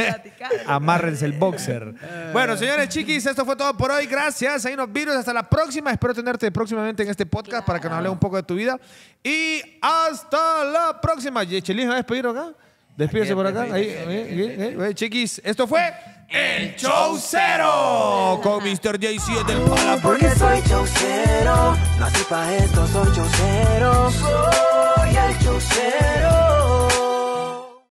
Amárrense el boxer. Ah. bueno, señores chiquis, esto fue todo por hoy. Gracias. Ahí nos vimos. Hasta la próxima. Espero tenerte próximamente en este podcast para que nos hable un poco de tu vida. Y hasta la próxima. ¿me va a despedir acá? Despídese por acá. Ahí, ahí, eh, ahí, eh, eh, chiquis, esto fue El Show Cero con Mr. JC del Pala. Porque soy Show Cero, nací no, para esto, soy Show Cero. Soy el Show Cero.